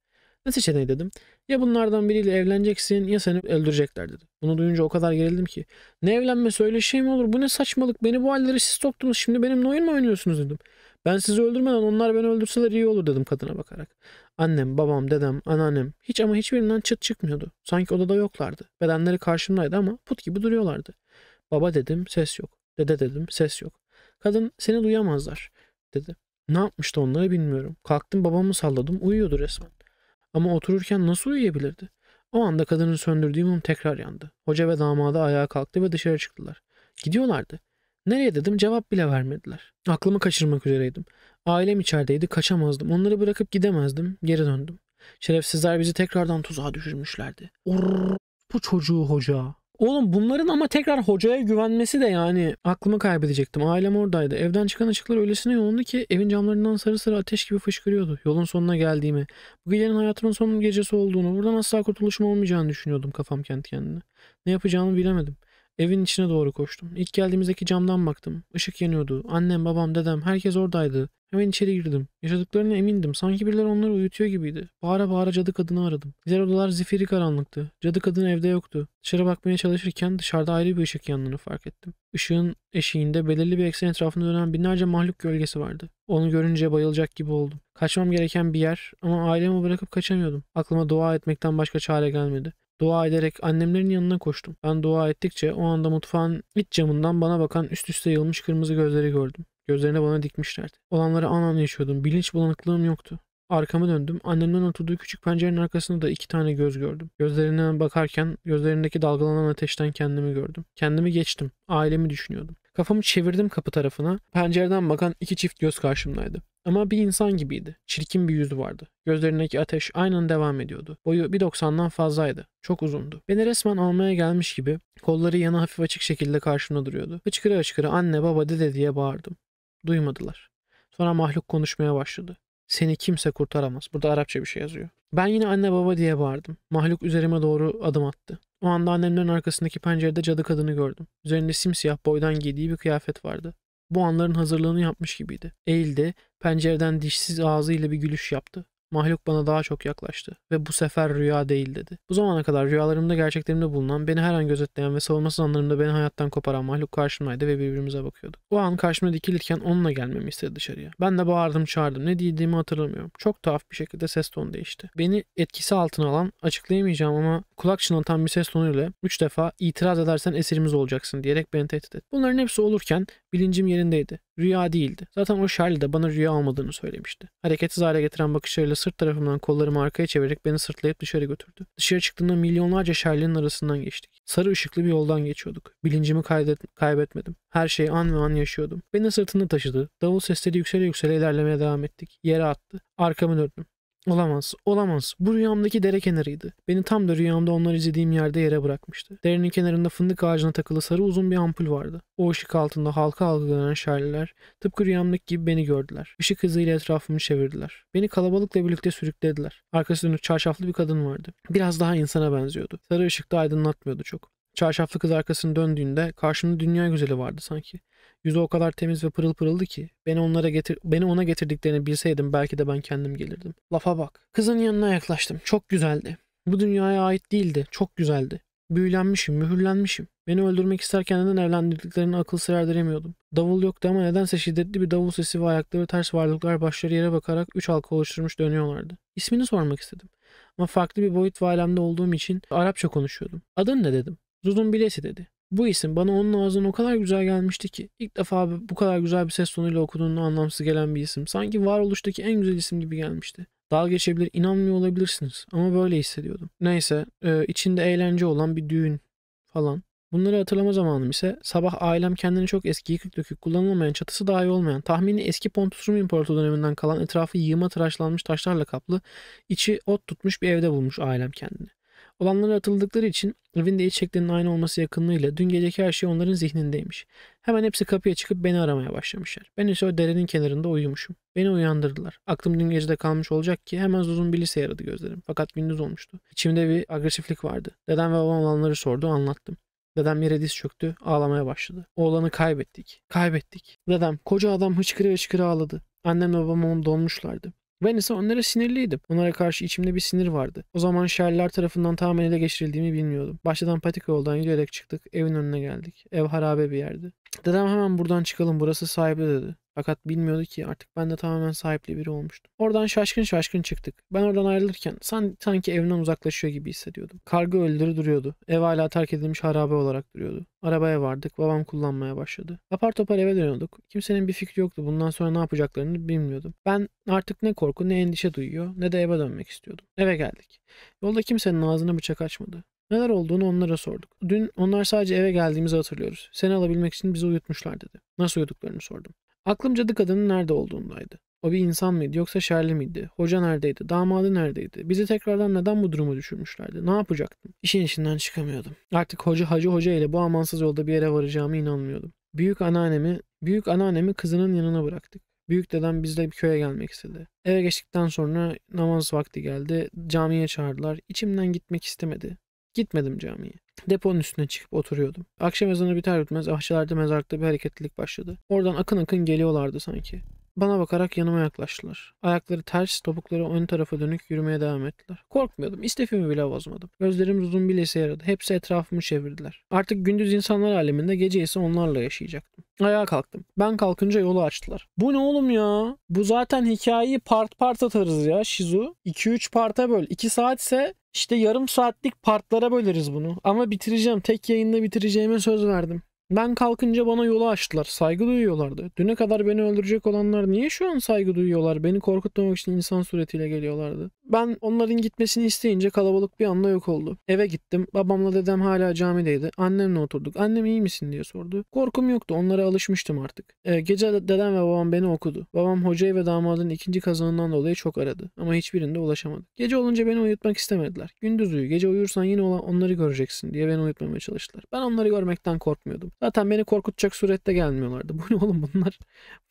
A: Ne seçeneği dedim. Ya bunlardan biriyle evleneceksin ya seni öldürecekler dedi. Bunu duyunca o kadar gerildim ki. Ne evlenme söyle şey mi olur? Bu ne saçmalık? Beni bu hallere siz soktunuz. Şimdi benimle oyun mu oynuyorsunuz dedim. Ben sizi öldürmeden onlar beni öldürseler iyi olur dedim kadına bakarak. Annem, babam, dedem, anneannem hiç ama hiçbirinden çıt çıkmıyordu. Sanki odada yoklardı. Bedenleri karşımdaydı ama put gibi duruyorlardı. Baba dedim ses yok. Dede dedim ses yok. Kadın seni duyamazlar dedi. Ne yapmıştı onları bilmiyorum. Kalktım babamı salladım uyuyordu resmen. Ama otururken nasıl uyuyabilirdi? O anda kadının söndürdüğü mum tekrar yandı. Hoca ve damadı ayağa kalktı ve dışarı çıktılar. Gidiyorlardı. Nereye dedim cevap bile vermediler. Aklımı kaçırmak üzereydim. Ailem içerideydi kaçamazdım. Onları bırakıp gidemezdim. Geri döndüm. Şerefsizler bizi tekrardan tuzağa düşürmüşlerdi. Orrrr bu çocuğu hoca. Oğlum bunların ama tekrar hocaya güvenmesi de yani aklımı kaybedecektim. Ailem oradaydı. Evden çıkan ışıklar öylesine yoğundu ki evin camlarından sarı sarı ateş gibi fışkırıyordu. Yolun sonuna geldiğimi, bu gecenin hayatımın son gecesi olduğunu, buradan asla kurtuluşum olmayacağını düşünüyordum kafam kendi kendine. Ne yapacağımı bilemedim. Evin içine doğru koştum. İlk geldiğimizdeki camdan baktım. Işık yanıyordu. Annem, babam, dedem, herkes oradaydı. Hemen içeri girdim. Yaşadıklarına emindim. Sanki birileri onları uyutuyor gibiydi. Bağıra bağıra cadı kadını aradım. Diğer odalar zifiri karanlıktı. Cadı kadın evde yoktu. Dışarı bakmaya çalışırken dışarıda ayrı bir ışık yandığını fark ettim. Işığın eşiğinde belirli bir eksen etrafında dönen binlerce mahluk gölgesi vardı. Onu görünce bayılacak gibi oldum. Kaçmam gereken bir yer ama ailemi bırakıp kaçamıyordum. Aklıma dua etmekten başka çare gelmedi. Dua ederek annemlerin yanına koştum. Ben dua ettikçe o anda mutfağın iç camından bana bakan üst üste yılmış kırmızı gözleri gördüm. Gözlerini bana dikmişlerdi. Olanları an an yaşıyordum. Bilinç bulanıklığım yoktu. Arkamı döndüm. Annemden oturduğu küçük pencerenin arkasında da iki tane göz gördüm. Gözlerine bakarken gözlerindeki dalgalanan ateşten kendimi gördüm. Kendimi geçtim. Ailemi düşünüyordum. Kafamı çevirdim kapı tarafına. Pencereden bakan iki çift göz karşımdaydı. Ama bir insan gibiydi. Çirkin bir yüzü vardı. Gözlerindeki ateş aynen devam ediyordu. Boyu 1.90'dan fazlaydı. Çok uzundu. Beni resmen almaya gelmiş gibi kolları yana hafif açık şekilde karşımda duruyordu. Hıçkıra hıçkıra anne baba dede diye bağırdım. Duymadılar. Sonra mahluk konuşmaya başladı. Seni kimse kurtaramaz. Burada Arapça bir şey yazıyor. Ben yine anne baba diye bağırdım. Mahluk üzerime doğru adım attı. O anda annemden arkasındaki pencerede cadı kadını gördüm. Üzerinde simsiyah boydan giydiği bir kıyafet vardı. Bu anların hazırlığını yapmış gibiydi. Eğildi, pencereden dişsiz ağzıyla bir gülüş yaptı. Mahluk bana daha çok yaklaştı ve bu sefer rüya değil dedi. Bu zamana kadar rüyalarımda gerçeklerimde bulunan, beni her an gözetleyen ve savunmasız anlarımda beni hayattan koparan mahluk karşımdaydı ve birbirimize bakıyorduk. O an karşımda dikilirken onunla gelmemi istedi dışarıya. Ben de bağırdım çağırdım. Ne diydiğimi hatırlamıyorum. Çok tuhaf bir şekilde ses tonu değişti. Beni etkisi altına alan, açıklayamayacağım ama kulak çınlatan bir ses tonuyla üç defa itiraz edersen esirimiz olacaksın diyerek beni tehdit etti. Bunların hepsi olurken Bilincim yerindeydi. Rüya değildi. Zaten o Charlie de bana rüya olmadığını söylemişti. Hareketsiz hale getiren bakışlarıyla sırt tarafımdan kollarımı arkaya çevirerek beni sırtlayıp dışarı götürdü. Dışarı çıktığında milyonlarca Charlie'nin arasından geçtik. Sarı ışıklı bir yoldan geçiyorduk. Bilincimi kaybet kaybetmedim. Her şeyi an ve an yaşıyordum. Beni sırtında taşıdı. Davul sesleri yüksele yüksele ilerlemeye devam ettik. Yere attı. Arkamı döndüm. Olamaz, olamaz. Bu rüyamdaki dere kenarıydı. Beni tam da rüyamda onlar izlediğim yerde yere bırakmıştı. Derenin kenarında fındık ağacına takılı sarı uzun bir ampul vardı. O ışık altında halka algılanan şairler tıpkı rüyamdaki gibi beni gördüler. Işık hızıyla etrafımı çevirdiler. Beni kalabalıkla birlikte sürüklediler. Arkası dönük çarşaflı bir kadın vardı. Biraz daha insana benziyordu. Sarı ışıkta aydınlatmıyordu çok. Çarşaflı kız arkasını döndüğünde karşımda dünya güzeli vardı sanki. Yüzü o kadar temiz ve pırıl pırıldı ki beni onlara getir beni ona getirdiklerini bilseydim belki de ben kendim gelirdim. Lafa bak. Kızın yanına yaklaştım. Çok güzeldi. Bu dünyaya ait değildi. Çok güzeldi. Büyülenmişim, mühürlenmişim. Beni öldürmek isterken neden evlendirdiklerini akıl sır erdiremiyordum. Davul yoktu ama nedense şiddetli bir davul sesi ve ayakları ters varlıklar başları yere bakarak üç halka oluşturmuş dönüyorlardı. İsmini sormak istedim. Ama farklı bir boyut ve alemde olduğum için Arapça konuşuyordum. Adın ne dedim. Zuzun Bilesi dedi. Bu isim bana onun ağzından o kadar güzel gelmişti ki ilk defa bu kadar güzel bir ses tonuyla okunduğunda anlamsız gelen bir isim. Sanki varoluştaki en güzel isim gibi gelmişti. Dal geçebilir inanmıyor olabilirsiniz ama böyle hissediyordum. Neyse e, içinde eğlence olan bir düğün falan. Bunları hatırlama zamanım ise sabah ailem kendini çok eski yıkık dökük kullanılmayan çatısı dahi olmayan tahmini eski Pontus Rum İmparatorluğu döneminden kalan etrafı yığma tıraşlanmış taşlarla kaplı içi ot tutmuş bir evde bulmuş ailem kendini. Olanlara atıldıkları için evinde de içeceklerinin aynı olması yakınlığıyla dün geceki her şey onların zihnindeymiş. Hemen hepsi kapıya çıkıp beni aramaya başlamışlar. Ben ise o derenin kenarında uyumuşum. Beni uyandırdılar. Aklım dün gecede kalmış olacak ki hemen uzun bir lise yaradı gözlerim. Fakat gündüz olmuştu. İçimde bir agresiflik vardı. Dedem ve babam olanları sordu anlattım. Dedem yere diz çöktü, ağlamaya başladı. Oğlanı kaybettik, kaybettik. Dedem, koca adam hıçkırı hıçkırı ağladı. Annemle babam onu donmuşlardı. Ben ise onlara sinirliydim. Onlara karşı içimde bir sinir vardı. O zaman şerler tarafından tamamen ele geçirildiğimi bilmiyordum. Başladan patika yoldan yürüyerek çıktık. Evin önüne geldik. Ev harabe bir yerdi. Dedem hemen buradan çıkalım burası sahibi dedi. Fakat bilmiyordu ki artık ben de tamamen sahipli biri olmuştum. Oradan şaşkın şaşkın çıktık. Ben oradan ayrılırken san, sanki evimden uzaklaşıyor gibi hissediyordum. Kargo öldürü duruyordu. Ev hala terk edilmiş harabe olarak duruyordu. Arabaya vardık. Babam kullanmaya başladı. Apar topar eve dönüyorduk. Kimsenin bir fikri yoktu. Bundan sonra ne yapacaklarını bilmiyordum. Ben artık ne korku ne endişe duyuyor ne de eve dönmek istiyordum. Eve geldik. Yolda kimsenin ağzına bıçak açmadı. Neler olduğunu onlara sorduk. Dün onlar sadece eve geldiğimizi hatırlıyoruz. Seni alabilmek için bizi uyutmuşlar dedi. Nasıl uyuduklarını sordum. Aklım cadı kadının nerede olduğundaydı. O bir insan mıydı yoksa şerli miydi? Hoca neredeydi? Damadı neredeydi? Bizi tekrardan neden bu durumu düşürmüşlerdi? Ne yapacaktım? İşin içinden çıkamıyordum. Artık hoca hacı hoca ile bu amansız yolda bir yere varacağımı inanmıyordum. Büyük anneannemi, büyük anneannemi kızının yanına bıraktık. Büyük dedem bizle bir köye gelmek istedi. Eve geçtikten sonra namaz vakti geldi. Camiye çağırdılar. İçimden gitmek istemedi. Gitmedim camiye. Deponun üstüne çıkıp oturuyordum. Akşam ezanı biter bitmez ahçelerde mezarlıkta bir hareketlilik başladı. Oradan akın akın geliyorlardı sanki. Bana bakarak yanıma yaklaştılar. Ayakları ters, topukları ön tarafa dönük yürümeye devam ettiler. Korkmuyordum, istifimi bile bozmadım. Gözlerim uzun bilese yaradı. Hepsi etrafımı çevirdiler. Artık gündüz insanlar aleminde, gece ise onlarla yaşayacaktım. Ayağa kalktım. Ben kalkınca yolu açtılar. Bu ne oğlum ya? Bu zaten hikayeyi part part atarız ya Şizu. 2-3 parta böl. 2 ise. İşte yarım saatlik partlara böleriz bunu. Ama bitireceğim. Tek yayında bitireceğime söz verdim. Ben kalkınca bana yolu açtılar. Saygı duyuyorlardı. Düne kadar beni öldürecek olanlar niye şu an saygı duyuyorlar? Beni korkutmamak için insan suretiyle geliyorlardı. Ben onların gitmesini isteyince kalabalık bir anda yok oldu. Eve gittim. Babamla dedem hala camideydi. Annemle oturduk. Annem iyi misin diye sordu. Korkum yoktu. Onlara alışmıştım artık. Ee, gece dedem ve babam beni okudu. Babam hocayı ve damadın ikinci kazanından dolayı çok aradı. Ama hiçbirinde ulaşamadık. Gece olunca beni uyutmak istemediler. Gündüz uyu. Gece uyursan yine olan onları göreceksin diye beni uyutmamaya çalıştılar. Ben onları görmekten korkmuyordum. Zaten beni korkutacak surette gelmiyorlardı. <laughs> Bu ne oğlum bunlar?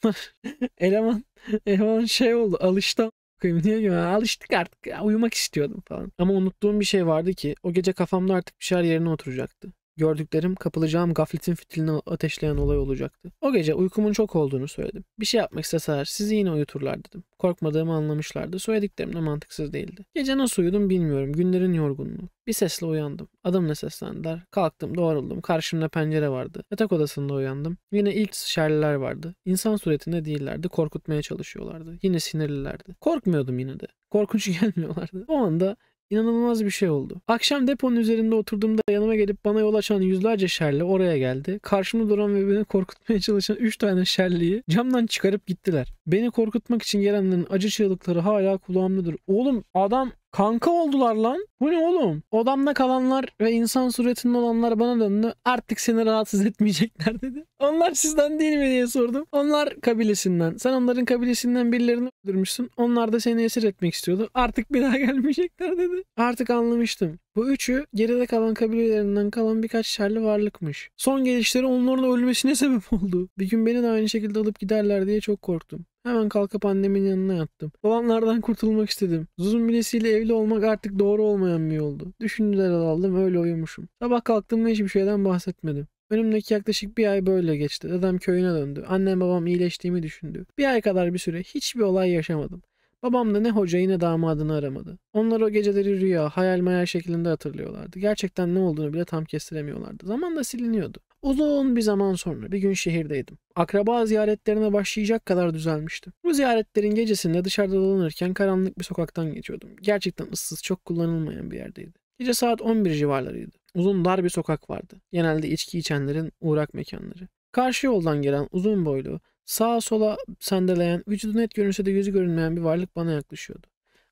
A: bunlar <laughs> eleman, eleman şey oldu. Alıştı koyayım diye ki alıştık artık ya, uyumak istiyordum falan. Ama unuttuğum bir şey vardı ki o gece kafamda artık bir şeyler yerine oturacaktı gördüklerim kapılacağım gafletin fitilini ateşleyen olay olacaktı. O gece uykumun çok olduğunu söyledim. Bir şey yapmak isteseler sizi yine uyuturlar dedim. Korkmadığımı anlamışlardı. Söylediklerim de mantıksız değildi. Gece nasıl uyudum bilmiyorum. Günlerin yorgunluğu. Bir sesle uyandım. Adımla seslendiler. Kalktım doğruldum. Karşımda pencere vardı. Yatak odasında uyandım. Yine ilk şerliler vardı. İnsan suretinde değillerdi. Korkutmaya çalışıyorlardı. Yine sinirlilerdi. Korkmuyordum yine de. Korkunç <laughs> gelmiyorlardı. O anda İnanılmaz bir şey oldu. Akşam deponun üzerinde oturduğumda yanıma gelip bana yol açan yüzlerce şerli oraya geldi. Karşımda duran ve beni korkutmaya çalışan 3 tane şerliyi camdan çıkarıp gittiler. Beni korkutmak için gelenlerin acı çığlıkları hala kulağımdadır. Oğlum adam Kanka oldular lan. Bu ne oğlum? Odamda kalanlar ve insan suretinde olanlar bana döndü. Artık seni rahatsız etmeyecekler dedi. Onlar sizden değil mi diye sordum. Onlar kabilesinden. Sen onların kabilesinden birilerini öldürmüşsün. Onlar da seni esir etmek istiyordu. Artık bir daha <laughs> gelmeyecekler dedi. Artık anlamıştım. Bu üçü geride kalan kabilelerinden kalan birkaç şerli varlıkmış. Son gelişleri onların ölmesine sebep oldu. Bir gün beni de aynı şekilde alıp giderler diye çok korktum. Hemen kalkıp annemin yanına yattım. Babamlardan kurtulmak istedim. Zuz'un bilesiyle evli olmak artık doğru olmayan bir yoldu. Düşündüler daldım öyle uyumuşum. Sabah kalktığımda hiçbir şeyden bahsetmedim. Önümdeki yaklaşık bir ay böyle geçti. Dedem köyüne döndü. Annem babam iyileştiğimi düşündü. Bir ay kadar bir süre hiçbir olay yaşamadım. Babam da ne hocayı ne damadını aramadı. Onlar o geceleri rüya, hayal mayal şeklinde hatırlıyorlardı. Gerçekten ne olduğunu bile tam kestiremiyorlardı. da siliniyordu. Uzun bir zaman sonra bir gün şehirdeydim. Akraba ziyaretlerine başlayacak kadar düzelmiştim. Bu ziyaretlerin gecesinde dışarıda dolanırken karanlık bir sokaktan geçiyordum. Gerçekten ıssız, çok kullanılmayan bir yerdeydi. Gece saat 11 civarlarıydı. Uzun dar bir sokak vardı. Genelde içki içenlerin uğrak mekanları. Karşı yoldan gelen uzun boylu, sağa sola sendeleyen, vücudu net görünse de yüzü görünmeyen bir varlık bana yaklaşıyordu.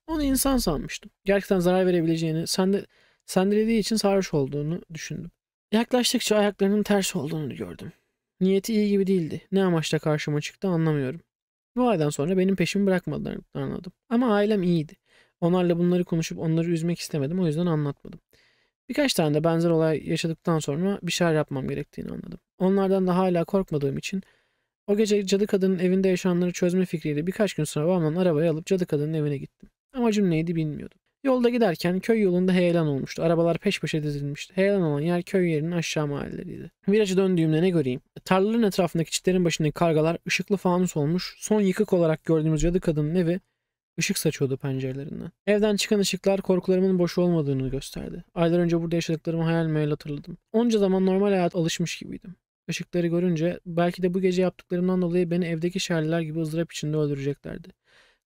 A: Onu insan sanmıştım. Gerçekten zarar verebileceğini, sende, sendelediği için sarhoş olduğunu düşündüm. Yaklaştıkça ayaklarının ters olduğunu gördüm. Niyeti iyi gibi değildi. Ne amaçla karşıma çıktı anlamıyorum. Bu aydan sonra benim peşimi bırakmadılarını anladım. Ama ailem iyiydi. Onlarla bunları konuşup onları üzmek istemedim o yüzden anlatmadım. Birkaç tane de benzer olay yaşadıktan sonra bir şeyler yapmam gerektiğini anladım. Onlardan da hala korkmadığım için o gece cadı kadının evinde yaşananları çözme fikriyle birkaç gün sonra babamdan arabayı alıp cadı kadının evine gittim. Amacım neydi bilmiyordum. Yolda giderken köy yolunda heyelan olmuştu. Arabalar peş peşe dizilmişti. Heyelan olan yer köy yerinin aşağı mahalleleriydi. Virajı döndüğümde ne göreyim? Tarlaların etrafındaki çitlerin başındaki kargalar ışıklı fanus olmuş. Son yıkık olarak gördüğümüz cadı kadının evi ışık saçıyordu pencerelerinden. Evden çıkan ışıklar korkularımın boş olmadığını gösterdi. Aylar önce burada yaşadıklarımı hayal meyil hatırladım. Onca zaman normal hayat alışmış gibiydim. Işıkları görünce belki de bu gece yaptıklarımdan dolayı beni evdeki şerliler gibi ızdırap içinde öldüreceklerdi.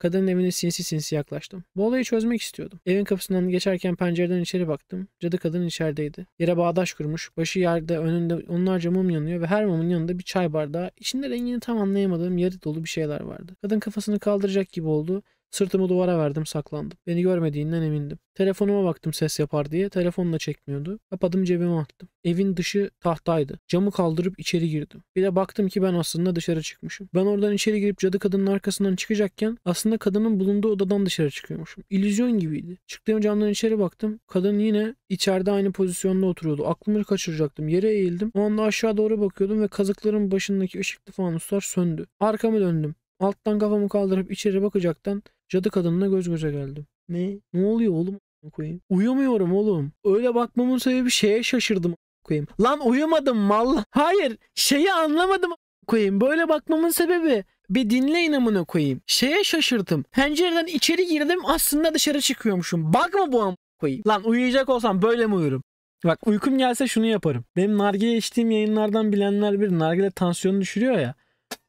A: Kadının evine sinsi sinsi yaklaştım. Bu olayı çözmek istiyordum. Evin kapısından geçerken pencereden içeri baktım. Cadı kadın içerideydi. Yere bağdaş kurmuş. Başı yerde önünde onlarca mum yanıyor ve her mumun yanında bir çay bardağı. içinde rengini tam anlayamadığım yarı dolu bir şeyler vardı. Kadın kafasını kaldıracak gibi oldu Sırtımı duvara verdim saklandım. Beni görmediğinden emindim. Telefonuma baktım ses yapar diye. Telefonla çekmiyordu. Kapadım cebime attım. Evin dışı tahtaydı. Camı kaldırıp içeri girdim. Bir de baktım ki ben aslında dışarı çıkmışım. Ben oradan içeri girip cadı kadının arkasından çıkacakken aslında kadının bulunduğu odadan dışarı çıkıyormuşum. İllüzyon gibiydi. Çıktığım camdan içeri baktım. Kadın yine içeride aynı pozisyonda oturuyordu. Aklımı kaçıracaktım. Yere eğildim. O anda aşağı doğru bakıyordum ve kazıkların başındaki ışıklı fanuslar söndü. Arkamı döndüm. Alttan kafamı kaldırıp içeri bakacaktan Cadı kadınla göz göze geldim. Ne? Ne oluyor oğlum? koyayım. Uyumuyorum oğlum. Öyle bakmamın sebebi şeye şaşırdım koyayım. Lan uyumadım mal. Hayır, şeyi anlamadım koyayım. Böyle bakmamın sebebi bir dinleyin amına koyayım. Şeye şaşırdım. Pencereden içeri girdim aslında dışarı çıkıyormuşum. Bakma bu amına koyayım. Lan uyuyacak olsam böyle mi uyurum? Bak uykum gelse şunu yaparım. Benim nargile içtiğim yayınlardan bilenler bir nargile tansiyonu düşürüyor ya.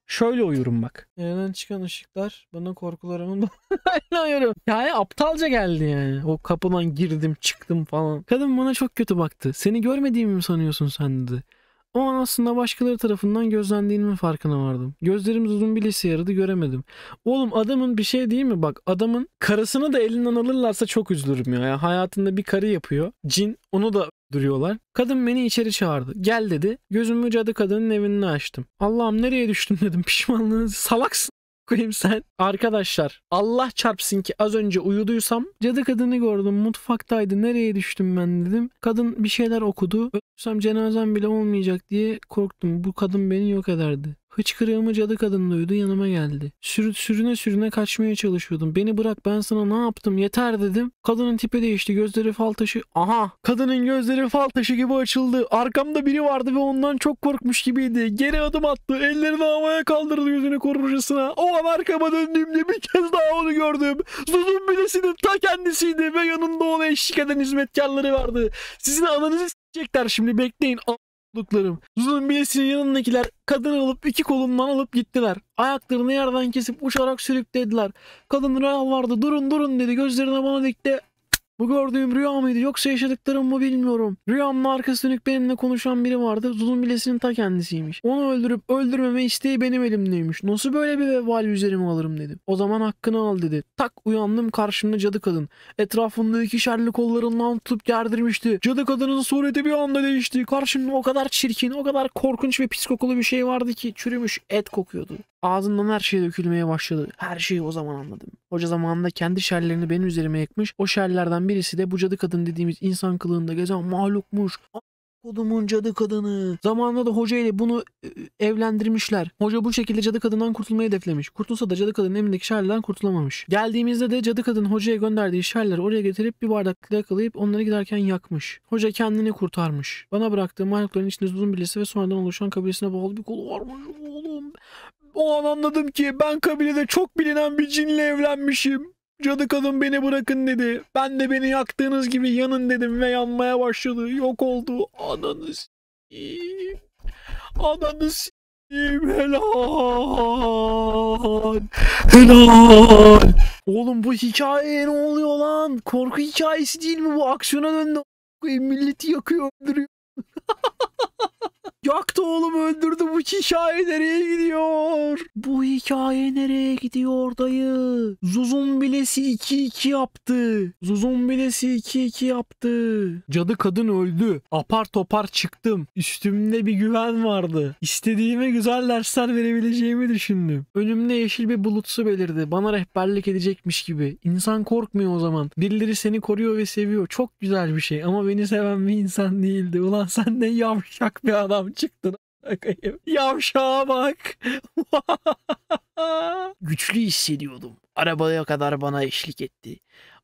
A: Şöyle uyurum bak. Yerden çıkan ışıklar bana korkularımın <laughs> ayırıyorum. Hikaye aptalca geldi yani. O kapıdan girdim çıktım falan. Kadın bana çok kötü baktı. Seni görmediğimi mi sanıyorsun sen dedi. O an aslında başkaları tarafından gözlendiğimin farkına vardım. Gözlerim uzun bilesi yaradı göremedim. Oğlum adamın bir şey değil mi? Bak adamın karısını da elinden alırlarsa çok üzülürüm ya. Yani hayatında bir karı yapıyor. Cin onu da duruyorlar. Kadın beni içeri çağırdı. Gel dedi. Gözümü cadı kadının evinde açtım. Allah'ım nereye düştüm <laughs> dedim. Pişmanlığın salaksın <laughs> koyayım sen. Arkadaşlar Allah çarpsın ki az önce uyuduysam cadı kadını gördüm mutfaktaydı nereye düştüm ben dedim. Kadın bir şeyler okudu. Ölsem cenazem bile olmayacak diye korktum. Bu kadın beni yok ederdi. Hıçkırığımı cadı kadın duydu yanıma geldi. Sür, sürüne sürüne kaçmaya çalışıyordum. Beni bırak ben sana ne yaptım yeter dedim. Kadının tipi değişti gözleri fal taşı. Aha kadının gözleri fal taşı gibi açıldı. Arkamda biri vardı ve ondan çok korkmuş gibiydi. Geri adım attı ellerini havaya kaldırdı yüzünü korurcasına. O an arkama döndüğümde bir kez daha onu gördüm. Zuzun bilesinin ta kendisiydi ve yanında ona eşlik eden hizmetkarları vardı. Sizin ananızı s***ecekler şimdi bekleyin olduklarım. Zumbilesinin yanındakiler kadın alıp iki kolumdan alıp gittiler. Ayaklarını yerden kesip uçarak sürüklediler. Kadın rah vardı durun durun dedi gözlerine bana dikti. Bu gördüğüm rüya mıydı yoksa yaşadıklarım mı bilmiyorum. Rüyamda arkası dönük benimle konuşan biri vardı. Zulun bilesinin ta kendisiymiş. Onu öldürüp öldürmeme isteği benim elimdeymiş. Nasıl böyle bir vebal üzerime alırım dedim. O zaman hakkını al dedi. Tak uyandım karşımda cadı kadın. Etrafında iki şerli kollarından tutup gerdirmişti. Cadı kadının sureti bir anda değişti. Karşımda o kadar çirkin, o kadar korkunç ve pis kokulu bir şey vardı ki çürümüş et kokuyordu. Ağzından her şey dökülmeye başladı. Her şeyi o zaman anladım. Hoca zamanında kendi şerlerini benim üzerime yakmış. O şerlerden birisi de bu cadı kadın dediğimiz insan kılığında gezen mahlukmuş. Kodumun cadı kadını. Zamanında da hoca ile bunu e, e, evlendirmişler. Hoca bu şekilde cadı kadından kurtulmayı hedeflemiş. Kurtulsa da cadı kadının evindeki şerlerden kurtulamamış. Geldiğimizde de cadı kadın hocaya gönderdiği şerleri oraya getirip bir bardakta yakalayıp onları giderken yakmış. Hoca kendini kurtarmış. Bana bıraktığı mahlukların içinde uzun bilesi ve sonradan oluşan kabilesine bağlı bir kolu varmış oğlum o an anladım ki ben kabilede çok bilinen bir cinle evlenmişim. Cadı kadın beni bırakın dedi. Ben de beni yaktığınız gibi yanın dedim ve yanmaya başladı. Yok oldu. Ananız. Ananız. Helal. Helal. Oğlum bu hikaye ne oluyor lan? Korku hikayesi değil mi bu? Aksiyona döndü. Milleti yakıyor öldürüyor. <laughs> Yaktı oğlum öldürdü bu hikaye nereye gidiyor? Bu hikaye nereye gidiyor dayı? Zuzun bilesi 2-2 yaptı. Zuzun bilesi 2-2 yaptı. Cadı kadın öldü. Apar topar çıktım. Üstümde bir güven vardı. İstediğime güzel dersler verebileceğimi düşündüm. Önümde yeşil bir bulutsu belirdi. Bana rehberlik edecekmiş gibi. İnsan korkmuyor o zaman. Birileri seni koruyor ve seviyor. Çok güzel bir şey ama beni seven bir insan değildi. Ulan sen ne yavşak bir adam mı çıktın? Yavşağa bak. <laughs> Güçlü hissediyordum. Arabaya kadar bana eşlik etti.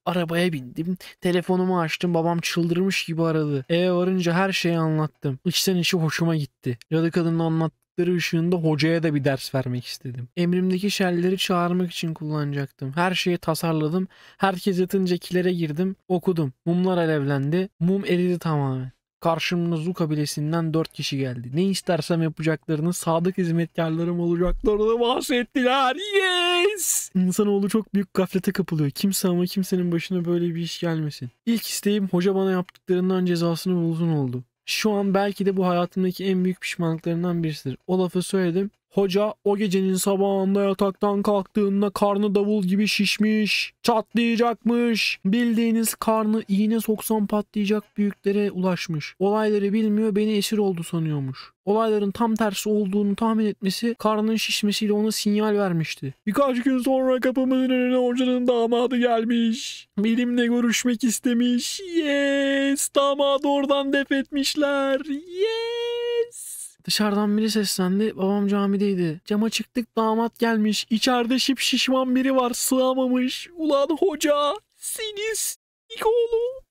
A: Arabaya bindim. Telefonumu açtım. Babam çıldırmış gibi aradı. Eve varınca her şeyi anlattım. İçten içi hoşuma gitti. Cadı kadının anlattıkları ışığında hocaya da bir ders vermek istedim. Emrimdeki şerleri çağırmak için kullanacaktım. Her şeyi tasarladım. Herkes yatınca kilere girdim. Okudum. Mumlar alevlendi. Mum eridi tamamen. Karşımda Zuka bilesinden 4 kişi geldi. Ne istersem yapacaklarını sadık hizmetkarlarım olacaklarını bahsettiler. Yes! İnsanoğlu çok büyük gaflete kapılıyor. Kimse ama kimsenin başına böyle bir iş gelmesin. İlk isteğim hoca bana yaptıklarından cezasını bulsun oldu. Şu an belki de bu hayatımdaki en büyük pişmanlıklarından birisidir. O lafı söyledim Hoca o gecenin sabahında yataktan kalktığında karnı davul gibi şişmiş, çatlayacakmış. Bildiğiniz karnı iğne soksan patlayacak büyüklere ulaşmış. Olayları bilmiyor beni esir oldu sanıyormuş. Olayların tam tersi olduğunu tahmin etmesi karnının şişmesiyle ona sinyal vermişti. Birkaç gün sonra kapımızın önüne hocanın damadı gelmiş. Benimle görüşmek istemiş. Yes! Damadı oradan def etmişler. Yes! Dışarıdan biri seslendi. Babam camideydi. Cama çıktık damat gelmiş. İçeride şip şişman biri var. Sığamamış. Ulan hoca. Sinis. İlk oğlu.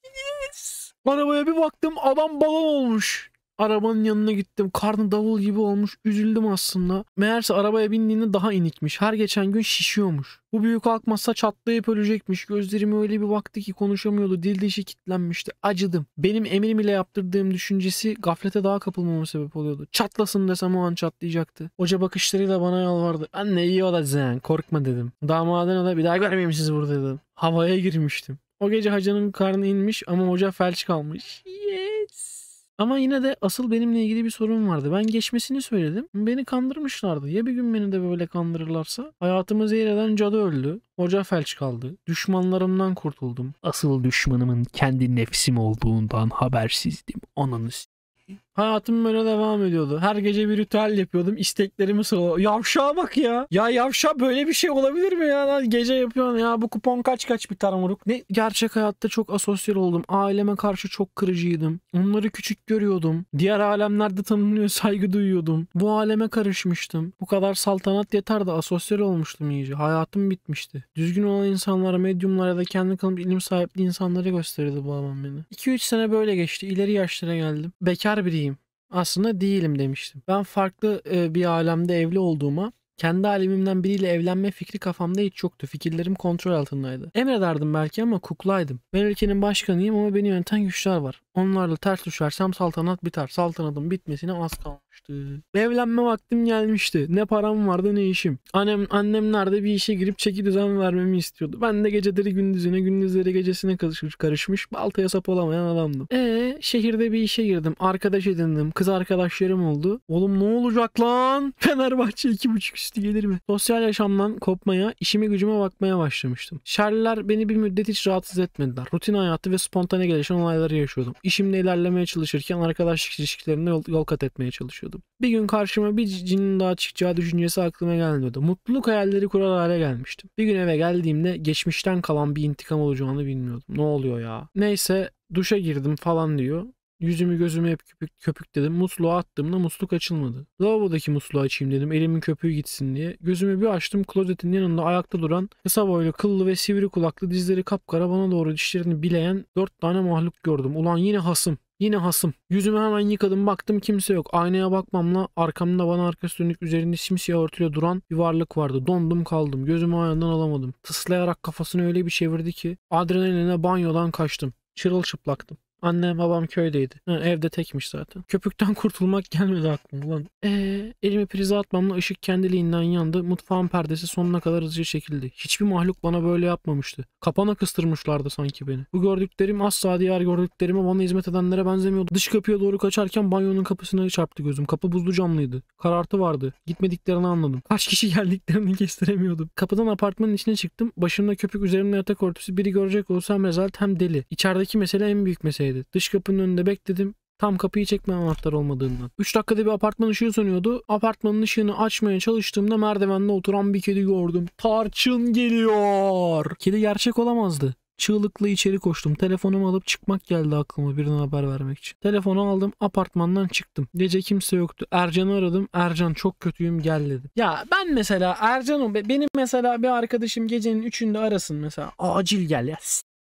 A: Yes. Arabaya bir baktım adam balon olmuş. Arabanın yanına gittim. Karnı davul gibi olmuş. Üzüldüm aslında. Meğerse arabaya bindiğinde daha inikmiş. Her geçen gün şişiyormuş. Bu büyük kalkmazsa çatlayıp ölecekmiş. Gözlerimi öyle bir baktı ki konuşamıyordu. Dil dişi kilitlenmişti. Acıdım. Benim emrim ile yaptırdığım düşüncesi gaflete daha kapılmama sebep oluyordu. Çatlasın desem o an çatlayacaktı. Hoca bakışlarıyla bana yalvardı. Anne iyi olacaksın. Korkma dedim. Damadına da bir daha görmeyeyim sizi burada dedim. Havaya girmiştim. O gece hocanın karnı inmiş ama hoca felç kalmış. Yes. Ama yine de asıl benimle ilgili bir sorun vardı. Ben geçmesini söyledim. Beni kandırmışlardı. Ya bir gün beni de böyle kandırırlarsa? Hayatımı zehir eden cadı öldü. Hoca felç kaldı. Düşmanlarımdan kurtuldum. Asıl düşmanımın kendi nefsim olduğundan habersizdim. Ananı s**eyim. Hayatım böyle devam ediyordu. Her gece bir ritüel yapıyordum. İsteklerimi sıralıyordum. Yavşağa bak ya. Ya yavşa böyle bir şey olabilir mi ya? Lan gece yapıyorsun ya. Bu kupon kaç kaç biter moruk. Ne gerçek hayatta çok asosyal oldum. Aileme karşı çok kırıcıydım. Onları küçük görüyordum. Diğer alemlerde tanınıyor saygı duyuyordum. Bu aleme karışmıştım. Bu kadar saltanat yeter de asosyal olmuştum iyice. Hayatım bitmişti. Düzgün olan insanlara, medyumlara da kendi kalıp ilim sahipliği insanlara gösterirdi bu adam beni. 2-3 sene böyle geçti. İleri yaşlara geldim. Bekar biriyim aslında değilim demiştim. Ben farklı bir alemde evli olduğuma kendi alemimden biriyle evlenme fikri kafamda hiç yoktu. Fikirlerim kontrol altındaydı. Emrederdim belki ama kuklaydım. Ben ülkenin başkanıyım ama beni yöneten güçler var. Onlarla ters düşersem saltanat biter. Saltanatın bitmesine az kalmıştı. Evlenme vaktim gelmişti. Ne param vardı ne işim. Annem, annem nerede bir işe girip çeki düzen vermemi istiyordu. Ben de geceleri gündüzüne, gündüzleri gecesine karışmış, karışmış baltaya sap olamayan adamdım. Ee, şehirde bir işe girdim. Arkadaş edindim. Kız arkadaşlarım oldu. Oğlum ne olacak lan? <laughs> Fenerbahçe iki buçuk üstü gelir mi? Sosyal yaşamdan kopmaya, işime gücüme bakmaya başlamıştım. Şerliler beni bir müddet hiç rahatsız etmediler. Rutin hayatı ve spontane gelişen olayları yaşıyordum. İşimde ilerlemeye çalışırken arkadaşlık ilişkilerinde yol, yol kat etmeye çalışıyordum. Bir gün karşıma bir cinin daha çıkacağı düşüncesi aklıma gelmiyordu. Mutluluk hayalleri kurar hale gelmiştim. Bir gün eve geldiğimde geçmişten kalan bir intikam olacağını bilmiyordum. Ne oluyor ya? Neyse duşa girdim falan diyor. Yüzümü gözümü hep köpük, köpük dedim. Musluğa attığımda musluk açılmadı. Lavabodaki musluğu açayım dedim elimin köpüğü gitsin diye. Gözümü bir açtım klozetin yanında ayakta duran kısa boylu kıllı ve sivri kulaklı dizleri kapkara bana doğru dişlerini bileyen dört tane mahluk gördüm. Ulan yine hasım Yine hasım. Yüzümü hemen yıkadım baktım kimse yok. Aynaya bakmamla arkamda bana arkası dönük üzerinde simsiyah örtüyle duran bir varlık vardı. Dondum kaldım. Gözümü ayağından alamadım. Tıslayarak kafasını öyle bir çevirdi ki adrenalinle banyodan kaçtım. Çırılçıplaktım. Annem babam köydeydi. Ha, evde tekmiş zaten. Köpükten <laughs> kurtulmak gelmedi aklıma lan. Eee elimi prize atmamla ışık kendiliğinden yandı. Mutfağın perdesi sonuna kadar hızlıca çekildi. Hiçbir mahluk bana böyle yapmamıştı. Kapana kıstırmışlardı sanki beni. Bu gördüklerim asla diğer gördüklerime bana hizmet edenlere benzemiyordu. Dış kapıya doğru kaçarken banyonun kapısına çarptı gözüm. Kapı buzlu camlıydı. Karartı vardı. Gitmediklerini anladım. Kaç kişi <laughs> geldiklerini kestiremiyordum. Kapıdan apartmanın içine çıktım. Başımda köpük üzerimde yatak örtüsü. Biri görecek olsa hem rezalet hem deli. İçerideki mesele en büyük mesele evdeydi. Dış kapının önünde bekledim. Tam kapıyı çekme anahtar olmadığından. 3 dakikada bir apartman ışığı sönüyordu. Apartmanın ışığını açmaya çalıştığımda merdivende oturan bir kedi gördüm. Tarçın geliyor. Kedi gerçek olamazdı. Çığlıkla içeri koştum. Telefonumu alıp çıkmak geldi aklıma birine haber vermek için. Telefonu aldım apartmandan çıktım. Gece kimse yoktu. Ercan'ı aradım. Ercan çok kötüyüm gel dedi. Ya ben mesela Ercan'ım benim mesela bir arkadaşım gecenin üçünde arasın mesela. Acil gel ya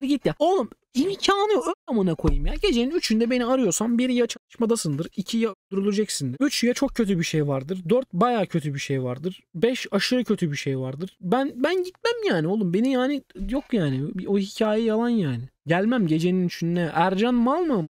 A: git ya. Oğlum İmkanı yok. amına koyayım ya. Gecenin üçünde beni arıyorsan biri ya çalışmadasındır. iki ya öldürüleceksindir. Üç ya çok kötü bir şey vardır. Dört baya kötü bir şey vardır. Beş aşırı kötü bir şey vardır. Ben ben gitmem yani oğlum. Beni yani yok yani. O hikaye yalan yani. Gelmem gecenin üçünde. Ercan mal mı?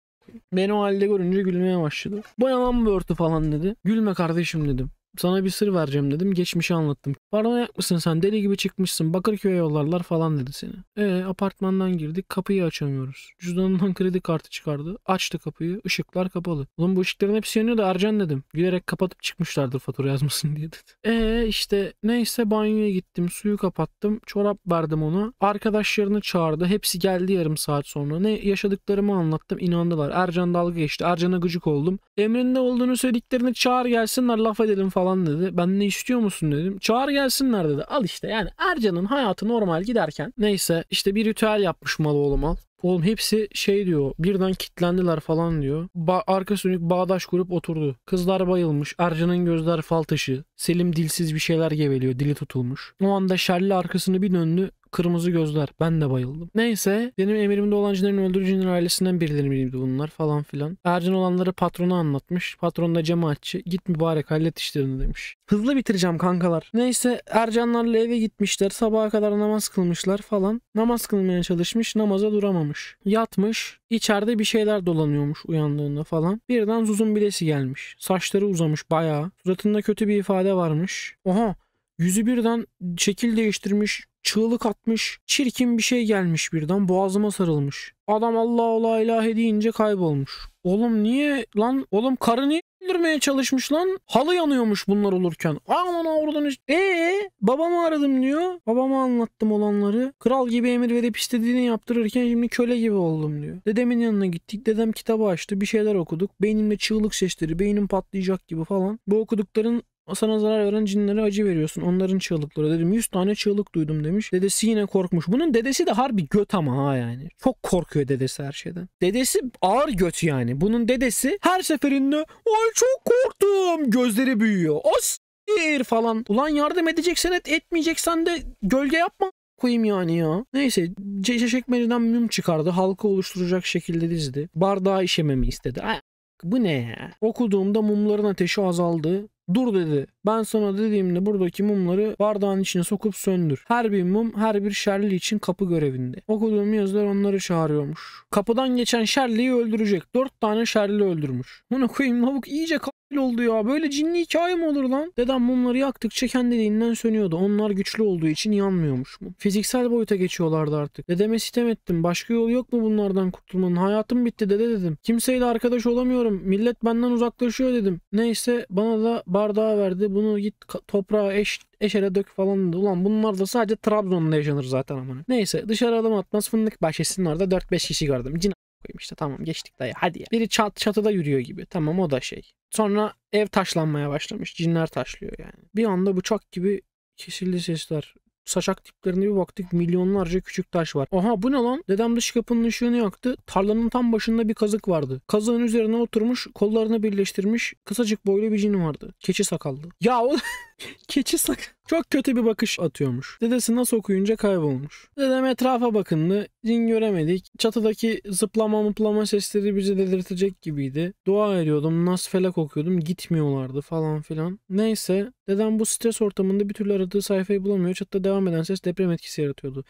A: Beni o halde görünce gülmeye başladı. Bu yalan bir örtü falan dedi. Gülme kardeşim dedim sana bir sır vereceğim dedim. Geçmişi anlattım. Paranoyak mısın sen? Deli gibi çıkmışsın. Bakırköy'e yollarlar falan dedi seni. E apartmandan girdik. Kapıyı açamıyoruz. Cüzdanından kredi kartı çıkardı. Açtı kapıyı. Işıklar kapalı. Oğlum bu ışıkların hepsi yanıyor da Ercan dedim. Gülerek kapatıp çıkmışlardır fatura yazmasın diye dedi. E işte neyse banyoya gittim. Suyu kapattım. Çorap verdim ona. Arkadaşlarını çağırdı. Hepsi geldi yarım saat sonra. Ne yaşadıklarımı anlattım. inandılar. Ercan dalga geçti. Ercan'a gıcık oldum. Emrin ne olduğunu söylediklerini çağır gelsinler laf edelim falan falan dedi. Ben ne istiyor musun dedim. Çağır gelsinler dedi. Al işte yani Ercan'ın hayatı normal giderken neyse işte bir ritüel yapmış mal oğlum al. Oğlum hepsi şey diyor birden kitlendiler falan diyor. Ba- arka sönük bağdaş kurup oturdu. Kızlar bayılmış. Ercan'ın gözler fal taşı. Selim dilsiz bir şeyler geveliyor. Dili tutulmuş. O anda Şerli arkasını bir döndü. Kırmızı gözler. Ben de bayıldım. Neyse benim emrimde olan cinlerin öldürücünün ailesinden miydi bunlar falan filan. Ercan olanları patrona anlatmış. Patron da cemaatçi. Git mübarek hallet işlerini demiş. Hızlı bitireceğim kankalar. Neyse Ercanlarla eve gitmişler. Sabaha kadar namaz kılmışlar falan. Namaz kılmaya çalışmış. Namaza duramamış. Yatmış. İçeride bir şeyler dolanıyormuş uyandığında falan. Birden Zuz'un bilesi gelmiş. Saçları uzamış bayağı. Suratında kötü bir ifade varmış. Oha Yüzü birden şekil değiştirmiş, çığlık atmış, çirkin bir şey gelmiş birden boğazıma sarılmış. Adam Allah Allah ilahe deyince kaybolmuş. Oğlum niye lan oğlum karını niye öldürmeye çalışmış lan? Halı yanıyormuş bunlar olurken. Aman oradan işte. Ee, babamı aradım diyor. Babama anlattım olanları. Kral gibi emir verip istediğini yaptırırken şimdi köle gibi oldum diyor. Dedemin yanına gittik. Dedem kitabı açtı. Bir şeyler okuduk. Beynimde çığlık sesleri, beynim patlayacak gibi falan. Bu okudukların sana zarar veren cinlere acı veriyorsun. Onların çığlıkları dedim. 100 tane çığlık duydum demiş. Dedesi yine korkmuş. Bunun dedesi de harbi göt ama ha yani. Çok korkuyor dedesi her şeyden. Dedesi ağır göt yani. Bunun dedesi her seferinde ay çok korktum. Gözleri büyüyor. Asir falan. Ulan yardım edeceksen et etmeyeceksen de gölge yapma koyayım yani ya. Neyse Ceyşe Çekmeli'den mum çıkardı. halkı oluşturacak şekilde dizdi. Bardağı işememi istedi. Ay, bu ne ya? Okuduğumda mumların ateşi azaldı. Dur dedi. Ben sana dediğimde buradaki mumları bardağın içine sokup söndür. Her bir mum her bir şerli için kapı görevinde. Okuduğum yazılar onları çağırıyormuş. Kapıdan geçen şerliyi öldürecek. Dört tane şerli öldürmüş. Bunu koyayım lavuk iyice sürekli oldu ya. Böyle cinli hikaye mi olur lan? Dedem mumları yaktıkça kendiliğinden sönüyordu. Onlar güçlü olduğu için yanmıyormuş mu Fiziksel boyuta geçiyorlardı artık. Dedeme sitem ettim. Başka yol yok mu bunlardan kurtulmanın? Hayatım bitti dede dedim. Kimseyle arkadaş olamıyorum. Millet benden uzaklaşıyor dedim. Neyse bana da bardağı verdi. Bunu git toprağa eş Eşere dök falan dedi. Ulan bunlar da sadece Trabzon'da yaşanır zaten ama. Neyse dışarı adım atmaz fındık bahçesinin orada 4-5 kişi gördüm. Cin koyayım işte tamam geçtik dayı hadi ya. Biri çat çatıda yürüyor gibi tamam o da şey Sonra ev taşlanmaya başlamış. Cinler taşlıyor yani. Bir anda bıçak gibi kesildi sesler. Saçak tiplerine bir baktık milyonlarca küçük taş var. Aha bu ne lan? Dedem dış kapının ışığını yaktı. Tarlanın tam başında bir kazık vardı. Kazığın üzerine oturmuş kollarını birleştirmiş kısacık boylu bir cin vardı. Keçi sakallı. Ya o <laughs> Keçi sak. Çok kötü bir bakış atıyormuş. Dedesi nasıl okuyunca kaybolmuş. Dedem etrafa bakındı. Cin göremedik. Çatıdaki zıplama mıplama sesleri bizi delirtecek gibiydi. Dua ediyordum. Nas felak okuyordum. Gitmiyorlardı falan filan. Neyse. Dedem bu stres ortamında bir türlü aradığı sayfayı bulamıyor. Çatıda devam eden ses deprem etkisi yaratıyordu.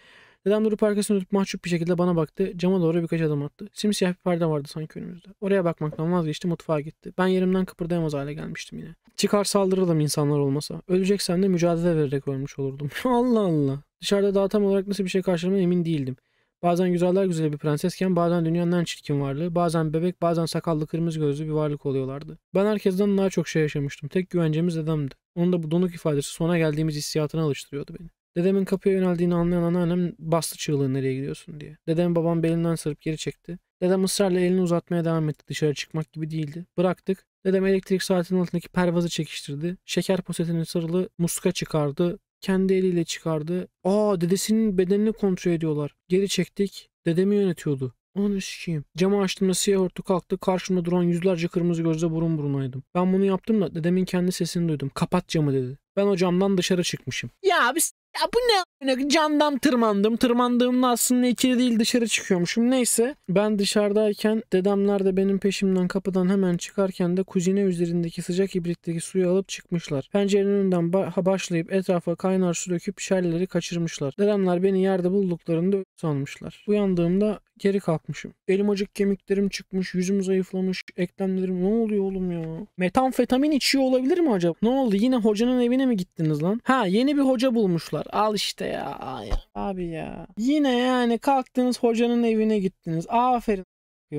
A: Adam durup arkasını tutup mahcup bir şekilde bana baktı. Cama doğru birkaç adım attı. Simsiyah bir perde vardı sanki önümüzde. Oraya bakmaktan vazgeçti mutfağa gitti. Ben yerimden kıpırdayamaz hale gelmiştim yine. Çıkar saldırırdım insanlar olmasa. Öleceksem de mücadele vererek ölmüş olurdum. <laughs> Allah Allah. Dışarıda daha tam olarak nasıl bir şey karşılama emin değildim. Bazen güzeller güzeli bir prensesken bazen dünyanın en çirkin varlığı, bazen bebek, bazen sakallı kırmızı gözlü bir varlık oluyorlardı. Ben herkesten daha çok şey yaşamıştım. Tek güvencemiz dedemdi. Onun da bu donuk ifadesi sona geldiğimiz hissiyatına alıştırıyordu beni. Dedemin kapıya yöneldiğini anlayan anneannem bastı çığlığı nereye gidiyorsun diye. Dedem babam belinden sarıp geri çekti. Dedem ısrarla elini uzatmaya devam etti dışarı çıkmak gibi değildi. Bıraktık. Dedem elektrik saatinin altındaki pervazı çekiştirdi. Şeker posetinin sarılı muska çıkardı. Kendi eliyle çıkardı. Aa dedesinin bedenini kontrol ediyorlar. Geri çektik. Dedemi yönetiyordu. Onu sikiyim. Camı açtığımda siyah örtü kalktı. Karşımda duran yüzlerce kırmızı gözle burun burunaydım. Ben bunu yaptım da dedemin kendi sesini duydum. Kapat camı dedi. Ben o camdan dışarı çıkmışım. Ya abi tak pernah. Camdan tırmandım. Tırmandığımda aslında içeri değil dışarı çıkıyormuşum. Neyse ben dışarıdayken dedemler de benim peşimden kapıdan hemen çıkarken de kuzine üzerindeki sıcak ibrikteki suyu alıp çıkmışlar. Pencerenin önünden başlayıp etrafa kaynar su döküp şerleri kaçırmışlar. Dedemler beni yerde bulduklarında sanmışlar. Uyandığımda geri kalkmışım. Elim acık kemiklerim çıkmış, yüzüm zayıflamış, eklemlerim ne oluyor oğlum ya? Metamfetamin içiyor olabilir mi acaba? Ne oldu yine hocanın evine mi gittiniz lan? Ha yeni bir hoca bulmuşlar. Al işte ya ya. Ay, abi ya. Yine yani kalktınız hocanın evine gittiniz. Aferin.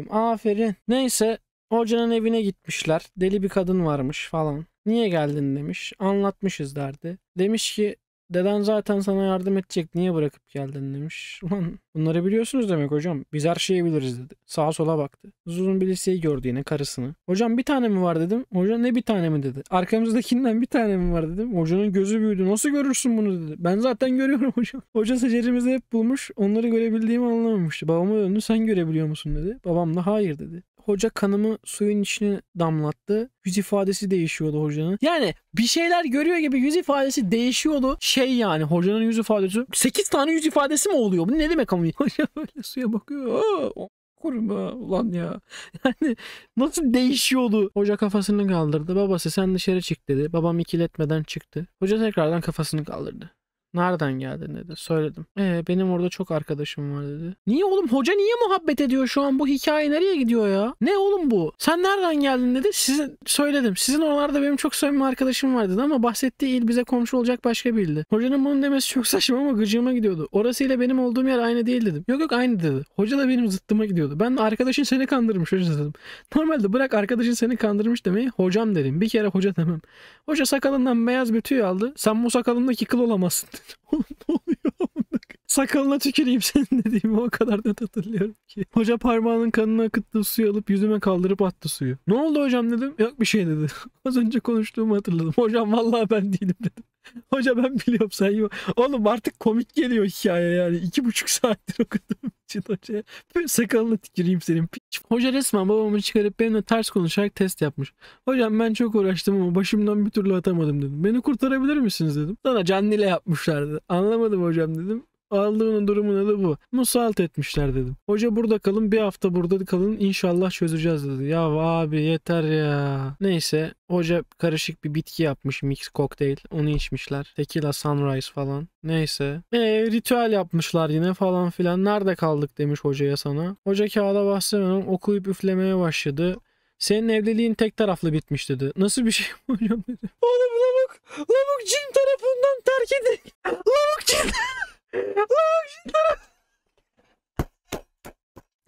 A: Aferin. Neyse hocanın evine gitmişler. Deli bir kadın varmış falan. Niye geldin demiş. Anlatmışız derdi. Demiş ki Deden zaten sana yardım edecek. Niye bırakıp geldin demiş. <laughs> Ulan bunları biliyorsunuz demek hocam. Biz her şeyi biliriz dedi. Sağa sola baktı. Zuzun bir liseyi gördü yine karısını. Hocam bir tane mi var dedim. Hocam ne bir tane mi dedi. Arkamızdakinden bir tane mi var dedim. Hocanın gözü büyüdü. Nasıl görürsün bunu dedi. Ben zaten görüyorum <laughs> hocam. Hoca secerimizi hep bulmuş. Onları görebildiğimi anlamamıştı. Babama döndü sen görebiliyor musun dedi. Babam da hayır dedi. Hoca kanımı suyun içine damlattı. Yüz ifadesi değişiyordu hocanın. Yani bir şeyler görüyor gibi yüz ifadesi değişiyordu. Şey yani hocanın yüz ifadesi. 8 tane yüz ifadesi mi oluyor? Bu ne demek ama? <laughs> Hoca böyle suya bakıyor. Aa, koruma ulan ya. <laughs> Yani nasıl değişiyordu? Hoca kafasını kaldırdı. Babası sen dışarı çık dedi. Babam ikiletmeden çıktı. Hoca tekrardan kafasını kaldırdı. Nereden geldin dedi. Söyledim. Ee, benim orada çok arkadaşım var dedi. Niye oğlum hoca niye muhabbet ediyor şu an bu hikaye nereye gidiyor ya? Ne oğlum bu? Sen nereden geldin dedi. Sizin söyledim. Sizin oralarda benim çok samimi arkadaşım vardı ama bahsettiği il bize komşu olacak başka bir ildi. Hocanın bunu demesi çok saçma ama gıcığıma gidiyordu. Orasıyla benim olduğum yer aynı değil dedim. Yok yok aynı dedi. Hoca da benim zıttıma gidiyordu. Ben de arkadaşın seni kandırmış hoca dedim. Normalde bırak arkadaşın seni kandırmış demeyi hocam derim. Bir kere hoca demem. Hoca sakalından beyaz bir tüy aldı. Sen bu sakalındaki kıl olamazsın <laughs> <laughs> Sakalına tüküreyim senin dediğimi o kadar net hatırlıyorum ki. Hoca parmağının kanını akıttığı suyu alıp yüzüme kaldırıp attı suyu. Ne oldu hocam dedim. Yok bir şey dedi. <laughs> Az önce konuştuğumu hatırladım. Hocam vallahi ben değilim dedim. <laughs> Hoca ben biliyorum sen yok. Oğlum artık komik geliyor hikaye yani. iki buçuk saattir <laughs> okuduğum için hocaya. Böyle sakalını tüküreyim senin. Hoca resmen babamı çıkarıp benimle ters konuşarak test yapmış. Hocam ben çok uğraştım ama başımdan bir türlü atamadım dedim. Beni kurtarabilir misiniz dedim. Sana canlı ile yapmışlardı. Anlamadım hocam dedim. Ağırlığının durumuna da bu. Musalt etmişler dedim. Hoca burada kalın bir hafta burada kalın inşallah çözeceğiz dedi. Ya abi yeter ya. Neyse hoca karışık bir bitki yapmış mix kokteyl. Onu içmişler. Tequila sunrise falan. Neyse. E, ritüel yapmışlar yine falan filan. Nerede kaldık demiş hocaya sana. Hoca kağıda bahsetmeden okuyup üflemeye başladı. Senin evliliğin tek taraflı bitmiş dedi. Nasıl bir şey hocam dedi. Oğlum lavuk, lavuk cin tarafından terk edildi. <laughs> Lavuk cin.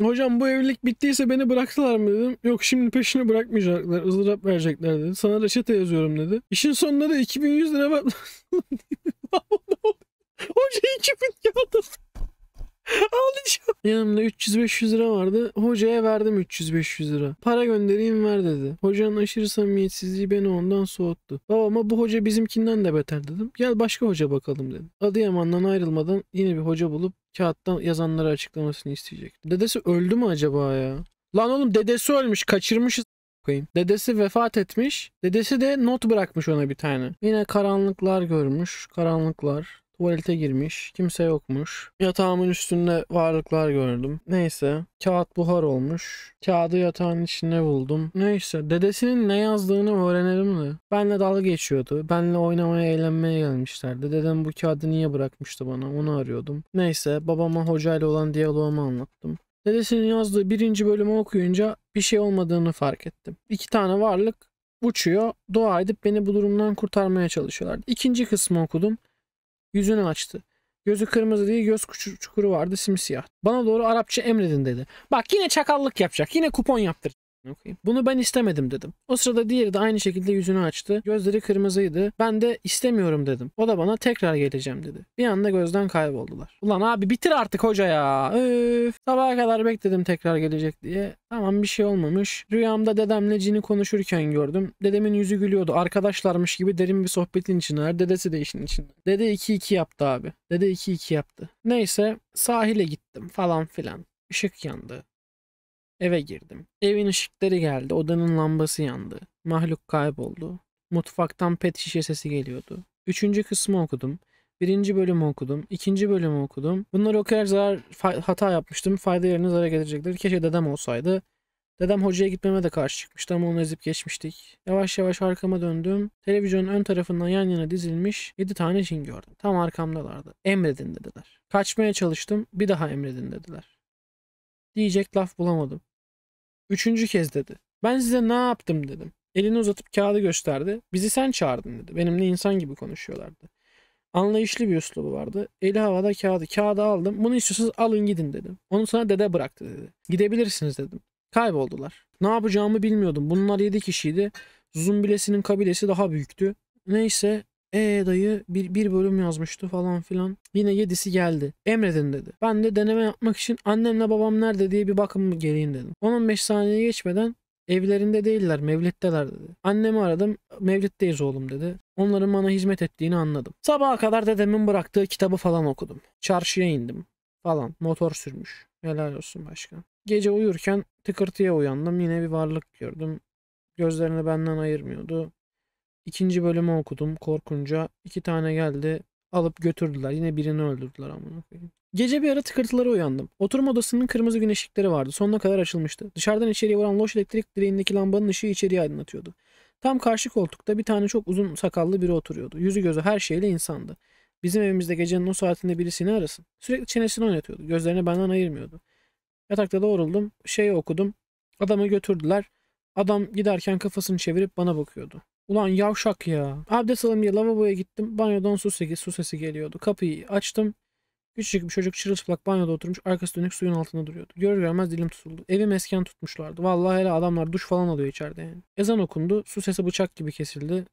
A: Hocam bu evlilik bittiyse beni bıraktılar mı dedim. Yok şimdi peşini bırakmayacaklar. ızdırap verecekler dedi. Sana reçete yazıyorum dedi. İşin sonunda da 2100 lira var. Hoca 2000 kağıt Ağlayacağım. <laughs> Yanımda 300-500 lira vardı. Hocaya verdim 300-500 lira. Para göndereyim ver dedi. Hocanın aşırı samimiyetsizliği beni ondan soğuttu. Babama bu hoca bizimkinden de beter dedim. Gel başka hoca bakalım dedim. Adıyaman'dan ayrılmadan yine bir hoca bulup kağıttan yazanları açıklamasını isteyecek. Dedesi öldü mü acaba ya? Lan oğlum dedesi ölmüş kaçırmışız koyayım. Dedesi vefat etmiş. Dedesi de not bırakmış ona bir tane. Yine karanlıklar görmüş. Karanlıklar. Tuvalete girmiş. Kimse yokmuş. Yatağımın üstünde varlıklar gördüm. Neyse. Kağıt buhar olmuş. Kağıdı yatağın içine buldum. Neyse. Dedesinin ne yazdığını öğrenelim de. Benle dalga geçiyordu. Benle oynamaya eğlenmeye gelmişlerdi. Dedem bu kağıdı niye bırakmıştı bana onu arıyordum. Neyse. Babama hocayla olan diyaloğumu anlattım. Dedesinin yazdığı birinci bölümü okuyunca bir şey olmadığını fark ettim. İki tane varlık uçuyor. Dua edip beni bu durumdan kurtarmaya çalışıyorlardı. İkinci kısmı okudum. Yüzünü açtı. Gözü kırmızı değil göz çukuru vardı simsiyah. Bana doğru Arapça emredin dedi. Bak yine çakallık yapacak. Yine kupon yaptır okuyayım. Bunu ben istemedim dedim. O sırada diğeri de aynı şekilde yüzünü açtı. Gözleri kırmızıydı. Ben de istemiyorum dedim. O da bana tekrar geleceğim dedi. Bir anda gözden kayboldular. Ulan abi bitir artık hoca ya. Öf. Sabaha kadar bekledim tekrar gelecek diye. Tamam bir şey olmamış. Rüyamda dedemle cini konuşurken gördüm. Dedemin yüzü gülüyordu. Arkadaşlarmış gibi derin bir sohbetin içindeler. Dedesi de işin içinde. Dede 2-2 yaptı abi. Dede 2-2 yaptı. Neyse sahile gittim falan filan. Işık yandı. Eve girdim. Evin ışıkları geldi, odanın lambası yandı. Mahluk kayboldu. Mutfaktan pet şişe sesi geliyordu. Üçüncü kısmı okudum. Birinci bölümü okudum. ikinci bölümü okudum. Bunları kadar zarar hata yapmıştım. Fayda yerine zarar gelecektir. Keşke dedem olsaydı. Dedem hocaya gitmeme de karşı çıkmıştı ama onu ezip geçmiştik. Yavaş yavaş arkama döndüm. Televizyonun ön tarafından yan yana dizilmiş 7 tane cin gördüm. Tam arkamdalardı. Emredin dediler. Kaçmaya çalıştım. Bir daha emredin dediler. Diyecek laf bulamadım. Üçüncü kez dedi. Ben size ne yaptım dedim. Elini uzatıp kağıdı gösterdi. Bizi sen çağırdın dedi. Benimle insan gibi konuşuyorlardı. Anlayışlı bir üslubu vardı. Eli havada kağıdı. Kağıdı aldım. Bunu istiyorsanız alın gidin dedim. Onu sana dede bıraktı dedi. Gidebilirsiniz dedim. Kayboldular. Ne yapacağımı bilmiyordum. Bunlar yedi kişiydi. Zumbilesi'nin kabilesi daha büyüktü. Neyse e dayı bir, bir bölüm yazmıştı falan filan. Yine yedisi geldi. Emredin dedi. Ben de deneme yapmak için annemle babam nerede diye bir bakım geleyim dedim. 10-15 saniye geçmeden evlerinde değiller mevlitteler dedi. Annemi aradım mevlitteyiz oğlum dedi. Onların bana hizmet ettiğini anladım. Sabaha kadar dedemin bıraktığı kitabı falan okudum. Çarşıya indim falan motor sürmüş. Helal olsun başka. Gece uyurken tıkırtıya uyandım yine bir varlık gördüm. Gözlerini benden ayırmıyordu. İkinci bölümü okudum korkunca. iki tane geldi alıp götürdüler. Yine birini öldürdüler amına koyayım. Gece bir ara tıkırtılara uyandım. Oturma odasının kırmızı güneş ışıkları vardı. Sonuna kadar açılmıştı. Dışarıdan içeriye vuran loş elektrik direğindeki lambanın ışığı içeriye aydınlatıyordu. Tam karşı koltukta bir tane çok uzun sakallı biri oturuyordu. Yüzü gözü her şeyle insandı. Bizim evimizde gecenin o saatinde birisini arasın. Sürekli çenesini oynatıyordu. Gözlerini benden ayırmıyordu. Yatakta doğruldum. Şeyi okudum. Adamı götürdüler. Adam giderken kafasını çevirip bana bakıyordu. Ulan yavşak ya. Abdest alayım diye lavaboya gittim. Banyodan su sesi, su sesi geliyordu. Kapıyı açtım. Küçücük bir çocuk çırılçıplak banyoda oturmuş. Arkası dönük suyun altında duruyordu. Görür görmez dilim tutuldu. Evi mesken tutmuşlardı. Vallahi hele adamlar duş falan alıyor içeride yani. Ezan okundu. Su sesi bıçak gibi kesildi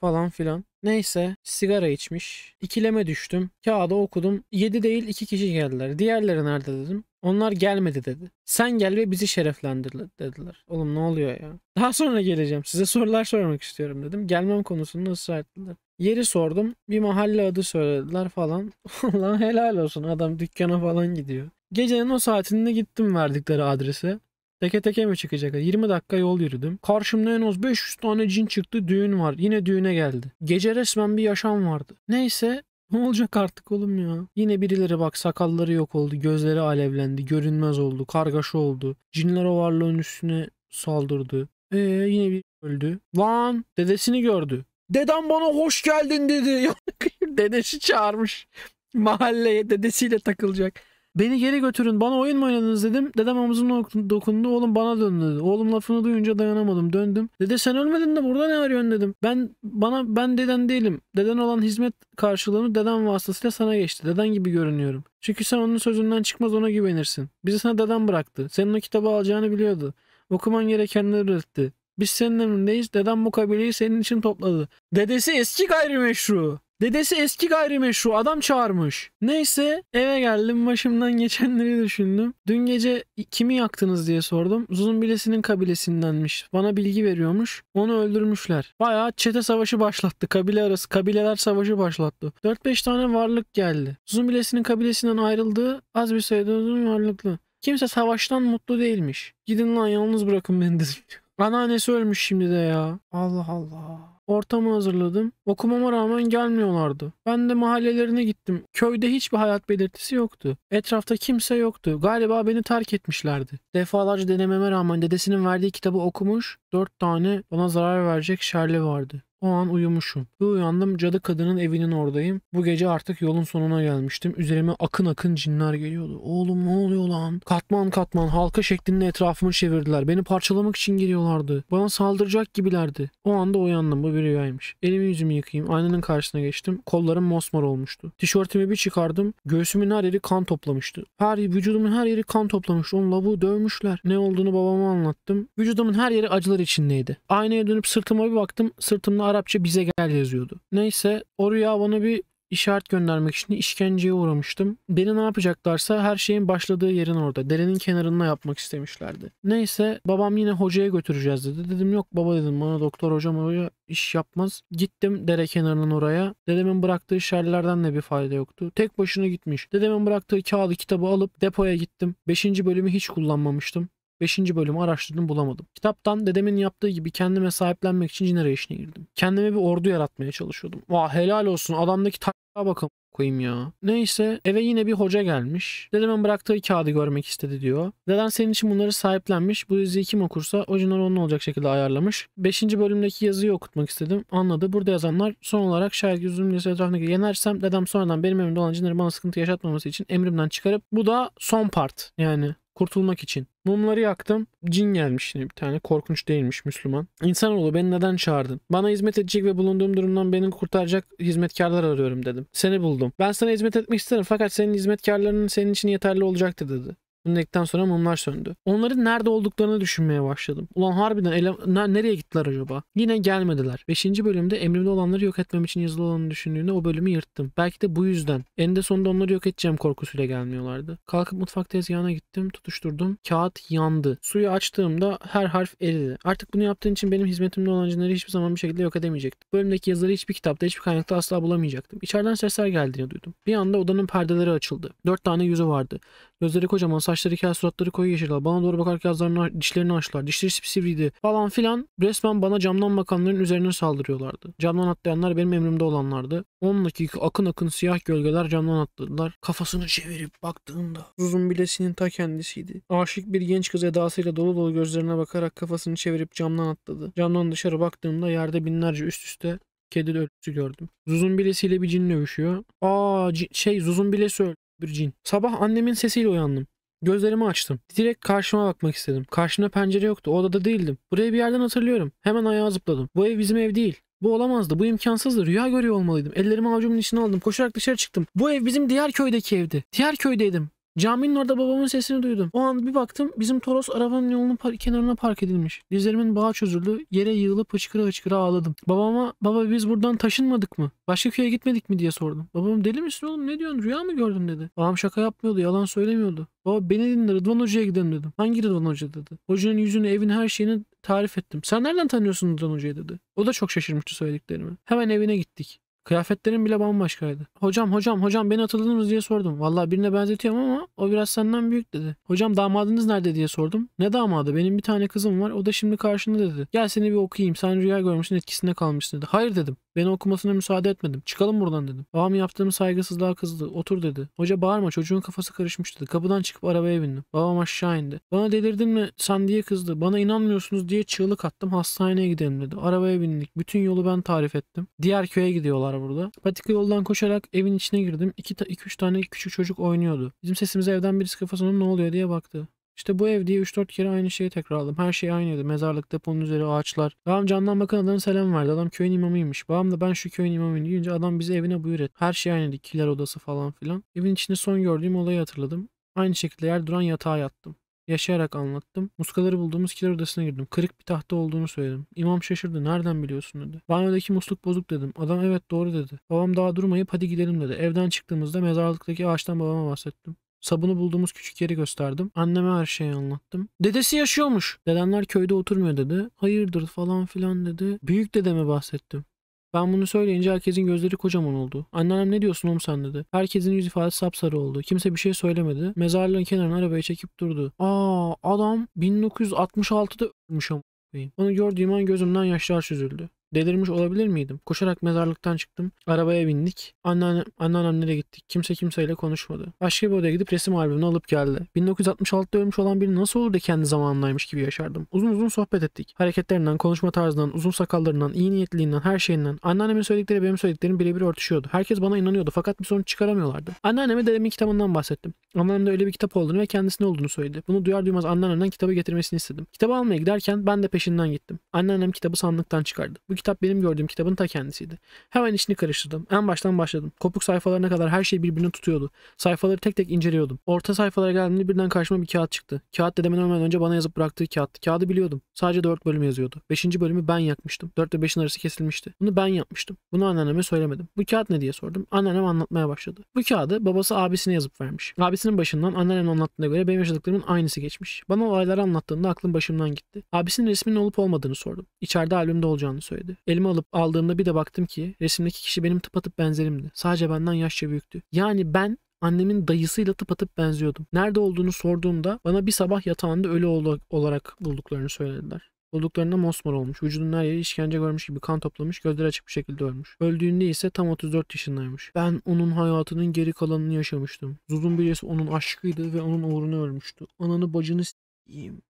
A: falan filan. Neyse sigara içmiş. İkileme düştüm. Kağıda okudum. 7 değil 2 kişi geldiler. Diğerleri nerede dedim. Onlar gelmedi dedi. Sen gel ve bizi şereflendir dediler. Oğlum ne oluyor ya? Daha sonra geleceğim. Size sorular sormak istiyorum dedim. Gelmem konusunda ısrar ettiler. Yeri sordum. Bir mahalle adı söylediler falan. <laughs> Lan helal olsun adam dükkana falan gidiyor. Gecenin o saatinde gittim verdikleri adrese. Teke teke mi çıkacak? 20 dakika yol yürüdüm. Karşımda en az 500 tane cin çıktı düğün var. Yine düğüne geldi. Gece resmen bir yaşam vardı. Neyse ne olacak artık oğlum ya? Yine birileri bak sakalları yok oldu, gözleri alevlendi, görünmez oldu, kargaşa oldu. Cinler o varlığın üstüne saldırdı. Ee yine bir öldü. Van dedesini gördü. Dedem bana hoş geldin dedi. <laughs> Dedesi çağırmış. Mahalleye dedesiyle takılacak. Beni geri götürün bana oyun mu oynadınız dedim. Dedem omzuma dokundu oğlum bana döndü dedi. Oğlum lafını duyunca dayanamadım döndüm. Dede sen ölmedin de burada ne arıyorsun dedim. Ben bana ben deden değilim. Deden olan hizmet karşılığını deden vasıtasıyla sana geçti. Deden gibi görünüyorum. Çünkü sen onun sözünden çıkmaz ona güvenirsin. Bizi sana deden bıraktı. Senin o kitabı alacağını biliyordu. Okuman gerekenleri öğretti. Biz senin emrindeyiz. Deden bu kabileyi senin için topladı. Dedesi eski gayrimeşru. Dedesi eski gayrimeşru adam çağırmış. Neyse eve geldim başımdan geçenleri düşündüm. Dün gece kimi yaktınız diye sordum. Zuzun kabilesindenmiş. Bana bilgi veriyormuş. Onu öldürmüşler. Bayağı çete savaşı başlattı. Kabile arası kabileler savaşı başlattı. 4-5 tane varlık geldi. Zuzun kabilesinden ayrıldığı az bir sayıda uzun varlıklı. Kimse savaştan mutlu değilmiş. Gidin lan yalnız bırakın beni dedim. <laughs> Anneannesi ölmüş şimdi de ya. Allah Allah. Ortamı hazırladım. Okumama rağmen gelmiyorlardı. Ben de mahallelerine gittim. Köyde hiçbir hayat belirtisi yoktu. Etrafta kimse yoktu. Galiba beni terk etmişlerdi. Defalarca denememe rağmen dedesinin verdiği kitabı okumuş, dört tane ona zarar verecek şerli vardı. O an uyumuşum. Bir uyandım cadı kadının evinin oradayım. Bu gece artık yolun sonuna gelmiştim. Üzerime akın akın cinler geliyordu. Oğlum ne oluyor lan? Katman katman halka şeklinde etrafımı çevirdiler. Beni parçalamak için geliyorlardı. Bana saldıracak gibilerdi. O anda uyandım. Bu bir rüyaymış. Elimi yüzümü yıkayayım. Aynanın karşısına geçtim. Kollarım mosmor olmuştu. Tişörtümü bir çıkardım. Göğsümün her yeri kan toplamıştı. Her vücudumun her yeri kan toplamıştı. Onu lavuğu dövmüşler. Ne olduğunu babama anlattım. Vücudumun her yeri acılar içindeydi. Aynaya dönüp sırtıma bir baktım. Sırtımda Arapça bize gel yazıyordu. Neyse o rüya bana bir işaret göndermek için işkenceye uğramıştım. Beni ne yapacaklarsa her şeyin başladığı yerin orada. Derenin kenarında yapmak istemişlerdi. Neyse babam yine hocaya götüreceğiz dedi. Dedim yok baba dedim bana doktor hocam hoca iş yapmaz. Gittim dere kenarının oraya. Dedemin bıraktığı şerlerden de bir fayda yoktu. Tek başına gitmiş. Dedemin bıraktığı kağıdı kitabı alıp depoya gittim. Beşinci bölümü hiç kullanmamıştım. 5. bölümü araştırdım bulamadım. Kitaptan dedemin yaptığı gibi kendime sahiplenmek için cinere işine girdim. Kendime bir ordu yaratmaya çalışıyordum. Vah helal olsun adamdaki takla bakın koyayım ya. Neyse eve yine bir hoca gelmiş. Dedemin bıraktığı kağıdı görmek istedi diyor. Deden senin için bunları sahiplenmiş. Bu diziyi kim okursa orijinal onun olacak şekilde ayarlamış. Beşinci bölümdeki yazıyı okutmak istedim. Anladı. Burada yazanlar son olarak şayet yüzümcesi etrafındaki yenersem dedem sonradan benim evimde olan cinleri bana sıkıntı yaşatmaması için emrimden çıkarıp bu da son part yani kurtulmak için. Mumları yaktım. Cin gelmiş bir tane. Korkunç değilmiş Müslüman. İnsanoğlu beni neden çağırdın? Bana hizmet edecek ve bulunduğum durumdan beni kurtaracak hizmetkarlar arıyorum dedim. Seni buldum. Ben sana hizmet etmek isterim fakat senin hizmetkarlarının senin için yeterli olacaktır dedi. Bunu dedikten sonra mumlar söndü. Onların nerede olduklarını düşünmeye başladım. Ulan harbiden ele- nereye gittiler acaba? Yine gelmediler. 5. bölümde emrimde olanları yok etmem için yazılı olanı düşündüğümde o bölümü yırttım. Belki de bu yüzden. Eninde sonunda onları yok edeceğim korkusuyla gelmiyorlardı. Kalkıp mutfak tezgahına gittim. Tutuşturdum. Kağıt yandı. Suyu açtığımda her harf eridi. Artık bunu yaptığın için benim hizmetimde olan cinleri hiçbir zaman bir şekilde yok edemeyecektim. Bölümdeki yazıları hiçbir kitapta, hiçbir kaynakta asla bulamayacaktım. İçeriden sesler geldiğini duydum. Bir anda odanın perdeleri açıldı. Dört tane yüzü vardı. Gözleri kocaman, saçları kel, suratları koyu yeşil. Bana doğru bakarken ağızlarını, dişlerini açtılar. Dişleri sipsivriydi falan filan. Resmen bana camdan bakanların üzerine saldırıyorlardı. Camdan atlayanlar benim emrimde olanlardı. 10 dakika akın akın siyah gölgeler camdan atladılar. Kafasını çevirip baktığında, uzun bilesinin ta kendisiydi. Aşık bir genç kız edasıyla dolu dolu gözlerine bakarak kafasını çevirip camdan atladı. Camdan dışarı baktığımda yerde binlerce üst üste kedi ölüsü gördüm. Zuzun bilesiyle bir cinle dövüşüyor. Aa şey Zuzun bilesi öldü bir cin. Sabah annemin sesiyle uyandım. Gözlerimi açtım. Direkt karşıma bakmak istedim. Karşımda pencere yoktu. O odada değildim. Burayı bir yerden hatırlıyorum. Hemen ayağa zıpladım. Bu ev bizim ev değil. Bu olamazdı. Bu imkansızdı. Rüya görüyor olmalıydım. Ellerimi avucumun içine aldım. Koşarak dışarı çıktım. Bu ev bizim diğer köydeki evdi. Diğer köydeydim. Caminin orada babamın sesini duydum. O an bir baktım bizim Toros arabanın yolunun par kenarına park edilmiş. Dizlerimin bağı çözüldü. Yere yığılıp hıçkıra hıçkıra ağladım. Babama baba biz buradan taşınmadık mı? Başka köye gitmedik mi diye sordum. Babam deli misin oğlum ne diyorsun rüya mı gördün dedi. Babam şaka yapmıyordu yalan söylemiyordu. Baba beni dinle Rıdvan Hoca'ya gidelim dedim. Hangi Rıdvan Hoca dedi. Hocanın yüzünü evin her şeyini tarif ettim. Sen nereden tanıyorsun Rıdvan Hoca'yı dedi. O da çok şaşırmıştı söylediklerimi. Hemen evine gittik. Kıyafetlerin bile bambaşkaydı. Hocam hocam hocam beni hatırladınız diye sordum. Valla birine benzetiyorum ama o biraz senden büyük dedi. Hocam damadınız nerede diye sordum. Ne damadı benim bir tane kızım var o da şimdi karşında dedi. Gel seni bir okuyayım sen rüya görmüşsün etkisinde kalmışsın dedi. Hayır dedim. Beni okumasına müsaade etmedim. Çıkalım buradan dedim. Babam yaptığım saygısızlığa kızdı. Otur dedi. Hoca bağırma çocuğun kafası karışmış dedi. Kapıdan çıkıp arabaya bindim. Babam aşağı indi. Bana delirdin mi sen diye kızdı. Bana inanmıyorsunuz diye çığlık attım. Hastaneye gidelim dedi. Arabaya bindik. Bütün yolu ben tarif ettim. Diğer köye gidiyorlar burada. Patika yoldan koşarak evin içine girdim. 2-3 tane küçük çocuk oynuyordu. Bizim sesimizi evden birisi kafasına ne oluyor diye baktı. İşte bu ev diye 3-4 kere aynı şeyi tekrarladım. Her şey aynıydı. Mezarlık, deponun üzeri, ağaçlar. Babam camdan bakan adamın selam verdi. Adam köyün imamıymış. Babam da ben şu köyün imamıyım deyince adam bizi evine buyur et. Her şey aynıydı. Kiler odası falan filan. Evin içinde son gördüğüm olayı hatırladım. Aynı şekilde yer duran yatağa yattım. Yaşayarak anlattım. Muskaları bulduğumuz kiler odasına girdim. Kırık bir tahta olduğunu söyledim. İmam şaşırdı. Nereden biliyorsun dedi. Banyodaki musluk bozuk dedim. Adam evet doğru dedi. Babam daha durmayıp hadi gidelim dedi. Evden çıktığımızda mezarlıktaki ağaçtan babama bahsettim. Sabunu bulduğumuz küçük yeri gösterdim. Anneme her şeyi anlattım. Dedesi yaşıyormuş. Dedenler köyde oturmuyor dedi. Hayırdır falan filan dedi. Büyük dedeme bahsettim. Ben bunu söyleyince herkesin gözleri kocaman oldu. Anneannem ne diyorsun oğlum sen dedi. Herkesin yüz ifadesi sapsarı oldu. Kimse bir şey söylemedi. Mezarlığın kenarına arabayı çekip durdu. Aa adam 1966'da ölmüş ama. Onu gördüğüm an gözümden yaşlar süzüldü. Delirmiş olabilir miydim? Koşarak mezarlıktan çıktım. Arabaya bindik. Anneannem, anneannemlere gittik. Kimse kimseyle konuşmadı. Başka bir odaya gidip resim albümünü alıp geldi. 1966'da ölmüş olan biri nasıl olur da kendi zamanındaymış gibi yaşardım. Uzun uzun sohbet ettik. Hareketlerinden, konuşma tarzından, uzun sakallarından, iyi niyetliğinden, her şeyinden. Anneannemin söyledikleri benim söylediklerim birebir örtüşüyordu. Herkes bana inanıyordu fakat bir sonuç çıkaramıyorlardı. Anneanneme dedemin kitabından bahsettim. Anneannem de öyle bir kitap olduğunu ve kendisine olduğunu söyledi. Bunu duyar duymaz anneannemden kitabı getirmesini istedim. Kitabı almaya giderken ben de peşinden gittim. Anneannem kitabı sandıktan çıkardı. Bu kitap benim gördüğüm kitabın ta kendisiydi. Hemen içini karıştırdım. En baştan başladım. Kopuk sayfalarına kadar her şey birbirini tutuyordu. Sayfaları tek tek inceliyordum. Orta sayfalara geldiğimde birden karşıma bir kağıt çıktı. Kağıt dedemin hemen önce bana yazıp bıraktığı kağıttı. Kağıdı biliyordum. Sadece 4 bölüm yazıyordu. 5. bölümü ben yakmıştım. 4 ile 5'in arası kesilmişti. Bunu ben yapmıştım. Bunu anneanneme söylemedim. Bu kağıt ne diye sordum. Anneannem anlatmaya başladı. Bu kağıdı babası abisine yazıp vermiş. Abisinin başından anneannemin anlattığına göre benim yaşadıklarımın aynısı geçmiş. Bana olayları anlattığında aklım başımdan gitti. Abisinin resminin olup olmadığını sordum. İçeride albümde olacağını söyledi vardı. Elime alıp aldığımda bir de baktım ki resimdeki kişi benim tıpatıp benzerimdi. Sadece benden yaşça büyüktü. Yani ben annemin dayısıyla tıpatıp benziyordum. Nerede olduğunu sorduğumda bana bir sabah yatağında ölü olarak bulduklarını söylediler. Bulduklarında mosmor olmuş. Vücudunun her yeri işkence görmüş gibi kan toplamış, gözleri açık bir şekilde ölmüş. Öldüğünde ise tam 34 yaşındaymış. Ben onun hayatının geri kalanını yaşamıştım. Zuzun birisi onun aşkıydı ve onun uğruna ölmüştü. Ananı bacını s**eyim.